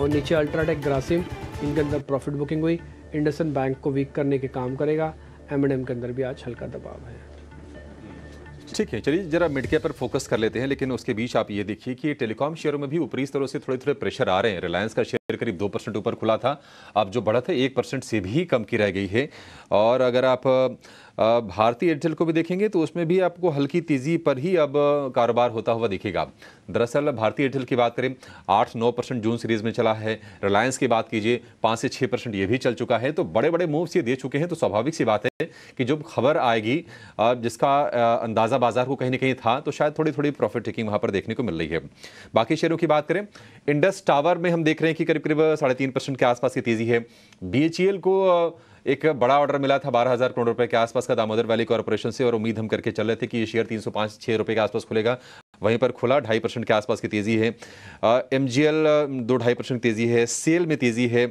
और नीचे अल्ट्राटेक ग्रासिम इनके अंदर प्रॉफिट बुकिंग हुई इंडसन बैंक को वीक करने के काम करेगा एम एंड एम के अंदर भी आज हल्का दबाव है ठीक है चलिए जरा मिड कैप पर फोकस कर लेते हैं लेकिन उसके बीच आप ये देखिए कि टेलीकॉम शेयरों में भी ऊपरी स्तरों से थोड़े थोड़े प्रेशर आ रहे हैं रिलायंस का शेयर करीब दो परसेंट ऊपर खुला था अब जो बढ़ा था एक परसेंट से भी कम की रह गई है और अगर आप भारतीय एयरटेल को भी देखेंगे तो उसमें भी आपको हल्की तेज़ी पर ही अब कारोबार होता हुआ दिखेगा दरअसल भारतीय एयरटेल की बात करें आठ नौ परसेंट जून सीरीज़ में चला है रिलायंस की बात कीजिए पाँच से छः परसेंट ये भी चल चुका है तो बड़े बड़े मूव्स ये दे चुके हैं तो स्वाभाविक सी बात है कि जब खबर आएगी जिसका अंदाज़ा बाजार को कहीं ना कहीं था तो शायद थोड़ी थोड़ी प्रॉफिट टेकिंग वहाँ पर देखने को मिल रही है बाकी शेयरों की बात करें इंडस टावर में हम देख रहे हैं कि करीब करीब साढ़े तीन परसेंट के आसपास की तेज़ी है बी e को एक बड़ा ऑर्डर मिला था बारह हज़ार करोड़ रुपए के आसपास का दामोदर वैली कॉरपोरेशन से और उम्मीद हम करके चल रहे थे कि ये शेयर तीन सौ पाँच रुपये के आसपास खुलेगा वहीं पर खुला ढाई परसेंट के आसपास की तेज़ी है एम जी एल दो ढाई परसेंट तेज़ी है सेल में तेज़ी है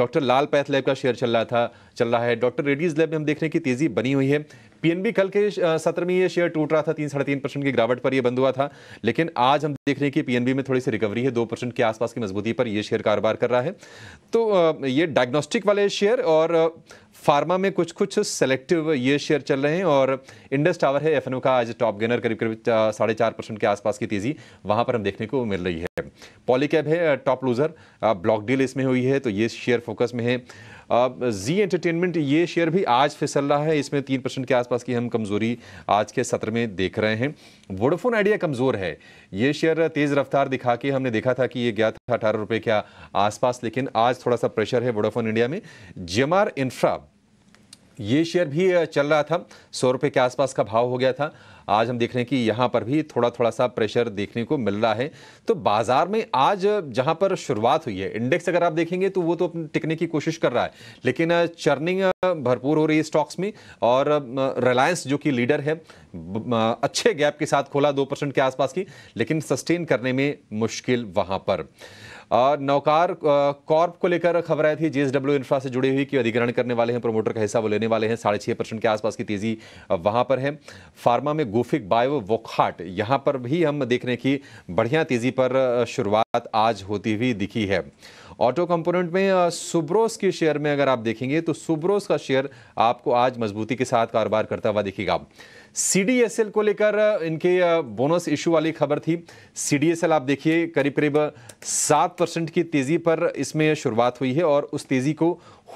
डॉक्टर लाल पैथ लैब का शेयर चल रहा था चल रहा है डॉक्टर रेड्डीज़ लैब में हम देख रहे हैं कि तेज़ी बनी हुई है पीएनबी कल के सत्र में ये शेयर टूट रहा था तीन साढ़े तीन परसेंट की गिरावट पर ये बंद हुआ था लेकिन आज हम देख रहे हैं कि पीएनबी में थोड़ी सी रिकवरी है दो परसेंट के आसपास की मजबूती पर ये शेयर कारोबार कर रहा है तो ये डायग्नोस्टिक वाले शेयर और फार्मा में कुछ कुछ सेलेक्टिव ये शेयर चल रहे हैं और इंडस टावर है एफ का आज टॉप गेनर करीब करीब साढ़े चार परसेंट के आसपास की तेजी वहां पर हम देखने को मिल रही है पॉलीकैब है टॉप लूजर ब्लॉक डील इसमें हुई है तो ये शेयर फोकस में है जी एंटरटेनमेंट ये शेयर भी आज फिसल रहा है इसमें तीन परसेंट के आसपास की हम कमज़ोरी आज के सत्र में देख रहे हैं वोडाफोन आइडिया कमज़ोर है ये शेयर तेज़ रफ्तार दिखा के हमने देखा था कि ये गया था अठारह रुपये के आसपास लेकिन आज थोड़ा सा प्रेशर है वोडाफोन इंडिया में जेमार इंफ्रा ये शेयर भी चल रहा था सौ रुपये के आसपास का भाव हो गया था आज हम देख रहे हैं कि यहाँ पर भी थोड़ा थोड़ा सा प्रेशर देखने को मिल रहा है तो बाजार में आज जहाँ पर शुरुआत हुई है इंडेक्स अगर आप देखेंगे तो वो तो टिकने की कोशिश कर रहा है लेकिन चर्निंग भरपूर हो रही है स्टॉक्स में और रिलायंस जो कि लीडर है अच्छे गैप के साथ खोला दो परसेंट के आसपास की लेकिन सस्टेन करने में मुश्किल वहाँ पर नौकार कॉर्प को लेकर खबर आई थी जीएसडब्ल्यू इंफ्रा से जुड़ी हुई कि अधिग्रहण करने वाले हैं प्रमोटर का हिस्सा वो लेने वाले हैं साढ़े छः परसेंट के आसपास की तेज़ी वहाँ पर है फार्मा में गोफिक बायो वोखाट यहाँ पर भी हम देख रहे हैं कि बढ़िया तेज़ी पर शुरुआत आज होती हुई दिखी है ऑटो कंपोनेंट में सुब्रोस के शेयर में अगर आप देखेंगे तो सुब्रोस का शेयर आपको आज मजबूती के साथ कारोबार करता हुआ दिखेगा सीडीएसएल को लेकर इनके बोनस इशू वाली खबर थी सीडीएसएल आप देखिए करीब करीब सात परसेंट की तेज़ी पर इसमें शुरुआत हुई है और उस तेज़ी को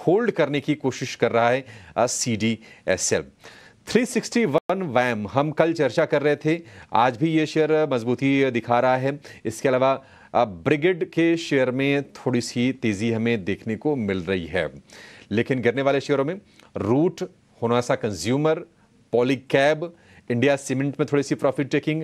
होल्ड करने की कोशिश कर रहा है सी डी एस एल 361 वैम हम कल चर्चा कर रहे थे आज भी ये शेयर मजबूती दिखा रहा है इसके अलावा ब्रिगेड के शेयर में थोड़ी सी तेज़ी हमें देखने को मिल रही है लेकिन गिरने वाले शेयरों में Route Honasa consumer Polycab India cement में थोड़ी सी प्रॉफिट टेकिंग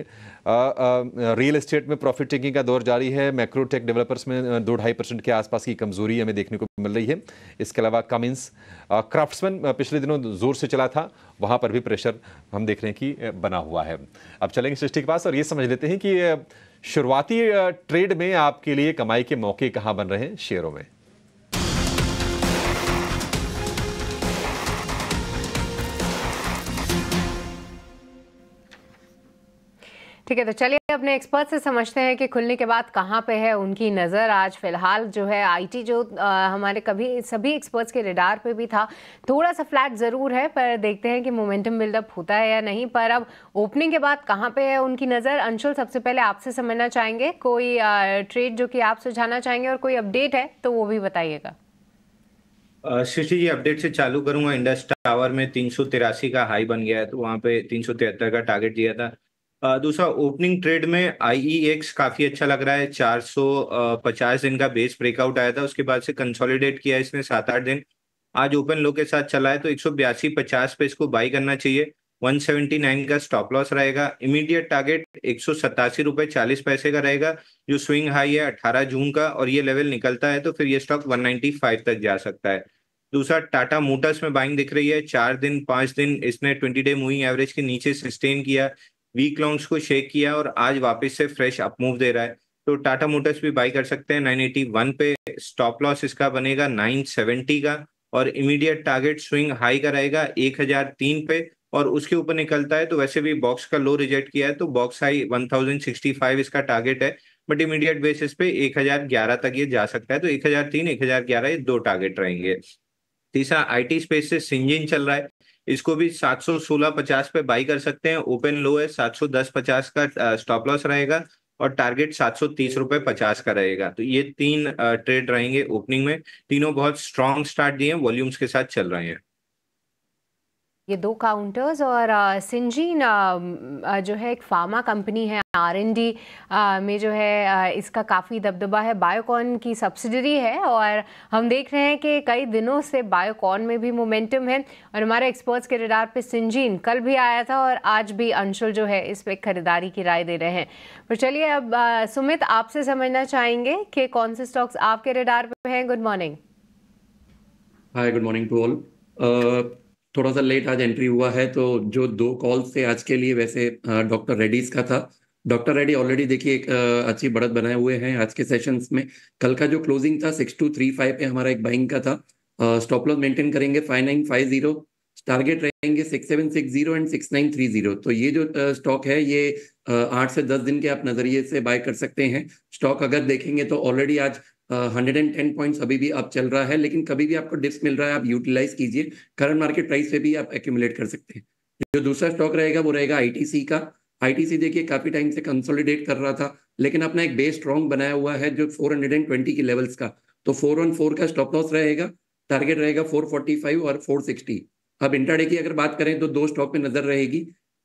रियल एस्टेट में प्रॉफिट टेकिंग का दौर जारी है मैक्रोटेक डेवलपर्स में दो ढाई परसेंट के आसपास की कमजोरी हमें देखने को मिल रही है इसके अलावा कमिंस क्राफ्ट्समैन पिछले दिनों जोर से चला था वहाँ पर भी प्रेशर हम देख रहे हैं कि बना हुआ है अब चलेंगे सृष्टि के पास और ये समझ लेते हैं कि शुरुआती ट्रेड में आपके लिए कमाई के मौके कहाँ बन रहे हैं शेयरों में ठीक है तो चलिए अपने एक्सपर्ट से समझते हैं कि खुलने के बाद कहाँ पे है उनकी नज़र आज फिलहाल जो है आईटी जो आ, हमारे कभी सभी एक्सपर्ट्स के रिडार पे भी था थोड़ा सा फ्लैट ज़रूर है पर देखते हैं कि मोमेंटम बिल्डअप होता है या नहीं पर अब ओपनिंग के बाद कहाँ पे है उनकी नज़र अंशुल सबसे पहले आपसे समझना चाहेंगे कोई ट्रेड जो कि आप सुझाना चाहेंगे और कोई अपडेट है तो वो भी बताइएगा शिशि जी अपडेट से चालू करूंगा इंडस्ट्री टावर में तीन का हाई बन गया है तो वहाँ पे तीन का टारगेट दिया था दूसरा ओपनिंग ट्रेड में एक्स e काफी अच्छा लग रहा है 450 दिन का बेस ब्रेकआउट आया था उसके बाद से कंसोलिडेट किया इसने सात आठ दिन आज ओपन लो के साथ चला है तो एक सौ पे इसको बाई करना चाहिए 179 का स्टॉप लॉस रहेगा इमीडिएट टारगेट एक सौ रुपए चालीस पैसे का रहेगा जो स्विंग हाई है 18 जून का और ये लेवल निकलता है तो फिर ये स्टॉक 195 तक जा सकता है दूसरा टाटा मोटर्स में बाइंग दिख रही है चार दिन पांच दिन इसने ट्वेंटी डे मूविंग एवरेज के नीचे सस्टेन किया वीक लॉन्ग्स को शेक किया और आज वापस से फ्रेश अपमूव दे रहा है तो टाटा मोटर्स भी बाई कर सकते हैं 981 पे स्टॉप लॉस इसका बनेगा 970 का और इमीडिएट टारगेट स्विंग हाई का रहेगा 1003 पे और उसके ऊपर निकलता है तो वैसे भी बॉक्स का लो रिजेक्ट किया है तो बॉक्स हाई 1065 इसका टारगेट है बट इमीडिएट बेसिस पे 1011 तक ये जा सकता है तो 1003 1011 ये दो टारगेट रहेंगे तीसरा आईटी स्पेस से सिंजिन चल रहा है इसको भी पचास पे बाई कर सकते हैं ओपन लो है पचास का स्टॉप लॉस रहेगा और टारगेट सात सौ तीस रुपए पचास का रहेगा तो ये तीन ट्रेड रहेंगे ओपनिंग में तीनों बहुत स्ट्रांग स्टार्ट दिए वॉल्यूम्स के साथ चल रहे हैं ये दो काउंटर्स और सिंजीन जो है एक फार्मा कंपनी है आर एन डी में जो है इसका काफ़ी दबदबा है बायोकॉन की सब्सिडरी है और हम देख रहे हैं कि कई दिनों से बायोकॉन में भी मोमेंटम है और हमारे एक्सपर्ट्स के रिडार पे सिंजीन कल भी आया था और आज भी अंशुल जो है इस पर खरीदारी की राय दे रहे हैं तो चलिए अब सुमित आपसे समझना चाहेंगे कि कौन से स्टॉक्स आपके रिडार पर हैं good morning hi good morning to all थोड़ा सा लेट आज एंट्री हुआ है तो जो दो कॉल्स थे आज के लिए वैसे डॉक्टर रेड्डीज का था डॉक्टर रेड्डी ऑलरेडी देखिए एक अच्छी बढ़त बनाए हुए हैं आज के सेशंस में कल का जो क्लोजिंग था सिक्स टू थ्री फाइव पे हमारा एक बाइंग का था स्टॉप लॉस मेंटेन करेंगे five nine five zero target रहेंगे six seven six zero and six nine three zero तो ये जो स्टॉक है ये आठ से दस दिन के आप नजरिए से बाय कर सकते हैं स्टॉक अगर देखेंगे तो ऑलरेडी आज हंड्रेड एंड टेन पॉइंट अभी भी आप चल रहा है लेकिन कभी भी आपको डिप्स मिल रहा है आप यूटिलाइज कीजिए करंट मार्केट प्राइस पे भी आप एक्यूमुलेट कर सकते हैं जो दूसरा स्टॉक रहेगा वो रहेगा आईटीसी का आईटीसी देखिए काफी टाइम से कंसोलिडेट कर रहा था लेकिन अपना एक बेस स्ट्रॉन्ग बनाया हुआ है जो 420 के लेवल्स का तो 414 का स्टॉप लॉस रहेगा टारगेट रहेगा 445 और 460 अब इंटरडे की अगर बात करें तो दो स्टॉक पे नजर रहेगी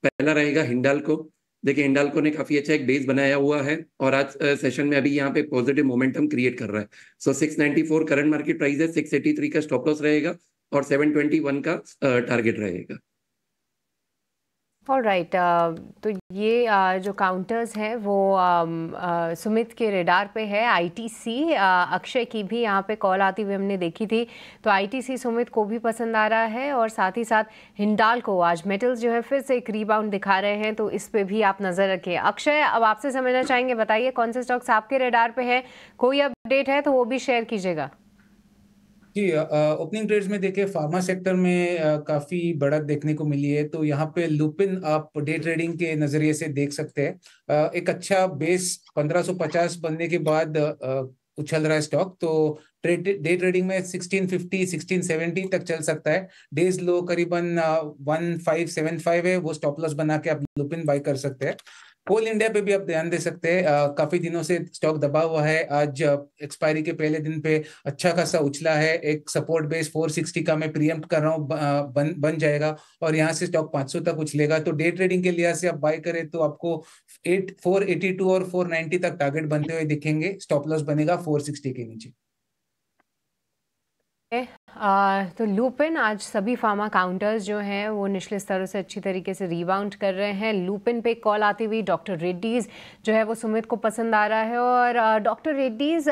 पहला रहेगा हिंडाल को देखिए इंडालको ने काफी अच्छा एक बेस बनाया हुआ है और आज सेशन में अभी यहाँ पे पॉजिटिव मोमेंटम क्रिएट कर रहा है so so, four current market price है थ्री का स्टॉप लॉस रहेगा और वन का टारगेट रहेगा ऑल राइट right, uh, तो ये uh, जो काउंटर्स हैं वो um, uh, सुमित के रेडार पे है आईटीसी अक्षय uh, की भी यहाँ पे कॉल आती हुई हमने देखी थी तो आईटीसी सुमित को भी पसंद आ रहा है और साथ ही साथ हिंडाल को आज मेटल्स जो है फिर से एक रीबाउंड दिखा रहे हैं तो इस पे भी आप नज़र रखिए अक्षय अब आपसे समझना चाहेंगे बताइए कौन से स्टॉक्स आपके रेडार पे है कोई अपडेट है तो वो भी शेयर कीजिएगा जी ओपनिंग ट्रेड्स में देखे फार्मा सेक्टर में काफ़ी बढ़त देखने को मिली है तो यहाँ पे लुपिन आप डे ट्रेडिंग के नज़रिए से देख सकते हैं एक अच्छा बेस 1550 बनने के बाद उछल रहा है स्टॉक तो ट्रेड डे ट्रेडिंग में 1650 1670 तक चल सकता है डेज लो करीबन 1575 है वो स्टॉप लॉस बना के आप लुपिन बाई कर सकते हैं कोल इंडिया पे भी आप ध्यान दे सकते हैं काफी दिनों से स्टॉक दबा हुआ है आज एक्सपायरी के पहले दिन पे अच्छा खासा उछला है एक सपोर्ट बेस 460 का मैं प्रियम्प्ट कर रहा हूँ बन बन जाएगा और यहाँ से स्टॉक 500 तक उछलेगा तो डे ट्रेडिंग के लिहाज से आप बाय करें तो आपको एट फोर एटी टू और फोर नाइनटी तक टारगेट बनते हुए दिखेंगे स्टॉप लॉस बनेगा फोर सिक्सटी के नीचे आ, तो लूपिन आज सभी फार्मा काउंटर्स जो हैं वो निचले स्तरों से अच्छी तरीके से रीबाउंड कर रहे हैं लूपिन पे कॉल आती हुई डॉक्टर रेड्डीज़ जो है वो सुमित को पसंद आ रहा है और डॉक्टर रेड्डीज़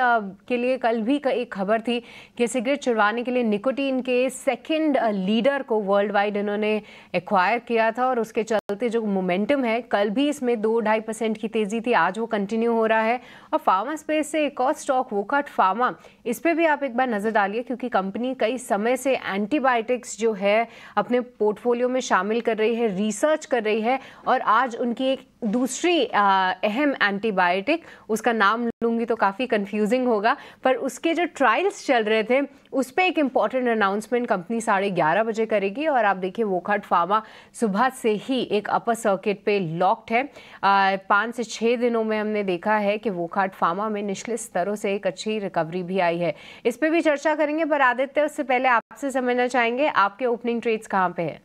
के लिए कल भी एक खबर थी कि सिगरेट चुड़वाने के लिए निकोटीन के सेकंड लीडर को वर्ल्ड वाइड इन्होंने एक्वायर किया था और उसके चलते जो मोमेंटम है कल भी इसमें दो ढाई परसेंट की तेज़ी थी आज वो कंटिन्यू हो रहा है और फार्मा स्पेस से एक और स्टॉक वोकाट फार्मा इस पर भी आप एक बार नज़र डालिए क्योंकि कंपनी कई कई समय से एंटीबायोटिक्स जो है अपने पोर्टफोलियो में शामिल कर रही है रिसर्च कर रही है और आज उनकी एक दूसरी अहम एंटीबायोटिक उसका नाम लूँगी तो काफ़ी कंफ्यूजिंग होगा पर उसके जो ट्रायल्स चल रहे थे उस पर एक इम्पॉर्टेंट अनाउंसमेंट कंपनी साढ़े ग्यारह बजे करेगी और आप देखिए वोखाट फार्मा सुबह से ही एक अपर सर्किट पे लॉक्ड है पाँच से छः दिनों में हमने देखा है कि वोखाट फार्मा में निचले स्तरों से एक अच्छी रिकवरी भी आई है इस पर भी चर्चा करेंगे पर आदित्य उससे पहले आपसे समझना चाहेंगे आपके ओपनिंग ट्रेड्स कहाँ पर हैं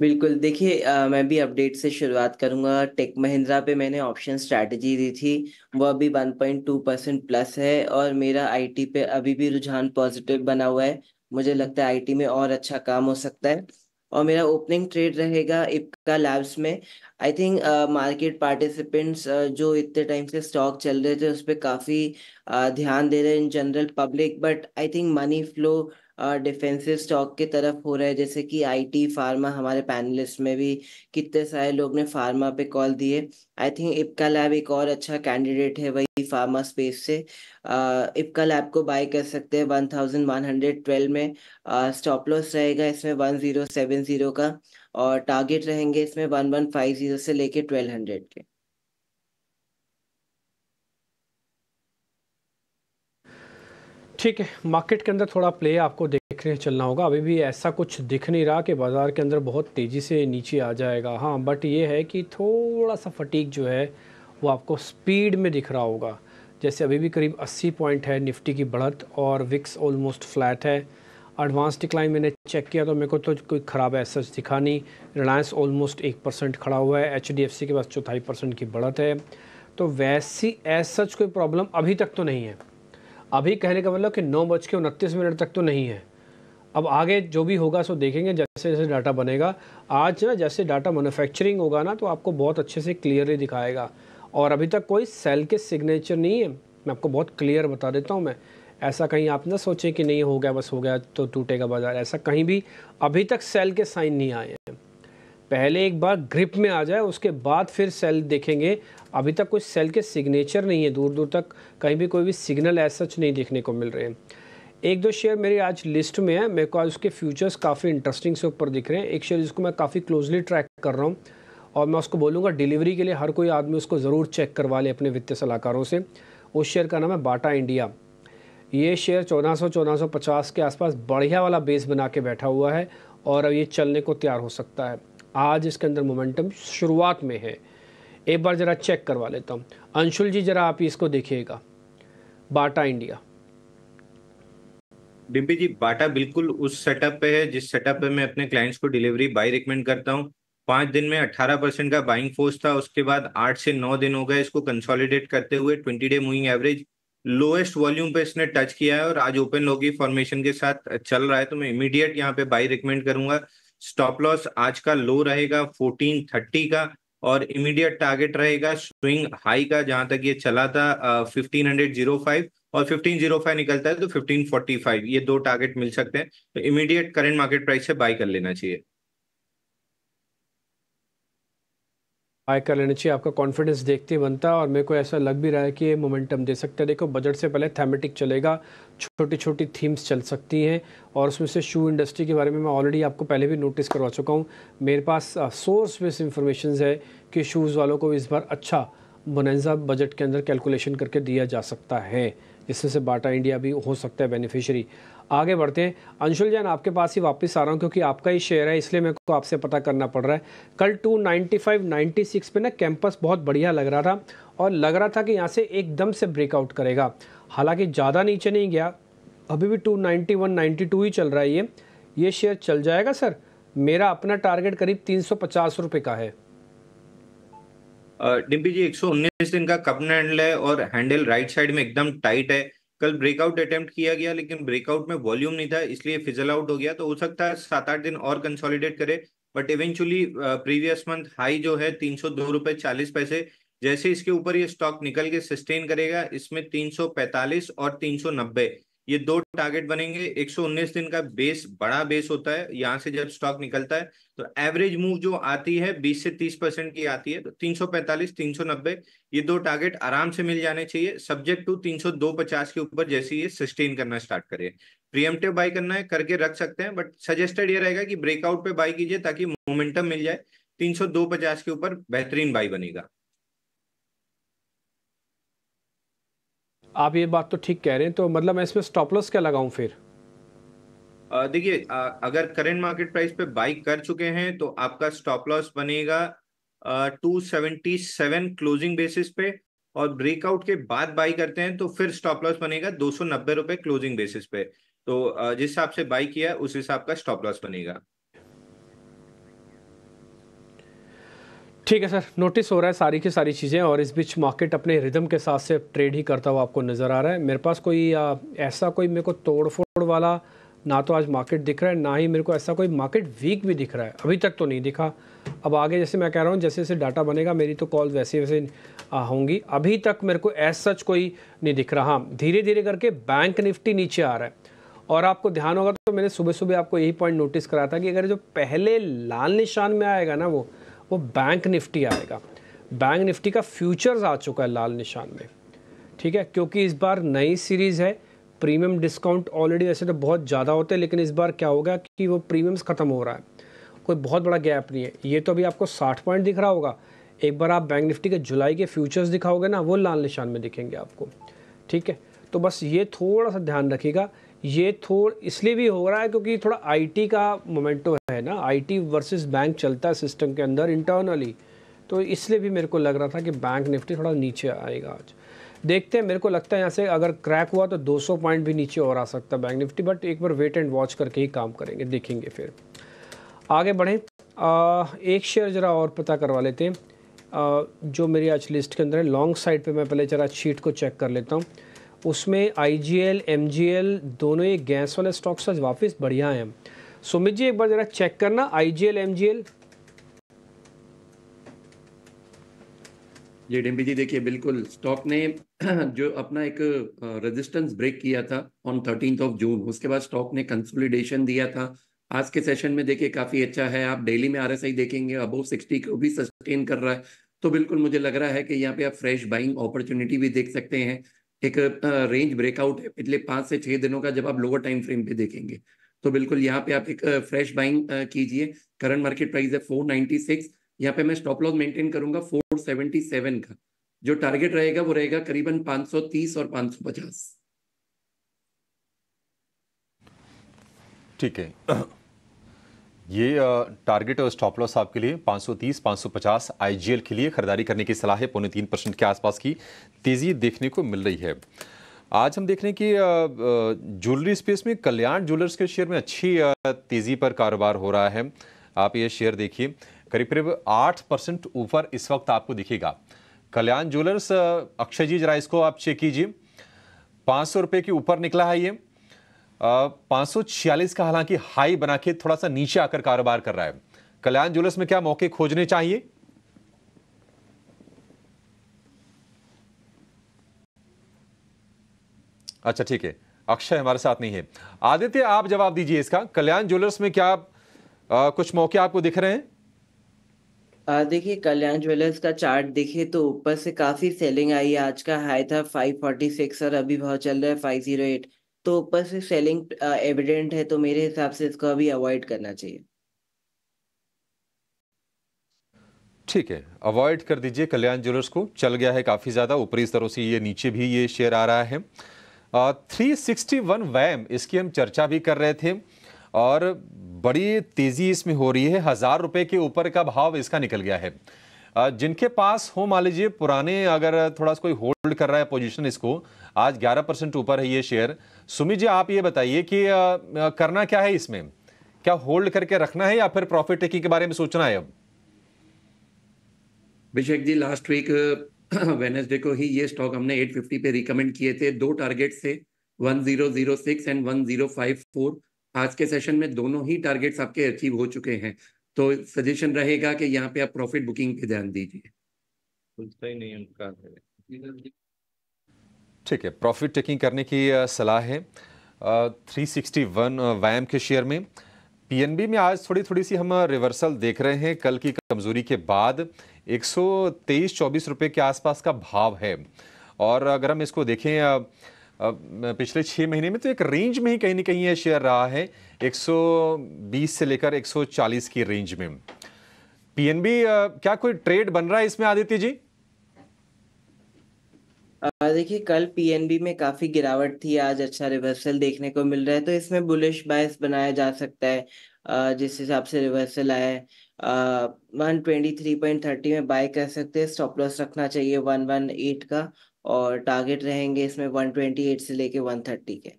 बिल्कुल देखिए मैं भी अपडेट से शुरुआत करूंगा टेक महिंद्रा पे मैंने ऑप्शन स्ट्रैटेजी दी थी वो अभी 1.2 परसेंट प्लस है और मेरा आईटी पे अभी भी रुझान पॉजिटिव बना हुआ है मुझे लगता है आईटी में और अच्छा काम हो सकता है और मेरा ओपनिंग ट्रेड रहेगा इपका लैब्स में आई थिंक मार्केट पार्टिसिपेंट्स जो इतने टाइम से स्टॉक चल रहे थे उस पर काफ़ी ध्यान दे रहे हैं in general public but I think money flow defensive stock की तरफ हो रहा है जैसे कि आईटी फार्मा हमारे पैनलिस्ट में भी कितने सारे लोग ने फार्मा पे कॉल दिए आई थिंक इपका लैब एक और अच्छा कैंडिडेट है वही फार्मा स्पेस से इपका लैब को बाय कर सकते हैं one thousand one hundred twelve में स्टॉप लॉस रहेगा इसमें वन जीरो सेवन जीरो का और टारगेट रहेंगे इसमें वन वन फाइव जीरो से लेके ट्वेल्व हंड्रेड के ठीक है मार्केट के अंदर थोड़ा प्ले आपको देखने चलना होगा अभी भी ऐसा कुछ दिख नहीं रहा कि बाज़ार के अंदर बहुत तेज़ी से नीचे आ जाएगा हाँ बट ये है कि थोड़ा सा फटीक जो है वो आपको स्पीड में दिख रहा होगा जैसे अभी भी करीब 80 पॉइंट है निफ्टी की बढ़त और विक्स ऑलमोस्ट फ्लैट है एडवांस डिक्लाइन मैंने चेक किया तो मेरे को तो कोई ख़राब ऐसा दिखा नहीं रिलायंस ऑलमोस्ट एक परसेंट खड़ा हुआ है एच के पास चौथाई परसेंट की बढ़त है तो वैसी एज सच कोई प्रॉब्लम अभी तक तो नहीं है अभी कहने का मतलब कि नौ बज के उनतीस मिनट तक तो नहीं है अब आगे जो भी होगा सो देखेंगे जैसे जैसे डाटा बनेगा आज ना जैसे डाटा मैनुफैक्चरिंग होगा ना तो आपको बहुत अच्छे से क्लियरली दिखाएगा और अभी तक कोई सेल के सिग्नेचर नहीं है मैं आपको बहुत क्लियर बता देता हूँ मैं ऐसा कहीं आप ना सोचें कि नहीं हो गया बस हो गया तो टूटेगा बाज़ार ऐसा कहीं भी अभी तक सेल के साइन नहीं आए हैं पहले एक बार ग्रिप में आ जाए उसके बाद फिर सेल देखेंगे अभी तक कोई सेल के सिग्नेचर नहीं है दूर दूर तक कहीं भी कोई भी सिग्नल सच नहीं देखने को मिल रहे हैं एक दो शेयर मेरी आज लिस्ट में है मेरे को आज उसके फ्यूचर्स काफ़ी इंटरेस्टिंग से ऊपर दिख रहे हैं एक शेयर जिसको मैं काफ़ी क्लोजली ट्रैक कर रहा हूँ और मैं उसको बोलूँगा डिलीवरी के लिए हर कोई आदमी उसको ज़रूर चेक करवा ले अपने वित्तीय सलाहकारों से उस शेयर का नाम है बाटा इंडिया ये शेयर 1400 1450 के आसपास बढ़िया वाला बेस बना के बैठा हुआ है और अब ये चलने को तैयार हो सकता है आज इसके अंदर मोमेंटम शुरुआत में है एक बार ज़रा चेक करवा लेता हूँ अंशुल जी ज़रा आप इसको देखिएगा बाटा इंडिया डिम्पी जी बाटा बिल्कुल उस सेटअप पे है जिस सेटअप पे मैं अपने क्लाइंट्स को डिलीवरी बाई रिकमेंड करता हूँ पांच दिन में अट्ठारह परसेंट का बाइंग फोर्स था उसके बाद आठ से नौ दिन हो गए इसको कंसोलिडेट करते हुए twenty day moving average lowest volume पे इसने टच किया है और आज ओपन लोगी फॉर्मेशन के साथ चल रहा है तो मैं इमीडिएट यहाँ पे बाई रिकमेंड करूंगा स्टॉप लॉस आज का लो रहेगा फोर्टीन थर्टी का और इमीडिएट टारगेट रहेगा स्विंग हाई का जहां तक ये चला था फिफ्टीन हंड्रेड जीरो फाइव और फिफ्टीन जीरो फाइव निकलता है तो फिफ्टीन फोर्टी फाइव ये दो टारगेट मिल सकते हैं तो इमीडिएट करेंट मार्केट प्राइस से बाई कर लेना चाहिए बाय कर लेना चाहिए आपका कॉन्फिडेंस देखते ही बनता है और मेरे को ऐसा लग भी रहा है कि ये मोमेंटम दे सकते हैं देखो बजट से पहले थेमेटिक चलेगा छोटी छोटी थीम्स चल सकती हैं और उसमें से शू इंडस्ट्री के बारे में मैं ऑलरेडी आपको पहले भी नोटिस करवा चुका हूँ मेरे पास सोर्स बेस इंफॉर्मेशन है कि शूज़ वालों को इस बार अच्छा बोनजा बजट के अंदर कैलकुलेशन करके दिया जा सकता है जिससे बाटा इंडिया भी हो सकता है बेनिफिशरी आगे बढ़ते हैं अंशुल जैन आपके पास ही वापस आ रहा हूँ क्योंकि आपका ही शेयर है इसलिए मेरे को आपसे पता करना पड़ रहा है कल two ninety five ninety six पर ना कैंपस बहुत बढ़िया लग रहा था और लग रहा था कि यहाँ से एकदम से ब्रेकआउट करेगा हालांकि ज़्यादा नीचे नहीं गया अभी भी two ninety one ninety two ही चल रहा है ये ये शेयर चल जाएगा सर मेरा अपना टारगेट करीब तीन सौ पचास रुपये का है डिम्पी जी 119 दिन का कपन हैंडल है और हैंडल राइट साइड में एकदम टाइट है कल ब्रेकआउट अटेम्प्ट किया गया लेकिन ब्रेकआउट में वॉल्यूम नहीं था इसलिए फिजल आउट हो गया तो हो सकता है सात आठ दिन और कंसोलिडेट करे but eventually previous month high जो है तीन सौ दो रुपए चालीस पैसे जैसे इसके ऊपर ये स्टॉक निकल के सस्टेन करेगा इसमें तीन सौ पैंतालीस और तीन सौ नब्बे ये दो टारगेट बनेंगे 119 दिन का बेस बड़ा बेस होता है यहाँ से जब स्टॉक निकलता है तो एवरेज मूव जो आती है 20 से 30 परसेंट की आती है तो 345 390 ये दो टारगेट आराम से मिल जाने चाहिए सब्जेक्ट टू 302.50 के ऊपर जैसे ये सस्टेन करना स्टार्ट करे प्रियमटिव बाई करना है करके रख सकते हैं बट सजेस्टेड ये रहेगा कि ब्रेकआउट पे बाई कीजिए ताकि मोमेंटम मिल जाए तीन के ऊपर बेहतरीन बाई बनेगा आप ये बात तो ठीक कह रहे हैं तो मतलब मैं इसमें स्टॉप लॉस क्या लगाऊं फिर देखिए अगर करेंट मार्केट प्राइस पे बाई कर चुके हैं तो आपका स्टॉप लॉस बनेगा two seventy seven closing basis पे और ब्रेकआउट के बाद बाई करते हैं तो फिर स्टॉप लॉस बनेगा दो सौ नब्बे रुपए क्लोजिंग बेसिस पे तो जिस हिसाब से बाई किया उस हिसाब का स्टॉप लॉस बनेगा ठीक है सर नोटिस हो रहा है सारी की सारी चीज़ें और इस बीच मार्केट अपने रिदम के साथ से ट्रेड ही करता हुआ आपको नज़र आ रहा है मेरे पास कोई आ, ऐसा कोई मेरे को तोड़ फोड़ वाला ना तो आज मार्केट दिख रहा है ना ही मेरे को ऐसा कोई मार्केट वीक भी दिख रहा है अभी तक तो नहीं दिखा अब आगे जैसे मैं कह रहा हूँ जैसे जैसे डाटा बनेगा मेरी तो कॉल वैसे वैसे होंगी अभी तक मेरे को ऐस सच कोई नहीं दिख रहा हाँ धीरे धीरे करके बैंक निफ्टी नीचे आ रहा है और आपको ध्यान होगा तो मैंने सुबह सुबह आपको यही पॉइंट नोटिस करा था कि अगर जो पहले लाल निशान में आएगा ना वो वो बैंक निफ्टी आएगा बैंक निफ्टी का फ्यूचर्स आ चुका है लाल निशान में ठीक है क्योंकि इस बार नई सीरीज़ है प्रीमियम डिस्काउंट ऑलरेडी वैसे तो बहुत ज़्यादा होते हैं लेकिन इस बार क्या होगा कि वो प्रीमियम्स ख़त्म हो रहा है कोई बहुत बड़ा गैप नहीं है ये तो अभी आपको साठ पॉइंट दिख रहा होगा एक बार आप बैंक निफ्टी के जुलाई के फ्यूचर्स दिखाओगे ना वो लाल निशान में दिखेंगे आपको ठीक है तो बस ये थोड़ा सा ध्यान रखिएगा ये थोड़ा इसलिए भी हो रहा है क्योंकि थोड़ा आईटी का मोमेंटो है ना आईटी वर्सेस बैंक चलता है सिस्टम के अंदर इंटरनली तो इसलिए भी मेरे को लग रहा था कि बैंक निफ्टी थोड़ा नीचे आएगा आज देखते हैं मेरे को लगता है यहाँ से अगर क्रैक हुआ तो 200 पॉइंट भी नीचे और आ सकता है बैंक निफ्टी बट एक बार वेट एंड वॉच करके ही काम करेंगे देखेंगे फिर आगे बढ़ें एक शेयर ज़रा और पता करवा लेते हैं जो मेरी आज लिस्ट के अंदर है लॉन्ग साइड पर मैं पहले ज़रा शीट को चेक कर लेता हूँ उसमें I G L M G L दोनों ही गैस वाले स्टॉक्स आज वापस बढ़िया हैं सुमित जी एक बार ज़रा चेक करना I G L M G L जी डिम्पी जी देखिए बिल्कुल स्टॉक ने [CLEARS THROAT] जो अपना एक रेजिस्टेंस ब्रेक किया था ऑन थर्टीन ऑफ जून उसके बाद स्टॉक ने कंसोलिडेशन दिया था आज के सेशन में देखिए काफी अच्छा है आप डेली में आरएसआई देखेंगे अबव 60 को भी सस्टेन कर रहा है तो बिल्कुल मुझे लग रहा है कि यहाँ पे आप फ्रेश बाइंग अपॉर्चुनिटी भी देख सकते हैं एक रेंज ब्रेकआउट है पिछले पांच से छह दिनों का जब आप लोअर टाइम फ्रेम पे देखेंगे तो बिल्कुल यहाँ पे आप एक फ्रेश बाइंग कीजिए करंट मार्केट प्राइस है फोर नाइनटी सिक्स यहाँ पे मैं स्टॉप लॉस मेंटेन करूंगा फोर सेवेंटी सेवन का जो टारगेट रहेगा वो रहेगा करीबन पांच सौ तीस और पांच सौ पचास ठीक है ये टारगेट और स्टॉप लॉस आपके लिए 530, 550 आईजीएल के लिए खरीदारी करने की सलाह है पौने तीन परसेंट के आसपास की तेज़ी देखने को मिल रही है आज हम देख रहे हैं कि ज्वेलरी स्पेस में कल्याण ज्वेलर्स के शेयर में अच्छी तेज़ी पर कारोबार हो रहा है आप ये शेयर देखिए करीब करीब आठ परसेंट ऊपर इस वक्त आपको दिखेगा कल्याण ज्वेलर्स अक्षय जी जरा इसको आप चेक कीजिए पाँच सौ रुपये के ऊपर निकला है ये पांच का हालांकि हाई बना के थोड़ा सा नीचे आकर कारोबार कर रहा है कल्याण ज्वेलर्स में क्या मौके खोजने चाहिए अच्छा ठीक है अक्षय हमारे साथ नहीं है आदित्य आप जवाब दीजिए इसका कल्याण ज्वेलर्स में क्या आ, कुछ मौके आपको दिख रहे हैं देखिए कल्याण ज्वेलर्स का चार्ट देखिए तो ऊपर से काफी सेलिंग आई है आज का हाई था 546 और अभी भाव चल रहा है 508 तो ऊपर से सेलिंग एविडेंट है तो मेरे हिसाब से इसको अभी अवॉइड करना चाहिए ठीक है अवॉइड कर दीजिए कल्याण ज्वेलर्स को चल गया है काफ़ी ज़्यादा ऊपरी स्तरों से ये नीचे भी ये शेयर आ रहा है थ्री सिक्सटी वन वैम इसकी हम चर्चा भी कर रहे थे और बड़ी तेज़ी इसमें हो रही है हज़ार रुपए के ऊपर का भाव इसका निकल गया है जिनके पास हो मान लीजिए पुराने अगर थोड़ा सा कोई होल्ड कर रहा है पोजीशन इसको आज 11 परसेंट ऊपर है ये शेयर सुमित जी आप ये बताइए कि आ, आ, करना क्या है इसमें क्या होल्ड करके रखना है या फिर प्रॉफिट टेकिंग के बारे में सोचना है अब Abhishek ji last week Wednesday को ही ये स्टॉक हमने 850 पे रिकमेंड किए थे दो टारगेट से 1006 एंड 1054 आज के सेशन में दोनों ही टारगेट्स आपके अचीव हो चुके हैं तो सजेशन रहेगा कि यहाँ पे आप प्रॉफिट बुकिंग पे ध्यान दीजिए ठीक है प्रॉफिट टेकिंग करने की सलाह है थ्री सिक्सटी वन वैम के शेयर में पीएनबी में आज थोड़ी थोड़ी सी हम रिवर्सल देख रहे हैं कल की कमजोरी के बाद एक सौ तेईस चौबीस रुपये के आसपास का भाव है और अगर हम इसको देखें आ, आ, पिछले छः महीने में तो एक रेंज में ही कहीं ना कहीं ये शेयर रहा है 120 से लेकर 140 की रेंज में पीएनबी क्या कोई ट्रेड बन रहा है इसमें आदित्य जी देखिए कल पीएनबी में काफी गिरावट थी आज अच्छा रिवर्सल देखने को मिल रहा है तो इसमें बुलिश बायस बनाया जा सकता है जिस हिसाब से रिवर्सल आया है one twenty three point thirty में बाय कर सकते हैं स्टॉप लॉस रखना चाहिए वन वन एट का और टारगेट रहेंगे इसमें वन ट्वेंटी एट से लेके वन थर्टी के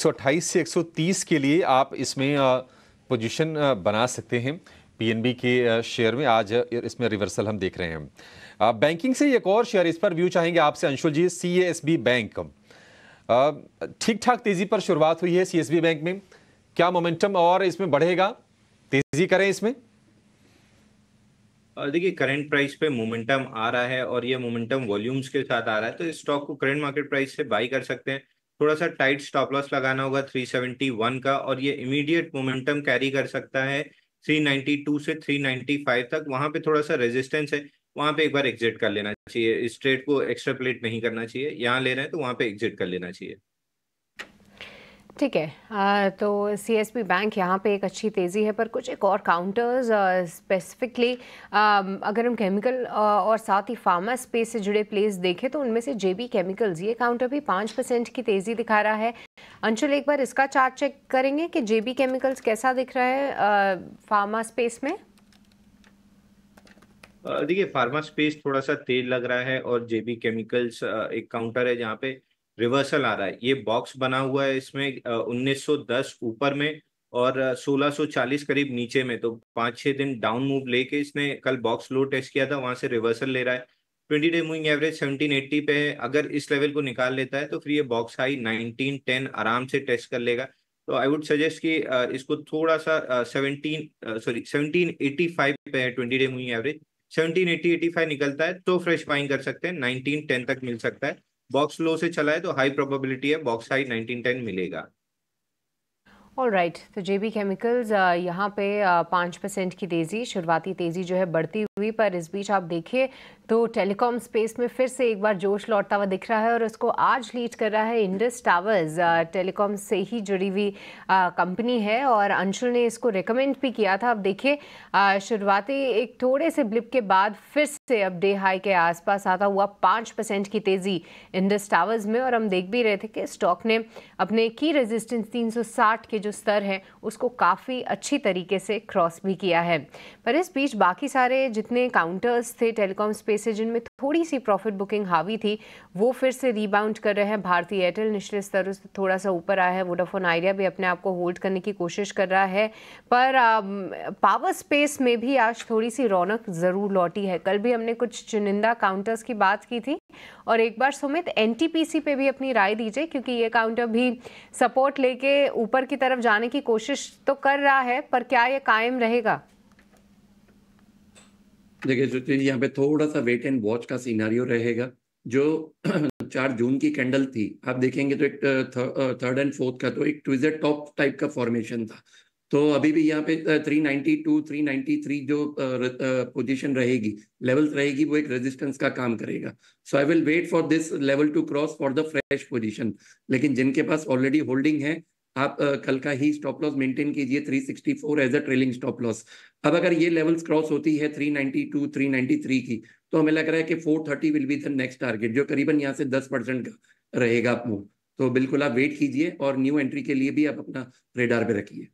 सौ अट्ठाईस से एक सौ तीस के लिए आप इसमें पोजीशन बना सकते हैं पीएनबी के शेयर में आज इसमें रिवर्सल हम देख रहे हैं बैंकिंग से एक और शेयर इस पर व्यू चाहेंगे आपसे अंशुल जी सी बैंक ठीक ठाक तेजी पर शुरुआत हुई है सी बैंक में क्या मोमेंटम और इसमें बढ़ेगा तेजी करें इसमें देखिए करंट प्राइस पे मोमेंटम आ रहा है और ये मोमेंटम वॉल्यूम्स के साथ आ रहा है तो इस स्टॉक को करंट मार्केट प्राइस से बाई कर सकते हैं थोड़ा सा टाइट स्टॉप लॉस लगाना होगा 371 का और ये इमीडिएट मोमेंटम कैरी कर सकता है 392 से 395 तक वहां पे थोड़ा सा रेजिस्टेंस है वहां पे एक बार एग्जिट कर लेना चाहिए स्ट्रेट को एक्स्ट्रापलेट नहीं करना चाहिए यहाँ ले रहे हैं तो वहां पे एग्जिट कर लेना चाहिए ठीक है तो सी एस पी बैंक यहाँ पे एक अच्छी तेज़ी है पर कुछ एक और काउंटर्स स्पेसिफिकली अगर हम केमिकल और साथ ही फार्मा स्पेस से जुड़े प्लेस देखें तो उनमें से जे बी केमिकल्स ये काउंटर भी पाँच परसेंट की तेज़ी दिखा रहा है अंशुल एक बार इसका चार्ट चेक करेंगे कि जे बी केमिकल्स कैसा दिख रहा है फार्मा स्पेस में देखिए फार्मा स्पेस थोड़ा सा तेज लग रहा है और जेबी केमिकल्स एक काउंटर है जहाँ पे रिवर्सल आ रहा है ये बॉक्स बना हुआ है इसमें 1910 ऊपर में और 1640 करीब नीचे में तो पांच छह दिन डाउन मूव लेके इसने कल बॉक्स लो टेस्ट किया था वहां से रिवर्सल ले रहा है twenty day moving average eighty पे है अगर इस लेवल को निकाल लेता है तो फिर ये बॉक्स हाई टेन आराम से टेस्ट कर लेगा तो आई वुड सजेस्ट कि इसको थोड़ा सा सेवनटीन सॉरी फाइव पे है twenty day moving average seventeen eighty eighty five निकलता है तो फ्रेश बाइंग कर सकते हैं नाइनटीन टेन तक मिल सकता है बॉक्स लो से चला है तो हाई प्रोबेबिलिटी है बॉक्स हाई नाइनटीन टेन मिलेगा ऑल राइट तो जे बी केमिकल्स यहाँ पे uh, पाँच परसेंट की तेज़ी शुरुआती तेज़ी जो है बढ़ती हुई पर इस बीच आप देखिए तो टेलीकॉम स्पेस में फिर से एक बार जोश लौटता हुआ दिख रहा है और उसको आज लीड कर रहा है इंडस टावर्स uh, टेलीकॉम से ही जुड़ी हुई कंपनी uh, है और अंशुल ने इसको रिकमेंड भी किया था अब देखिए शुरुआती एक थोड़े से ब्लिप के बाद फिर से अब डे हाई के आसपास आता हुआ पाँच परसेंट की तेज़ी इंडस टावर्स में और हम देख भी रहे थे कि स्टॉक ने अपने की रेजिस्टेंस तीन के जो स्तर है उसको काफ़ी अच्छी तरीके से क्रॉस भी किया है पर इस बीच बाकी सारे जितने काउंटर्स थे टेलीकॉम स्पेस जिनमें थोड़ी सी प्रॉफिट बुकिंग हावी थी वो फिर से रीबाउंड कर रहे हैं भारतीय एयरटेल निचले स्तर से थोड़ा सा ऊपर आया है वोडाफोन आइडिया भी अपने आप को होल्ड करने की कोशिश कर रहा है पर पावर स्पेस में भी आज थोड़ी सी रौनक ज़रूर लौटी है कल भी हमने कुछ चुनिंदा काउंटर्स की बात की थी और एक बार सुमित एनटीपीसी पे भी अपनी राय दीजिए क्योंकि ये काउंटर भी सपोर्ट लेके ऊपर की तरफ तरफ जाने की कोशिश तो कर रहा है पर क्या ये कायम रहेगा देखिए ज्योति यहाँ पे थोड़ा सा वेट एंड वॉच का सीनारियो रहेगा जो [CLEARS THROAT] चार जून की कैंडल थी आप देखेंगे तो एक थर्ड एंड फोर्थ का तो एक ट्विजर टॉप टाइप का फॉर्मेशन था तो अभी भी यहाँ पे 392, 393 जो पोजीशन रहेगी लेवल्स रहेगी वो एक रेजिस्टेंस का काम करेगा so I will wait for this level to cross for the fresh position लेकिन जिनके पास ऑलरेडी होल्डिंग है आप कल का ही स्टॉप लॉस मेंटेन कीजिए 364 as a trailing stop loss अब अगर ये लेवल्स क्रॉस होती है 392 393 की तो हमें लग रहा है कि 430 will be the next target जो करीबन यहाँ से 10 परसेंट का रहेगा मूव तो बिल्कुल आप वेट कीजिए और न्यू एंट्री के लिए भी आप अपना रेडार पे रखिए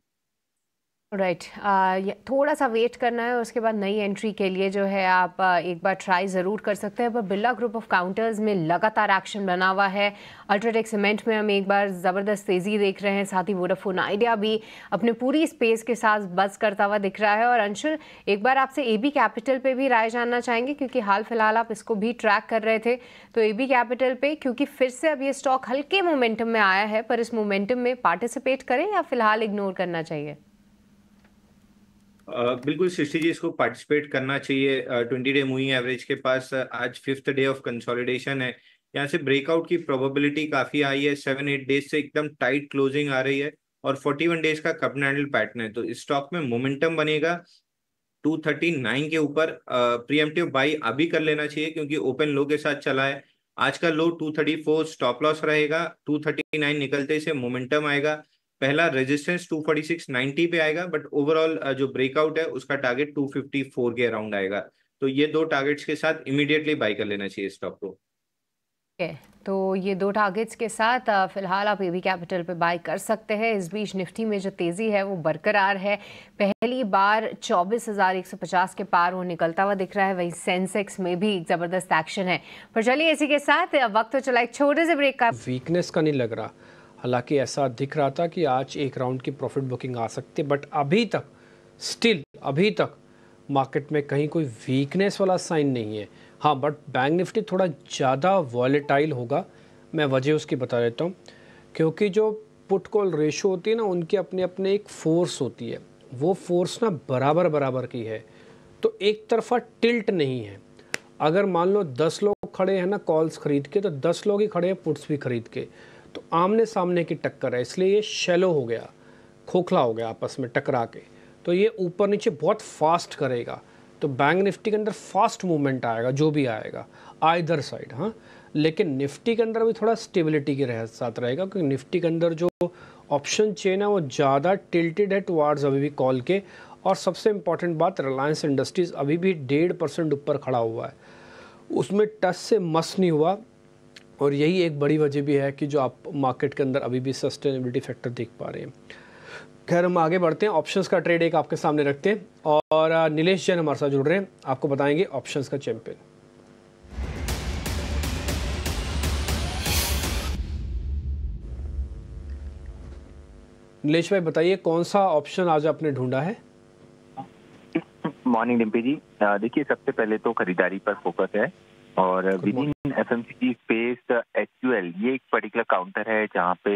राइट right. uh, थोड़ा सा वेट करना है उसके बाद नई एंट्री के लिए जो है आप uh, एक बार ट्राई ज़रूर कर सकते हैं पर बिरला ग्रुप ऑफ काउंटर्स में लगातार एक्शन बना हुआ है अल्ट्राटेक सीमेंट में हम एक बार ज़बरदस्त तेज़ी देख रहे हैं साथ ही वोडाफोन आइडिया भी अपने पूरी स्पेस के साथ बस करता हुआ दिख रहा है और अंशुल एक बार आपसे ए बी कैपिटल पर भी राय जानना चाहेंगे क्योंकि हाल फिलहाल आप इसको भी ट्रैक कर रहे थे तो ए बी कैपिटल पर क्योंकि फिर से अब ये स्टॉक हल्के मोमेंटम में आया है पर इस मोमेंटम में पार्टिसिपेट करें या फिलहाल इग्नोर करना चाहिए बिल्कुल सृष्टि जी इसको पार्टिसिपेट करना चाहिए ट्वेंटी डे मूविंग एवरेज के पास आज फिफ्थ डे ऑफ कंसोलिडेशन है यहाँ से ब्रेकआउट की प्रोबेबिलिटी काफी आई है सेवन एट डेज से एकदम टाइट क्लोजिंग आ रही है और फोर्टी वन डेज का कप हैंडल पैटर्न है तो स्टॉक में मोमेंटम बनेगा टू थर्टी नाइन के ऊपर प्रियमटिव बाई अभी कर लेना चाहिए क्योंकि ओपन लो के साथ चला है आज का low two thirty four stop loss रहेगा टू थर्टी नाइन निकलते से मोमेंटम आएगा पहला रेजिस्टेंस 246.90 पे आएगा बट ओवरऑल जो ब्रेकआउट है उसका टारगेट 254 के अराउंड आएगा तो ये दो टारगेट्स के साथ इमीडिएटली बाय कर लेना चाहिए स्टॉक को okay. तो ये दो टारगेट्स के साथ फिलहाल आप ए कैपिटल पे बाय कर सकते हैं इस बीच निफ्टी में जो तेज़ी है वो बरकरार है पहली बार 24,150 के पार वो निकलता हुआ दिख रहा है वहीं सेंसेक्स में भी एक ज़बरदस्त एक्शन है पर चलिए इसी के साथ वक्त तो चला एक छोटे से ब्रेक का वीकनेस का नहीं लग रहा हालांकि ऐसा दिख रहा था कि आज एक राउंड की प्रॉफिट बुकिंग आ सकती है बट अभी तक स्टिल अभी तक मार्केट में कहीं कोई वीकनेस वाला साइन नहीं है हाँ बट बैंक निफ्टी थोड़ा ज़्यादा वॉलेटाइल होगा मैं वजह उसकी बता देता हूँ क्योंकि जो पुट कॉल रेशो होती है ना उनके अपने अपने एक फोर्स होती है वो फोर्स ना बराबर बराबर की है तो एक तरफा टिल्ट नहीं है अगर मान लो दस लोग खड़े हैं ना कॉल्स खरीद के तो दस लोग ही खड़े हैं पुट्स भी खरीद के तो आमने सामने की टक्कर है इसलिए ये शेलो हो गया खोखला हो गया आपस में टकरा के तो ये ऊपर नीचे बहुत फास्ट करेगा तो बैंक निफ्टी के अंदर फास्ट मूवमेंट आएगा जो भी आएगा आइधर साइड हाँ लेकिन निफ्टी के अंदर भी थोड़ा स्टेबिलिटी के रह साथ रहेगा क्योंकि निफ्टी के अंदर जो ऑप्शन चेन है वो ज़्यादा टिल्टेड है टुवार्ड्स अभी भी कॉल के और सबसे इम्पॉर्टेंट बात रिलायंस इंडस्ट्रीज़ अभी भी डेढ़ परसेंट ऊपर खड़ा हुआ है उसमें टच से मस नहीं हुआ और यही एक बड़ी वजह भी है कि जो आप मार्केट के अंदर अभी भी सस्टेनेबिलिटी फैक्टर देख पा रहे हैं खैर हम आगे बढ़ते हैं ऑप्शंस का ट्रेड एक आपके सामने रखते हैं और नीलेश जैन हमारे साथ जुड़ रहे हैं आपको बताएंगे ऑप्शंस का चैंपियन नीलेश भाई बताइए कौन सा ऑप्शन आज आपने ढूंढा है मॉर्निंग डिम्पी जी देखिए सबसे पहले तो खरीदारी पर फोकस है और within F space H ये एक पर्टिकुलर काउंटर है जहाँ पे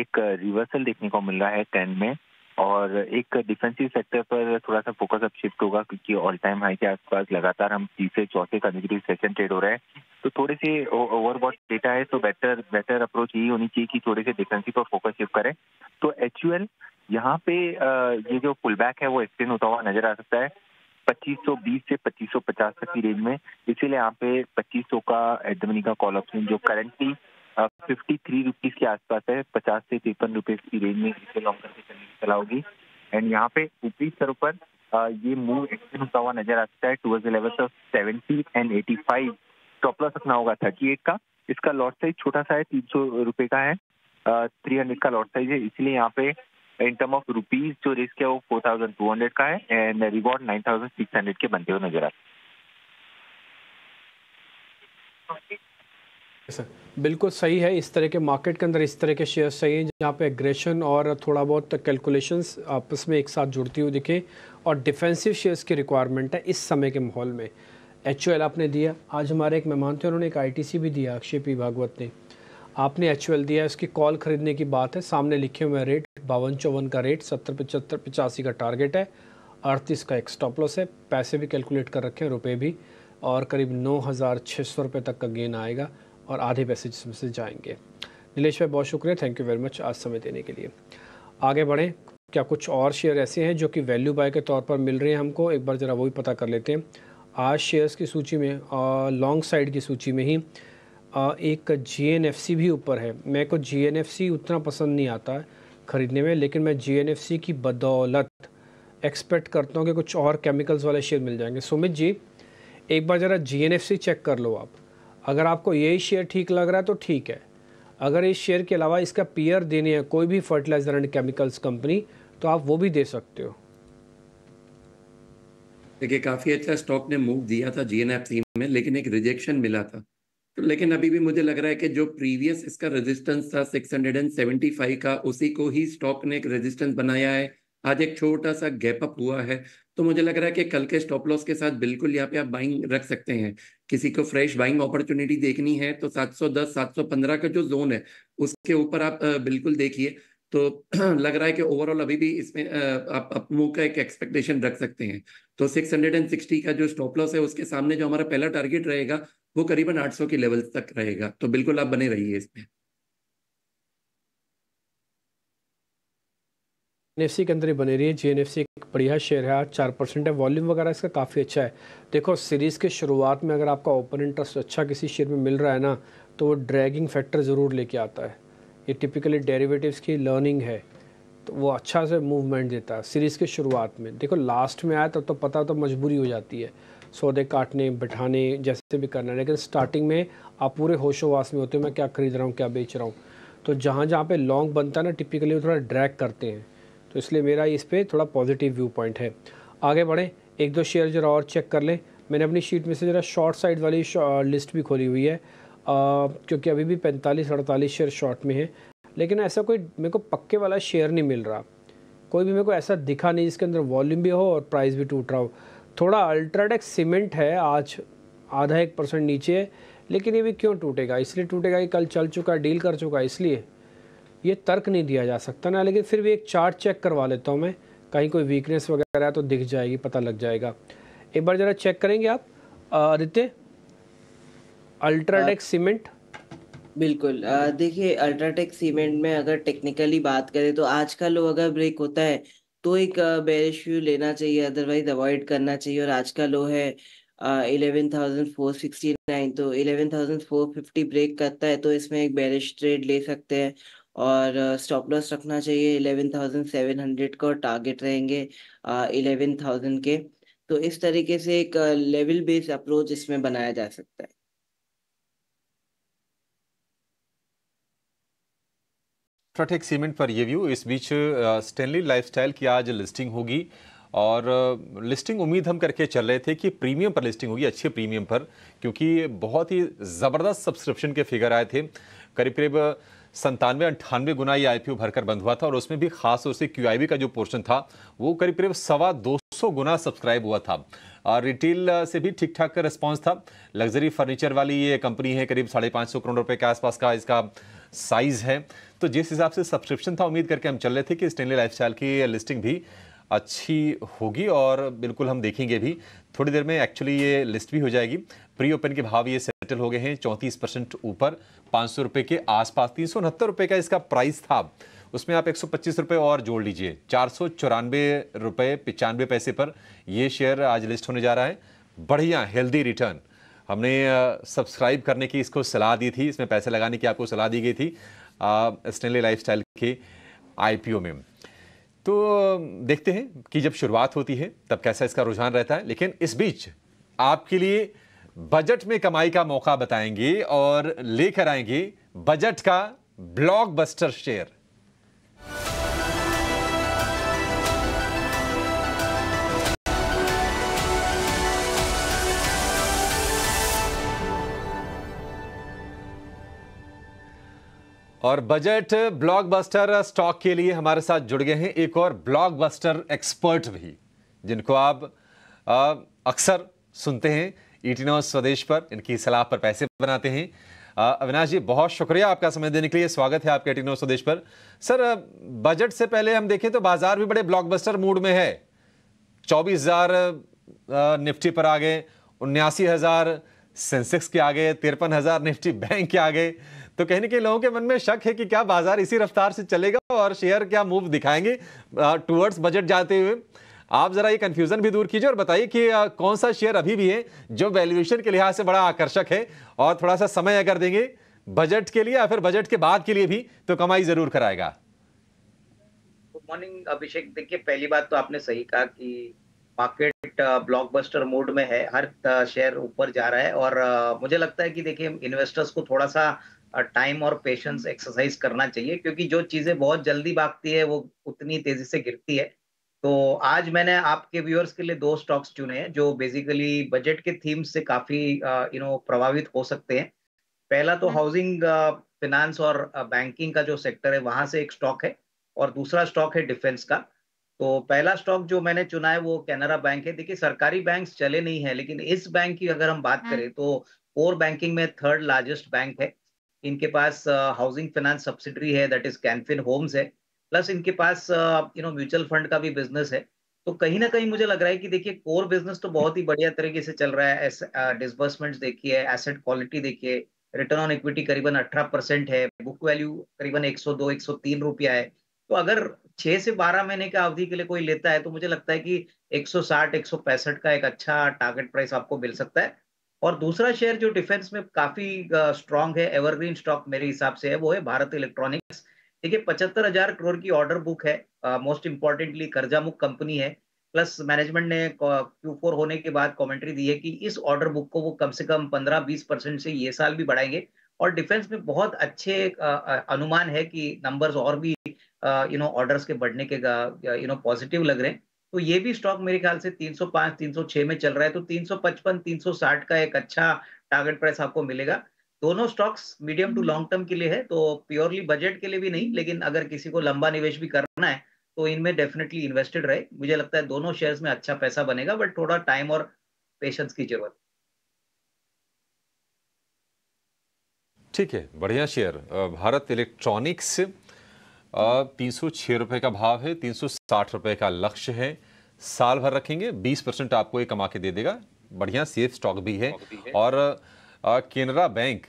एक रिवर्सल uh, देखने को मिल रहा है टेन में और एक डिफेंसिव सेक्टर पर थोड़ा सा फोकस अब शिफ्ट होगा क्योंकि ऑल टाइम हाई के आसपास लगातार हम तीसरे चौथे कंजिटिव सेशन ट्रेड हो रहे हैं तो थोड़े से ओवरबॉट डेटा है तो बेटर बेटर अप्रोच यही होनी चाहिए कि थोड़े से डिफेंसिव पर फोकस शिफ्ट करें तो एच यहाँ पे uh, ये जो पुल बैक है वो एक्सटेंड होता हुआ नजर आ सकता है 2520 से 2550 तक की रेंज में इसीलिए यहाँ पे 2500 का एडमनी का कॉल ऑप्शन जो करंटली फिफ्टी थ्री रुपीज़ के आसपास है पचास से तिरपन रुपीज़ की रेंज में इसे लॉन्ग करके चलने की सलाह होगी एंड यहाँ पे ऊपरी स्तरों पर ये मूव एक्सटेंड होता हुआ नजर आता है towards the levels of seventy and eighty five stop रखना होगा थर्टी एट का इसका लॉट साइज छोटा सा है तीन सौ रुपए का है थ्री हंड्रेड का लॉट साइज है इसलिए यहाँ पे इन टर्म ऑफ रुपीज जो रिस्क है वो फोर थाउजेंड टू हंड्रेड का है and reward nine thousand six hundred के बनते हुए नजर आते सर बिल्कुल सही है इस तरह के मार्केट के अंदर इस तरह के शेयर सही हैं जहाँ पे एग्रेशन और थोड़ा बहुत कैलकुलेशंस आपस में एक साथ जुड़ती हुई दिखे और डिफेंसिव शेयर्स की रिक्वायरमेंट है इस समय के माहौल में एच आपने दिया आज हमारे एक मेहमान थे उन्होंने एक आईटीसी भी दिया अक्षय पी भागवत ने आपने एच दिया है उसकी कॉल खरीदने की बात है सामने लिखे हुए रेट बावन चौवन का रेट सत्तर पचहत्तर पचासी का टारगेट है अड़तीस का एक स्टॉप लॉस है पैसे भी कैलकुलेट कर रखे हैं रुपये भी और करीब नौ हज़ार छः सौ रुपये तक का गेन आएगा और आधे पैसे जिसमें से जाएंगे नीलेश भाई बहुत शुक्रिया थैंक यू वेरी मच आज समय देने के लिए आगे बढ़ें क्या कुछ और शेयर ऐसे हैं जो कि वैल्यू बाय के तौर पर मिल रहे हैं हमको एक बार ज़रा वो भी पता कर लेते हैं आज शेयर्स की सूची में लॉन्ग साइड की सूची में ही एक जी भी ऊपर है मेरे को जी उतना पसंद नहीं आता है ख़रीदने में लेकिन मैं जी की बदौलत एक्सपेक्ट करता हूँ कि कुछ और केमिकल्स वाले शेयर मिल जाएंगे सुमित जी एक बार ज़रा जी चेक कर लो आप अगर आपको यही शेयर ठीक लग रहा है तो ठीक है अगर इस शेयर के अलावा इसका पीयर देने हैं कोई भी फर्टिलाइज़र एंड केमिकल्स कंपनी तो आप वो भी दे सकते हो देखिए काफ़ी अच्छा स्टॉक ने मूव दिया था जी में लेकिन एक रिजेक्शन मिला था लेकिन अभी भी मुझे लग रहा है कि जो प्रीवियस इसका रेजिस्टेंस था 675 का उसी को ही स्टॉक ने एक रेजिस्टेंस बनाया है आज एक छोटा सा गैप अप हुआ है तो मुझे लग रहा है कि कल के स्टॉप लॉस के साथ बिल्कुल यहाँ पे आप बाइंग रख सकते हैं किसी को फ्रेश बाइंग अपॉर्चुनिटी देखनी है तो 710 715 का जो जोन है उसके ऊपर आप बिल्कुल देखिए तो [CLEARS THROAT] लग रहा है कि ओवरऑल अभी भी इसमें आप अपमूव का एक एक्सपेक्टेशन रख सकते हैं तो 660 का जो स्टॉप लॉस है उसके सामने जो हमारा पहला टारगेट रहेगा वो करीबन 800 के लेवल तक रहेगा तो बिल्कुल आप बने रहिए इसमें एनएफसी के अंदर ही बने रही है जीएनएफसी एक बढ़िया शेयर है आज चार परसेंट है वॉल्यूम वगैरह इसका काफ़ी अच्छा है देखो सीरीज़ के शुरुआत में अगर आपका ओपन इंटरेस्ट अच्छा किसी शेयर में मिल रहा है ना तो वो ड्रैगिंग फैक्टर ज़रूर लेके आता है ये टिपिकली डेरिवेटिव्स की लर्निंग है तो वो अच्छा से मूवमेंट देता है सीरीज़ के शुरुआत में देखो लास्ट में आया तब तो पता तो मजबूरी हो जाती है सौदे काटने बैठाने जैसे भी करना लेकिन स्टार्टिंग में आप पूरे होशोवास में होते हो मैं क्या खरीद रहा हूँ क्या बेच रहा हूँ तो जहाँ जहाँ पे लॉन्ग बनता है ना टिपिकली वो थोड़ा ड्रैग करते हैं तो इसलिए मेरा इस पर थोड़ा पॉजिटिव व्यू पॉइंट है आगे बढ़ें एक दो शेयर ज़रा और चेक कर लें मैंने अपनी शीट में से ज़रा शॉर्ट साइड वाली लिस्ट भी खोली हुई है आ, क्योंकि अभी भी पैंतालीस अड़तालीस शेयर शॉर्ट में है लेकिन ऐसा कोई मेरे को पक्के वाला शेयर नहीं मिल रहा कोई भी मेरे को ऐसा दिखा नहीं जिसके अंदर वॉल्यूम भी हो और प्राइस भी टूट रहा हो थोड़ा अल्ट्राटेक सीमेंट है आज आधा एक परसेंट नीचे है लेकिन ये भी क्यों टूटेगा इसलिए टूटेगा कि कल चल चुका डील कर चुका इसलिए ये तर्क नहीं दिया जा सकता ना लेकिन फिर भी एक चार्ट चेक करवा लेता हूँ मैं कहीं कोई वीकनेस वगैरह है तो दिख जाएगी पता लग जाएगा एक बार ज़रा चेक करेंगे आप आदित्य अल्ट्राटेक हाँ। सीमेंट बिल्कुल देखिए अल्ट्राटेक सीमेंट में अगर टेक्निकली बात करें तो आज का लोग अगर ब्रेक होता है तो एक बेयरिश व्यू लेना चाहिए अदरवाइज अवॉइड करना चाहिए और आज का लो है eleven thousand four sixty nine तो eleven thousand four fifty break करता है तो इसमें एक बेरिश ट्रेड ले सकते हैं और स्टॉप लॉस रखना चाहिए इलेवन थाउजेंड सेवन हंड्रेड का और टारगेट रहेंगे इलेवन थाउजेंड के तो इस तरीके से एक लेवल बेस्ड अप्रोच इसमें बनाया जा सकता है स्ट्राटेक सीमेंट पर ये व्यू इस बीच स्टेनली लाइफस्टाइल की आज लिस्टिंग होगी और लिस्टिंग उम्मीद हम करके चल रहे थे कि प्रीमियम पर लिस्टिंग होगी अच्छे प्रीमियम पर क्योंकि बहुत ही ज़बरदस्त सब्सक्रिप्शन के फिगर आए थे करीब करीब संतानवे अंठानवे गुना ये आई पी भरकर बंद हुआ था और उसमें भी खास तौर से क्यू का जो पोर्शन था वो करीब करीब सवा दो सौ गुना सब्सक्राइब हुआ था और रिटेल से भी ठीक ठाक का रिस्पॉन्स था लग्जरी फर्नीचर वाली ये कंपनी है करीब साढ़े पाँच सौ करोड़ रुपए के आसपास का इसका साइज़ है तो जिस हिसाब से सब्सक्रिप्शन था उम्मीद करके हम चल रहे थे कि स्टेनली स्टाइल की लिस्टिंग भी अच्छी होगी और बिल्कुल हम देखेंगे भी थोड़ी देर में एक्चुअली ये लिस्ट भी हो जाएगी प्री ओपन के भाव ये सेटल हो गए हैं चौंतीस परसेंट ऊपर पाँच सौ रुपये के आसपास तीन सौ उनहत्तर रुपये का इसका प्राइस था उसमें आप एक सौ पच्चीस रुपये और जोड़ लीजिए चार सौ चौरानवे रुपये पचानवे पैसे पर ये शेयर आज लिस्ट होने जा रहा है बढ़िया हेल्दी रिटर्न हमने सब्सक्राइब करने की इसको सलाह दी थी इसमें पैसे लगाने की आपको सलाह दी गई थी स्टेनली लाइफस्टाइल के ओ में तो देखते हैं कि जब शुरुआत होती है तब कैसा इसका रुझान रहता है लेकिन इस बीच आपके लिए बजट में कमाई का मौका बताएंगे और लेकर आएंगे बजट का ब्लॉकबस्टर शेयर और बजट ब्लॉकबस्टर स्टॉक के लिए हमारे साथ जुड़ गए हैं एक और ब्लॉकबस्टर एक्सपर्ट भी जिनको आप अक्सर सुनते हैं ईटीनो e स्वदेश पर इनकी सलाह पर पैसे बनाते हैं अविनाश जी बहुत शुक्रिया आपका समय देने के लिए स्वागत है आपके टीनो e स्वदेश पर सर बजट से पहले हम देखें तो बाजार भी बड़े ब्लॉकबस्टर मूड में है चौबीस हजार निफ्टी पर आ गए उन्यासी हजार सेंसेक्स के आगे तिरपन हजार निफ्टी बैंक के आगे तो कहने के लोगों के मन में शक है कि क्या बाजार इसी रफ्तार से चलेगा और शेयर क्या मूव दिखाएंगे टूवर्ड्स बजट जाते हुए आप जरा ये कंफ्यूजन भी दूर कीजिए और बताइए कि कौन सा शेयर अभी भी है जो वैल्यूएशन के लिहाज से बड़ा आकर्षक है और थोड़ा सा समय अगर देंगे बजट के लिए या फिर बजट के बाद के लिए भी तो कमाई जरूर कराएगा गुड मॉर्निंग अभिषेक देखिए पहली बात तो आपने सही कहा कि मार्केट ब्लॉकबस्टर मोड में है हर शेयर ऊपर जा रहा है और मुझे लगता है कि देखिए इन्वेस्टर्स को थोड़ा सा टाइम और पेशेंस एक्सरसाइज करना चाहिए क्योंकि जो चीजें बहुत जल्दी भागती है वो उतनी तेजी से गिरती है तो आज मैंने आपके व्यूअर्स के लिए दो स्टॉक्स चुने हैं जो बेसिकली बजट के थीम से काफी यू नो प्रभावित हो सकते हैं पहला तो हाउसिंग हम्म। फिनांस और बैंकिंग का जो सेक्टर है वहां से एक स्टॉक है और दूसरा स्टॉक है डिफेंस का तो पहला स्टॉक जो मैंने चुना है वो कैनरा बैंक है देखिए सरकारी बैंक चले नहीं है लेकिन इस बैंक की अगर हम बात हाँ। करें तो कोर बैंकिंग में थर्ड लार्जेस्ट बैंक है इनके पास हाउसिंग फाइनेंस सब्सिडरी है दैट इज कैनफिन होम्स है प्लस इनके पास यू नो म्यूचुअल फंड का भी बिजनेस है तो कहीं ना कहीं मुझे लग रहा है कि देखिए कोर बिजनेस तो बहुत ही बढ़िया तरीके से चल रहा है डिसबर्समेंट देखिए एसेट क्वालिटी देखिए रिटर्न ऑन इक्विटी करीबन अठारह परसेंट है बुक वैल्यू करीबन सौ तीन रुपया है तो अगर छह से बारह महीने की अवधि के लिए कोई लेता है तो मुझे लगता है कि सौ पैंसठ का एक अच्छा टारगेट प्राइस आपको मिल सकता है और दूसरा शेयर जो डिफेंस में काफी स्ट्रांग है एवरग्रीन स्टॉक मेरे हिसाब से है वो है भारत इलेक्ट्रॉनिक्स है पचहत्तर हजार करोड़ की ऑर्डर बुक है मोस्ट इंपॉर्टेंटली कर्जा मुक्त कंपनी है प्लस मैनेजमेंट ने क्यू फोर होने के बाद कमेंट्री दी है कि इस ऑर्डर बुक को वो कम से कम पंद्रह बीस परसेंट से ये साल भी बढ़ाएंगे और डिफेंस में बहुत अच्छे अनुमान है कि नंबर्स और भी यू नो ऑर्डर्स के बढ़ने के यू नो पॉजिटिव लग रहे हैं तो ये भी स्टॉक मेरे ख्याल से 305 306 में चल रहा है तो 355 360 का एक अच्छा टारगेट प्राइस आपको मिलेगा दोनों stocks medium to long term के लिए है तो प्योरली बजट के लिए भी नहीं लेकिन अगर किसी को लंबा निवेश भी करना है तो इनमें डेफिनेटली इन्वेस्टेड रहे मुझे लगता है दोनों शेयर में अच्छा पैसा बनेगा बट थोड़ा टाइम और पेशेंस की जरूरत ठीक है बढ़िया शेयर भारत इलेक्ट्रॉनिक्स तीन सौ छः रुपये का भाव है तीन सौ साठ रुपये का लक्ष्य है साल भर रखेंगे बीस परसेंट आपको ये कमा के दे देगा बढ़िया सेफ स्टॉक भी है और केनरा बैंक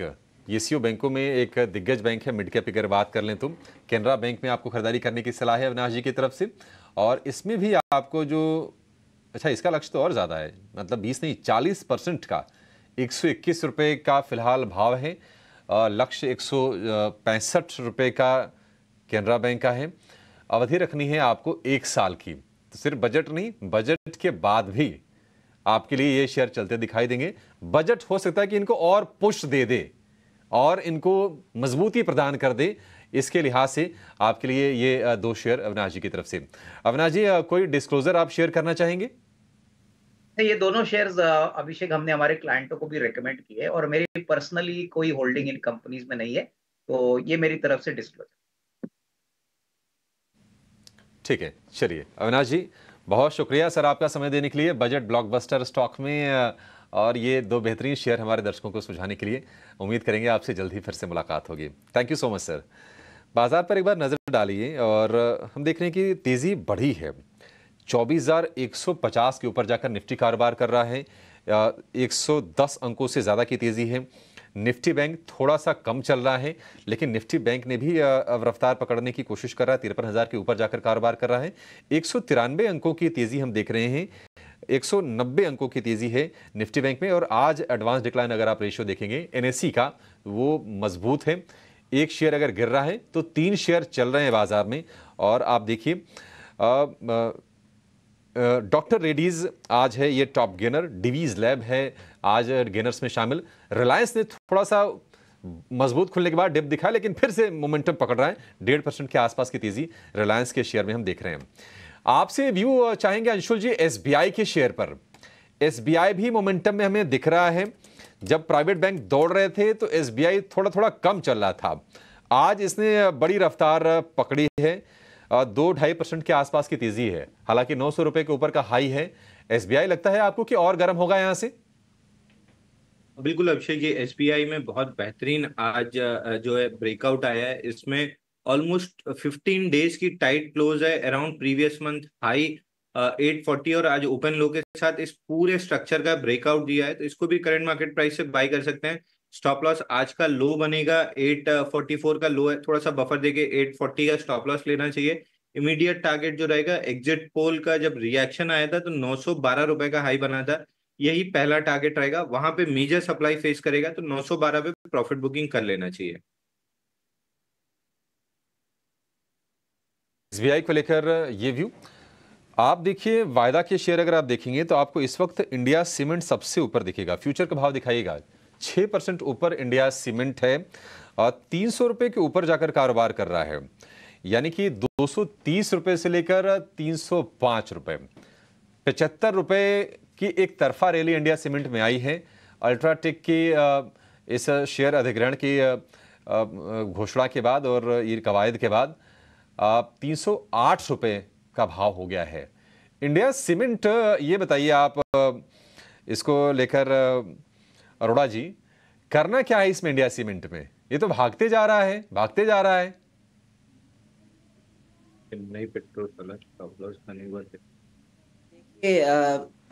एसीओ बैंकों में एक दिग्गज बैंक है मिड कैप की अगर बात कर लें तुम केनरा बैंक में आपको खरीदारी करने की सलाह है अविनाश जी की तरफ से और इसमें भी आपको जो अच्छा इसका लक्ष्य तो और ज़्यादा है मतलब बीस नहीं चालीस परसेंट का एक सौ इक्कीस रुपये का फिलहाल भाव है लक्ष्य एक सौ पैंसठ रुपये का कैनरा बैंक का है अवधि रखनी है आपको एक साल की तो सिर्फ बजट नहीं बजट के बाद भी आपके लिए ये शेयर चलते दिखाई देंगे बजट हो सकता है कि इनको और पुश दे दे और इनको मजबूती प्रदान कर दे इसके लिहाज से आपके लिए ये दो शेयर अविनाश जी की तरफ से अविनाश जी कोई डिस्क्लोजर आप शेयर करना चाहेंगे ये दोनों शेयर्स अभिषेक हमने हमारे क्लाइंटों को भी रेकमेंड किए और मेरी पर्सनली कोई होल्डिंग इन कंपनीज में नहीं है तो ये मेरी तरफ से डिस्क्लोजर ठीक है चलिए अविनाश जी बहुत शुक्रिया सर आपका समय देने के लिए बजट ब्लॉकबस्टर स्टॉक में और ये दो बेहतरीन शेयर हमारे दर्शकों को सुझाने के लिए उम्मीद करेंगे आपसे जल्द ही फिर से मुलाकात होगी thank you so much sir बाजार पर एक बार नज़र डालिए और हम देख रहे हैं कि तेज़ी बढ़ी है 24,150 के ऊपर जाकर निफ्टी कारोबार कर रहा है 110 अंकों से ज़्यादा की तेज़ी है निफ्टी बैंक थोड़ा सा कम चल रहा है लेकिन निफ्टी बैंक ने भी रफ्तार पकड़ने की कोशिश कर रहा है तिरपन हज़ार के ऊपर जाकर कारोबार कर रहा है एक अंकों की तेज़ी हम देख रहे हैं 190 अंकों की तेजी है निफ्टी बैंक में और आज एडवांस डिक्लाइन अगर आप रेशियो देखेंगे एनएससी का वो मजबूत है एक शेयर अगर गिर रहा है तो तीन शेयर चल रहे हैं बाजार में और आप देखिए डॉक्टर रेडीज आज है ये टॉप गेनर डिवीज लैब है आज गेनर्स में शामिल रिलायंस ने थोड़ा सा मजबूत खुलने के बाद डिप दिखा लेकिन फिर से मोमेंटम पकड़ रहा है डेढ़ परसेंट के आसपास की तेजी रिलायंस के शेयर में हम देख रहे हैं आपसे व्यू चाहेंगे अंशुल जी एस के शेयर पर एस भी मोमेंटम में हमें दिख रहा है जब प्राइवेट बैंक दौड़ रहे थे तो एस थोड़ा थोड़ा कम चल रहा था आज इसने बड़ी रफ्तार पकड़ी है दो ढाई परसेंट के आसपास की तेजी है हालांकि नौ सौ रुपए के ऊपर का हाई है एसबीआई लगता है आपको कि और गर्म होगा यहाँ से बिल्कुल अभिषेक जी एसबीआई में बहुत बेहतरीन आज जो है ब्रेकआउट आया है इसमें ऑलमोस्ट 15 डेज की टाइट क्लोज है around previous month high eight forty और आज ओपन लो के साथ इस पूरे स्ट्रक्चर का ब्रेकआउट दिया है तो इसको भी करंट मार्केट प्राइस से बाय कर सकते हैं स्टॉप लॉस आज का लो बनेगा एट फोर्टी फोर का लो है थोड़ा सा बफर देके एट फोर्टी का स्टॉप लॉस लेना चाहिए इमीडिएट टारगेट जो रहेगा एग्जिट पोल का जब रिएक्शन आया था तो नौ सौ बारह रुपए का हाई बना था यही पहला टारगेट रहेगा वहां पे मेजर सप्लाई फेस करेगा तो 912 पे प्रॉफिट बुकिंग कर लेना चाहिए एसबीआई को लेकर uh, ये व्यू आप देखिए वायदा के शेयर अगर आप देखेंगे तो आपको इस वक्त इंडिया सीमेंट सबसे ऊपर दिखेगा फ्यूचर का भाव दिखाइएगा छः परसेंट ऊपर इंडिया सीमेंट है तीन सौ रुपये के ऊपर जाकर कारोबार कर रहा है यानी कि दो सौ तीस रुपये से लेकर तीन सौ पाँच रुपये पचहत्तर रुपये की एक तरफा रैली इंडिया सीमेंट में आई है अल्ट्राटेक की इस शेयर अधिग्रहण की घोषणा के बाद और ये कवायद के बाद तीन सौ आठ रुपये का भाव हो गया है इंडिया सीमेंट ये बताइए आप इसको लेकर अरोड़ा जी करना क्या है इसमें इंडिया सीमेंट में ये तो भागते जा रहा है भागते जा रहा है तो।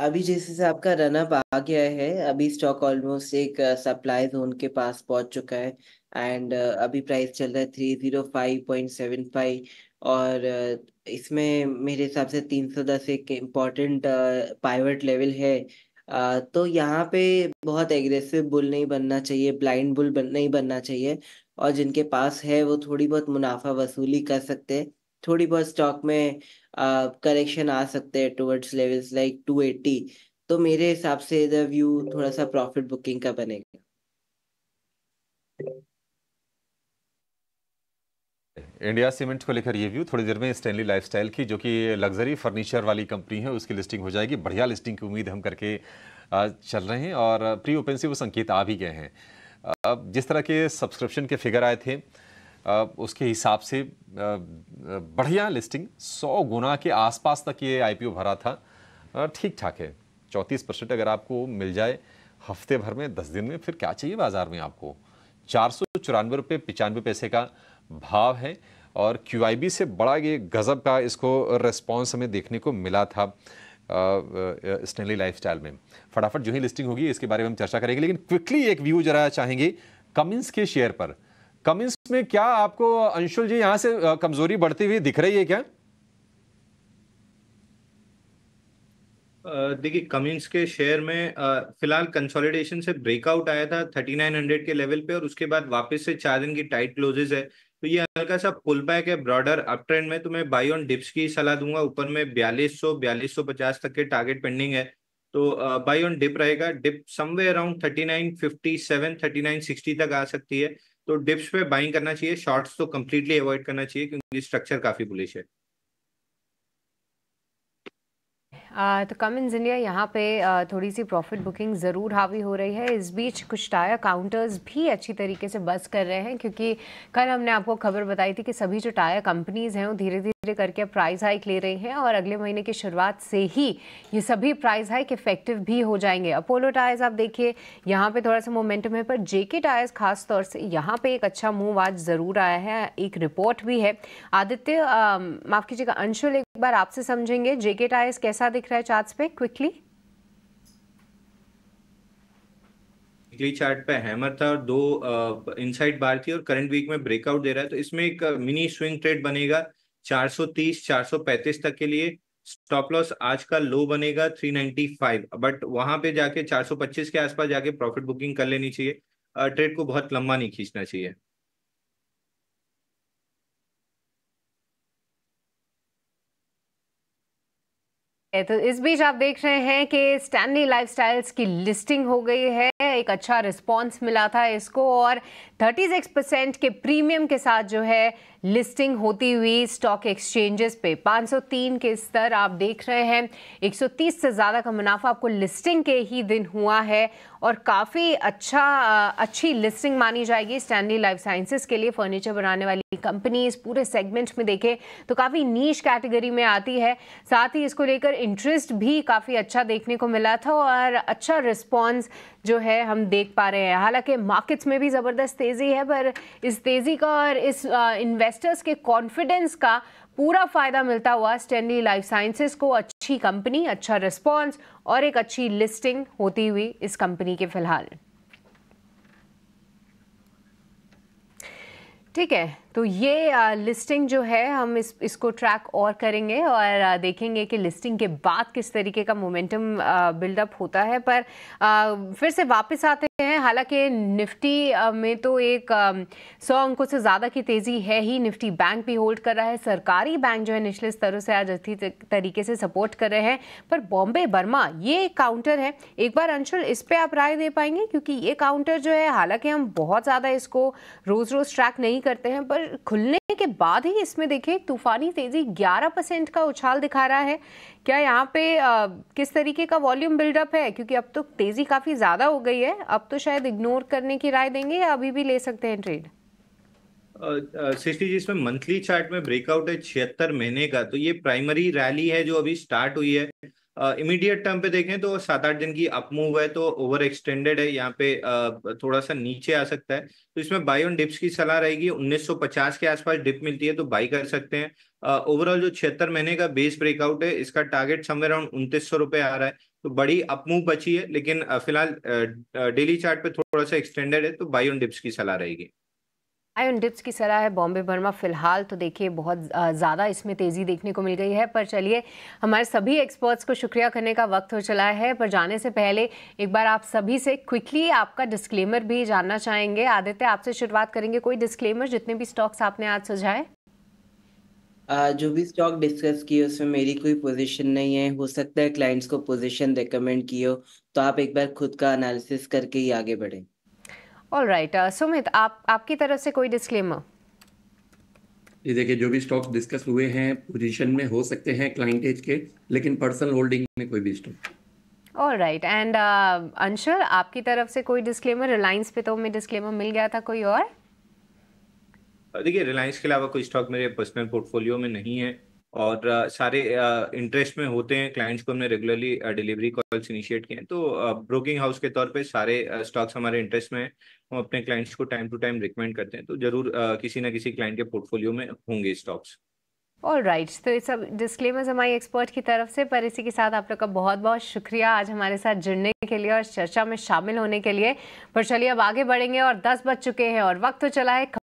अभी जैसे से आपका रन अप आ गया है अभी स्टॉक ऑलमोस्ट एक सप्लाई जोन के पास पहुंच चुका है एंड अभी प्राइस चल रहा है three zero five point seven five और इसमें मेरे हिसाब से तीन सौ दस एक इम्पॉर्टेंट पाइवट लेवल है तो यहाँ पे बहुत एग्रेसिव बुल नहीं बनना चाहिए ब्लाइंड बुल बन, नहीं बनना चाहिए और जिनके पास है वो थोड़ी बहुत मुनाफा वसूली कर सकते हैं थोड़ी बहुत स्टॉक में करेक्शन आ सकते हैं towards levels like two eighty तो मेरे हिसाब से इधर व्यू थोड़ा सा प्रॉफिट बुकिंग का बनेगा इंडिया सीमेंट को लेकर ये व्यू थोड़ी देर में स्टैनली लाइफस्टाइल की जो कि लग्जरी फर्नीचर वाली कंपनी है उसकी लिस्टिंग हो जाएगी बढ़िया लिस्टिंग की उम्मीद हम करके चल रहे हैं और प्री ओपन से वो संकेत आ भी गए हैं अब जिस तरह के सब्सक्रिप्शन के फिगर आए थे उसके हिसाब से बढ़िया लिस्टिंग सौ गुना के आसपास तक ये आई भरा था ठीक ठाक है चौंतीस परसेंट अगर आपको मिल जाए हफ्ते भर में दस दिन में फिर क्या चाहिए बाज़ार में आपको चार सौ चौरानवे रुपये पचानवे पैसे का भाव है और क्यू से बड़ा ये गज़ब का इसको रिस्पॉन्स हमें देखने को मिला था स्टेनली स्टाइल में फटाफट जो ही लिस्टिंग होगी इसके बारे में हम चर्चा करेंगे लेकिन क्विकली एक व्यू जरा चाहेंगे कमिंस के शेयर पर कमिंस में क्या आपको अंशुल जी यहां से कमजोरी बढ़ती हुई दिख रही है क्या देखिए कमिंस के शेयर में फिलहाल कंसोलिडेशन से ब्रेकआउट आया था 3900 के लेवल पे और उसके बाद वापस से चार दिन की टाइट क्लोजेज है तो ये हल्का सा पुल बैक है ब्रॉडर अप ट्रेंड में तो मैं बाई ऑन डिप्स की सलाह दूंगा ऊपर में बयालीस सौ बयालीस सौ पचास तक के टारगेट पेंडिंग है तो बाई ऑन डिप रहेगा dip somewhere around thirty nine fifty seven thirty nine sixty तक आ सकती है तो डिप्स पे बाइंग करना चाहिए शॉर्ट्स तो कंप्लीटली अवॉइड करना चाहिए क्योंकि स्ट्रक्चर काफी बुलिश है तो तो कमिंस इंडिया यहाँ पे थोड़ी सी प्रॉफिट बुकिंग ज़रूर हावी हो रही है इस बीच कुछ टायर काउंटर्स भी अच्छी तरीके से बस कर रहे हैं क्योंकि कल हमने आपको खबर बताई थी कि सभी जो टायर कंपनीज़ हैं वो धीरे धीरे करके प्राइस हाइक ले रही हैं और अगले महीने की शुरुआत से ही ये सभी प्राइस हाइक इफेक्टिव भी हो जाएंगे अपोलो टायर्स आप देखिए यहाँ पर थोड़ा सा मोमेंटम है पर जेके टायर्स खास तौर से यहाँ पर एक अच्छा मूव आज ज़रूर आया है एक रिपोर्ट भी है आदित्य माफ़ कीजिएगा अंशुल बार आपसे समझेंगे जेके टायर्स कैसा दिख रहा है चार्ट्स पे क्विकली चार्ट पे हैमर था और दो इनसाइड बार थी और करंट वीक में ब्रेकआउट दे रहा है तो इसमें एक मिनी स्विंग ट्रेड बनेगा 430 435 तक के लिए स्टॉप लॉस आज का लो बनेगा 395 बट वहां पे जाके 425 के आसपास जाके प्रॉफिट बुकिंग कर लेनी चाहिए ट्रेड को बहुत लंबा नहीं खींचना चाहिए तो इस बीच आप देख रहे हैं कि स्टैनली लाइफस्टाइल्स की लिस्टिंग हो गई है एक अच्छा रिस्पांस मिला था इसको और 36 परसेंट के प्रीमियम के साथ जो है लिस्टिंग होती हुई स्टॉक एक्सचेंजेस पे 503 के स्तर आप देख रहे हैं 130 से ज़्यादा का मुनाफा आपको लिस्टिंग के ही दिन हुआ है और काफ़ी अच्छा अच्छी लिस्टिंग मानी जाएगी स्टैनली लाइफ साइंसेस के लिए फर्नीचर बनाने वाली कंपनीज पूरे सेगमेंट में देखें तो काफ़ी नीच कैटेगरी में आती है साथ ही इसको लेकर इंटरेस्ट भी काफ़ी अच्छा देखने को मिला था और अच्छा रिस्पॉन्स जो है हम देख पा रहे हैं हालांकि मार्केट्स में भी ज़बरदस्त तेज़ी है पर इस तेज़ी का और इस इन्वेस्टर्स के कॉन्फिडेंस का पूरा फायदा मिलता हुआ स्टेनली लाइफ साइंसेस को अच्छी कंपनी अच्छा रिस्पॉन्स और एक अच्छी लिस्टिंग होती हुई इस कंपनी के फिलहाल ठीक है तो ये आ, लिस्टिंग जो है हम इस इसको ट्रैक और करेंगे और आ, देखेंगे कि लिस्टिंग के बाद किस तरीके का मोमेंटम बिल्डअप होता है पर आ, फिर से वापस आते हैं हालांकि निफ्टी में तो एक सौ अंकों से ज़्यादा की तेज़ी है ही निफ्टी बैंक भी होल्ड कर रहा है सरकारी बैंक जो है निचले स्तरों से आज अच्छी तरीके से सपोर्ट कर रहे हैं पर बॉम्बे बर्मा ये काउंटर है एक बार अंशुल इस पर आप राय दे पाएंगे क्योंकि ये काउंटर जो है हालांकि हम बहुत ज़्यादा इसको रोज़ रोज़ ट्रैक नहीं करते हैं पर और खुलने के बाद ही इसमें देखिए तूफानी तेज़ी 11 परसेंट का उछाल दिखा रहा है क्या यहाँ पे आ, किस तरीके का वॉल्यूम बिल्डअप है क्योंकि अब तो तेज़ी काफ़ी ज़्यादा हो गई है अब तो शायद इग्नोर करने की राय देंगे या अभी भी ले सकते हैं ट्रेड सृष्टि जी इसमें मंथली चार्ट में ब्रेकआउट है छिहत्तर महीने का तो ये प्राइमरी रैली है जो अभी स्टार्ट हुई है इमीडिएट टर्म पे देखें तो सात आठ दिन की अपमूव है तो ओवर एक्सटेंडेड है यहाँ पे थोड़ा सा नीचे आ सकता है तो इसमें बाई ऑन डिप्स की सलाह रहेगी 1950 के आसपास डिप मिलती है तो बाई कर सकते हैं ओवरऑल जो छिहत्तर महीने का बेस ब्रेकआउट है इसका टारगेट समवेयर अराउंड उनतीस सौ रुपए आ रहा है तो बड़ी अपमूव बची है लेकिन फिलहाल डेली चार्ट पे थोड़ा सा एक्सटेंडेड है तो बाई ऑन डिप्स की सलाह रहेगी आयन डिप्स की सलाह है बॉम्बे बर्मा फिलहाल तो देखिए बहुत ज़्यादा इसमें तेज़ी देखने को मिल गई है पर चलिए हमारे सभी एक्सपर्ट्स को शुक्रिया करने का वक्त हो चला है पर जाने से पहले एक बार आप सभी से क्विकली आपका डिस्क्लेमर भी जानना चाहेंगे आदित्य आपसे शुरुआत करेंगे कोई डिस्क्लेमर जितने भी स्टॉक्स आपने आज सुझाए जो भी स्टॉक डिस्कस किए उसमें मेरी कोई पोजीशन नहीं है हो सकता है क्लाइंट्स को पोजीशन रिकमेंड की हो तो आप एक बार खुद का एनालिसिस करके ही आगे बढ़ें all right right. uh, Sumit आप आपकी तरफ से कोई डिस्क्लेमर ये देखिए जो भी स्टॉक्स डिस्कस हुए हैं पोजीशन में हो सकते हैं क्लाइंट एज के लेकिन पर्सनल होल्डिंग में कोई भी stock all right and Anshul आपकी तरफ से कोई डिस्क्लेमर रिलायंस पे तो हमें डिस्क्लेमर मिल गया था कोई और देखिए रिलायंस के अलावा कोई स्टॉक मेरे पर्सनल पोर्टफोलियो में नहीं है और सारे इंटरेस्ट में होते हैं क्लाइंट्स को हमने रेगुलरली डिलीवरी कॉल्स इनिशिएट किए हैं तो ब्रोकिंग हाउस के तौर पे सारे स्टॉक्स हमारे इंटरेस्ट में हैं हम अपने क्लाइंट्स को टाइम टू टाइम रिकमेंड करते हैं तो जरूर किसी ना किसी क्लाइंट के पोर्टफोलियो में होंगे स्टॉक्स ऑल राइट right. तो ये सब डिस्क्लेमर्स हमारी एक्सपर्ट की तरफ से पर इसी के साथ आप लोग का बहुत बहुत शुक्रिया आज हमारे साथ जुड़ने के लिए और चर्चा में शामिल होने के लिए पर चलिए अब आगे बढ़ेंगे और दस बज चुके हैं और वक्त तो चला है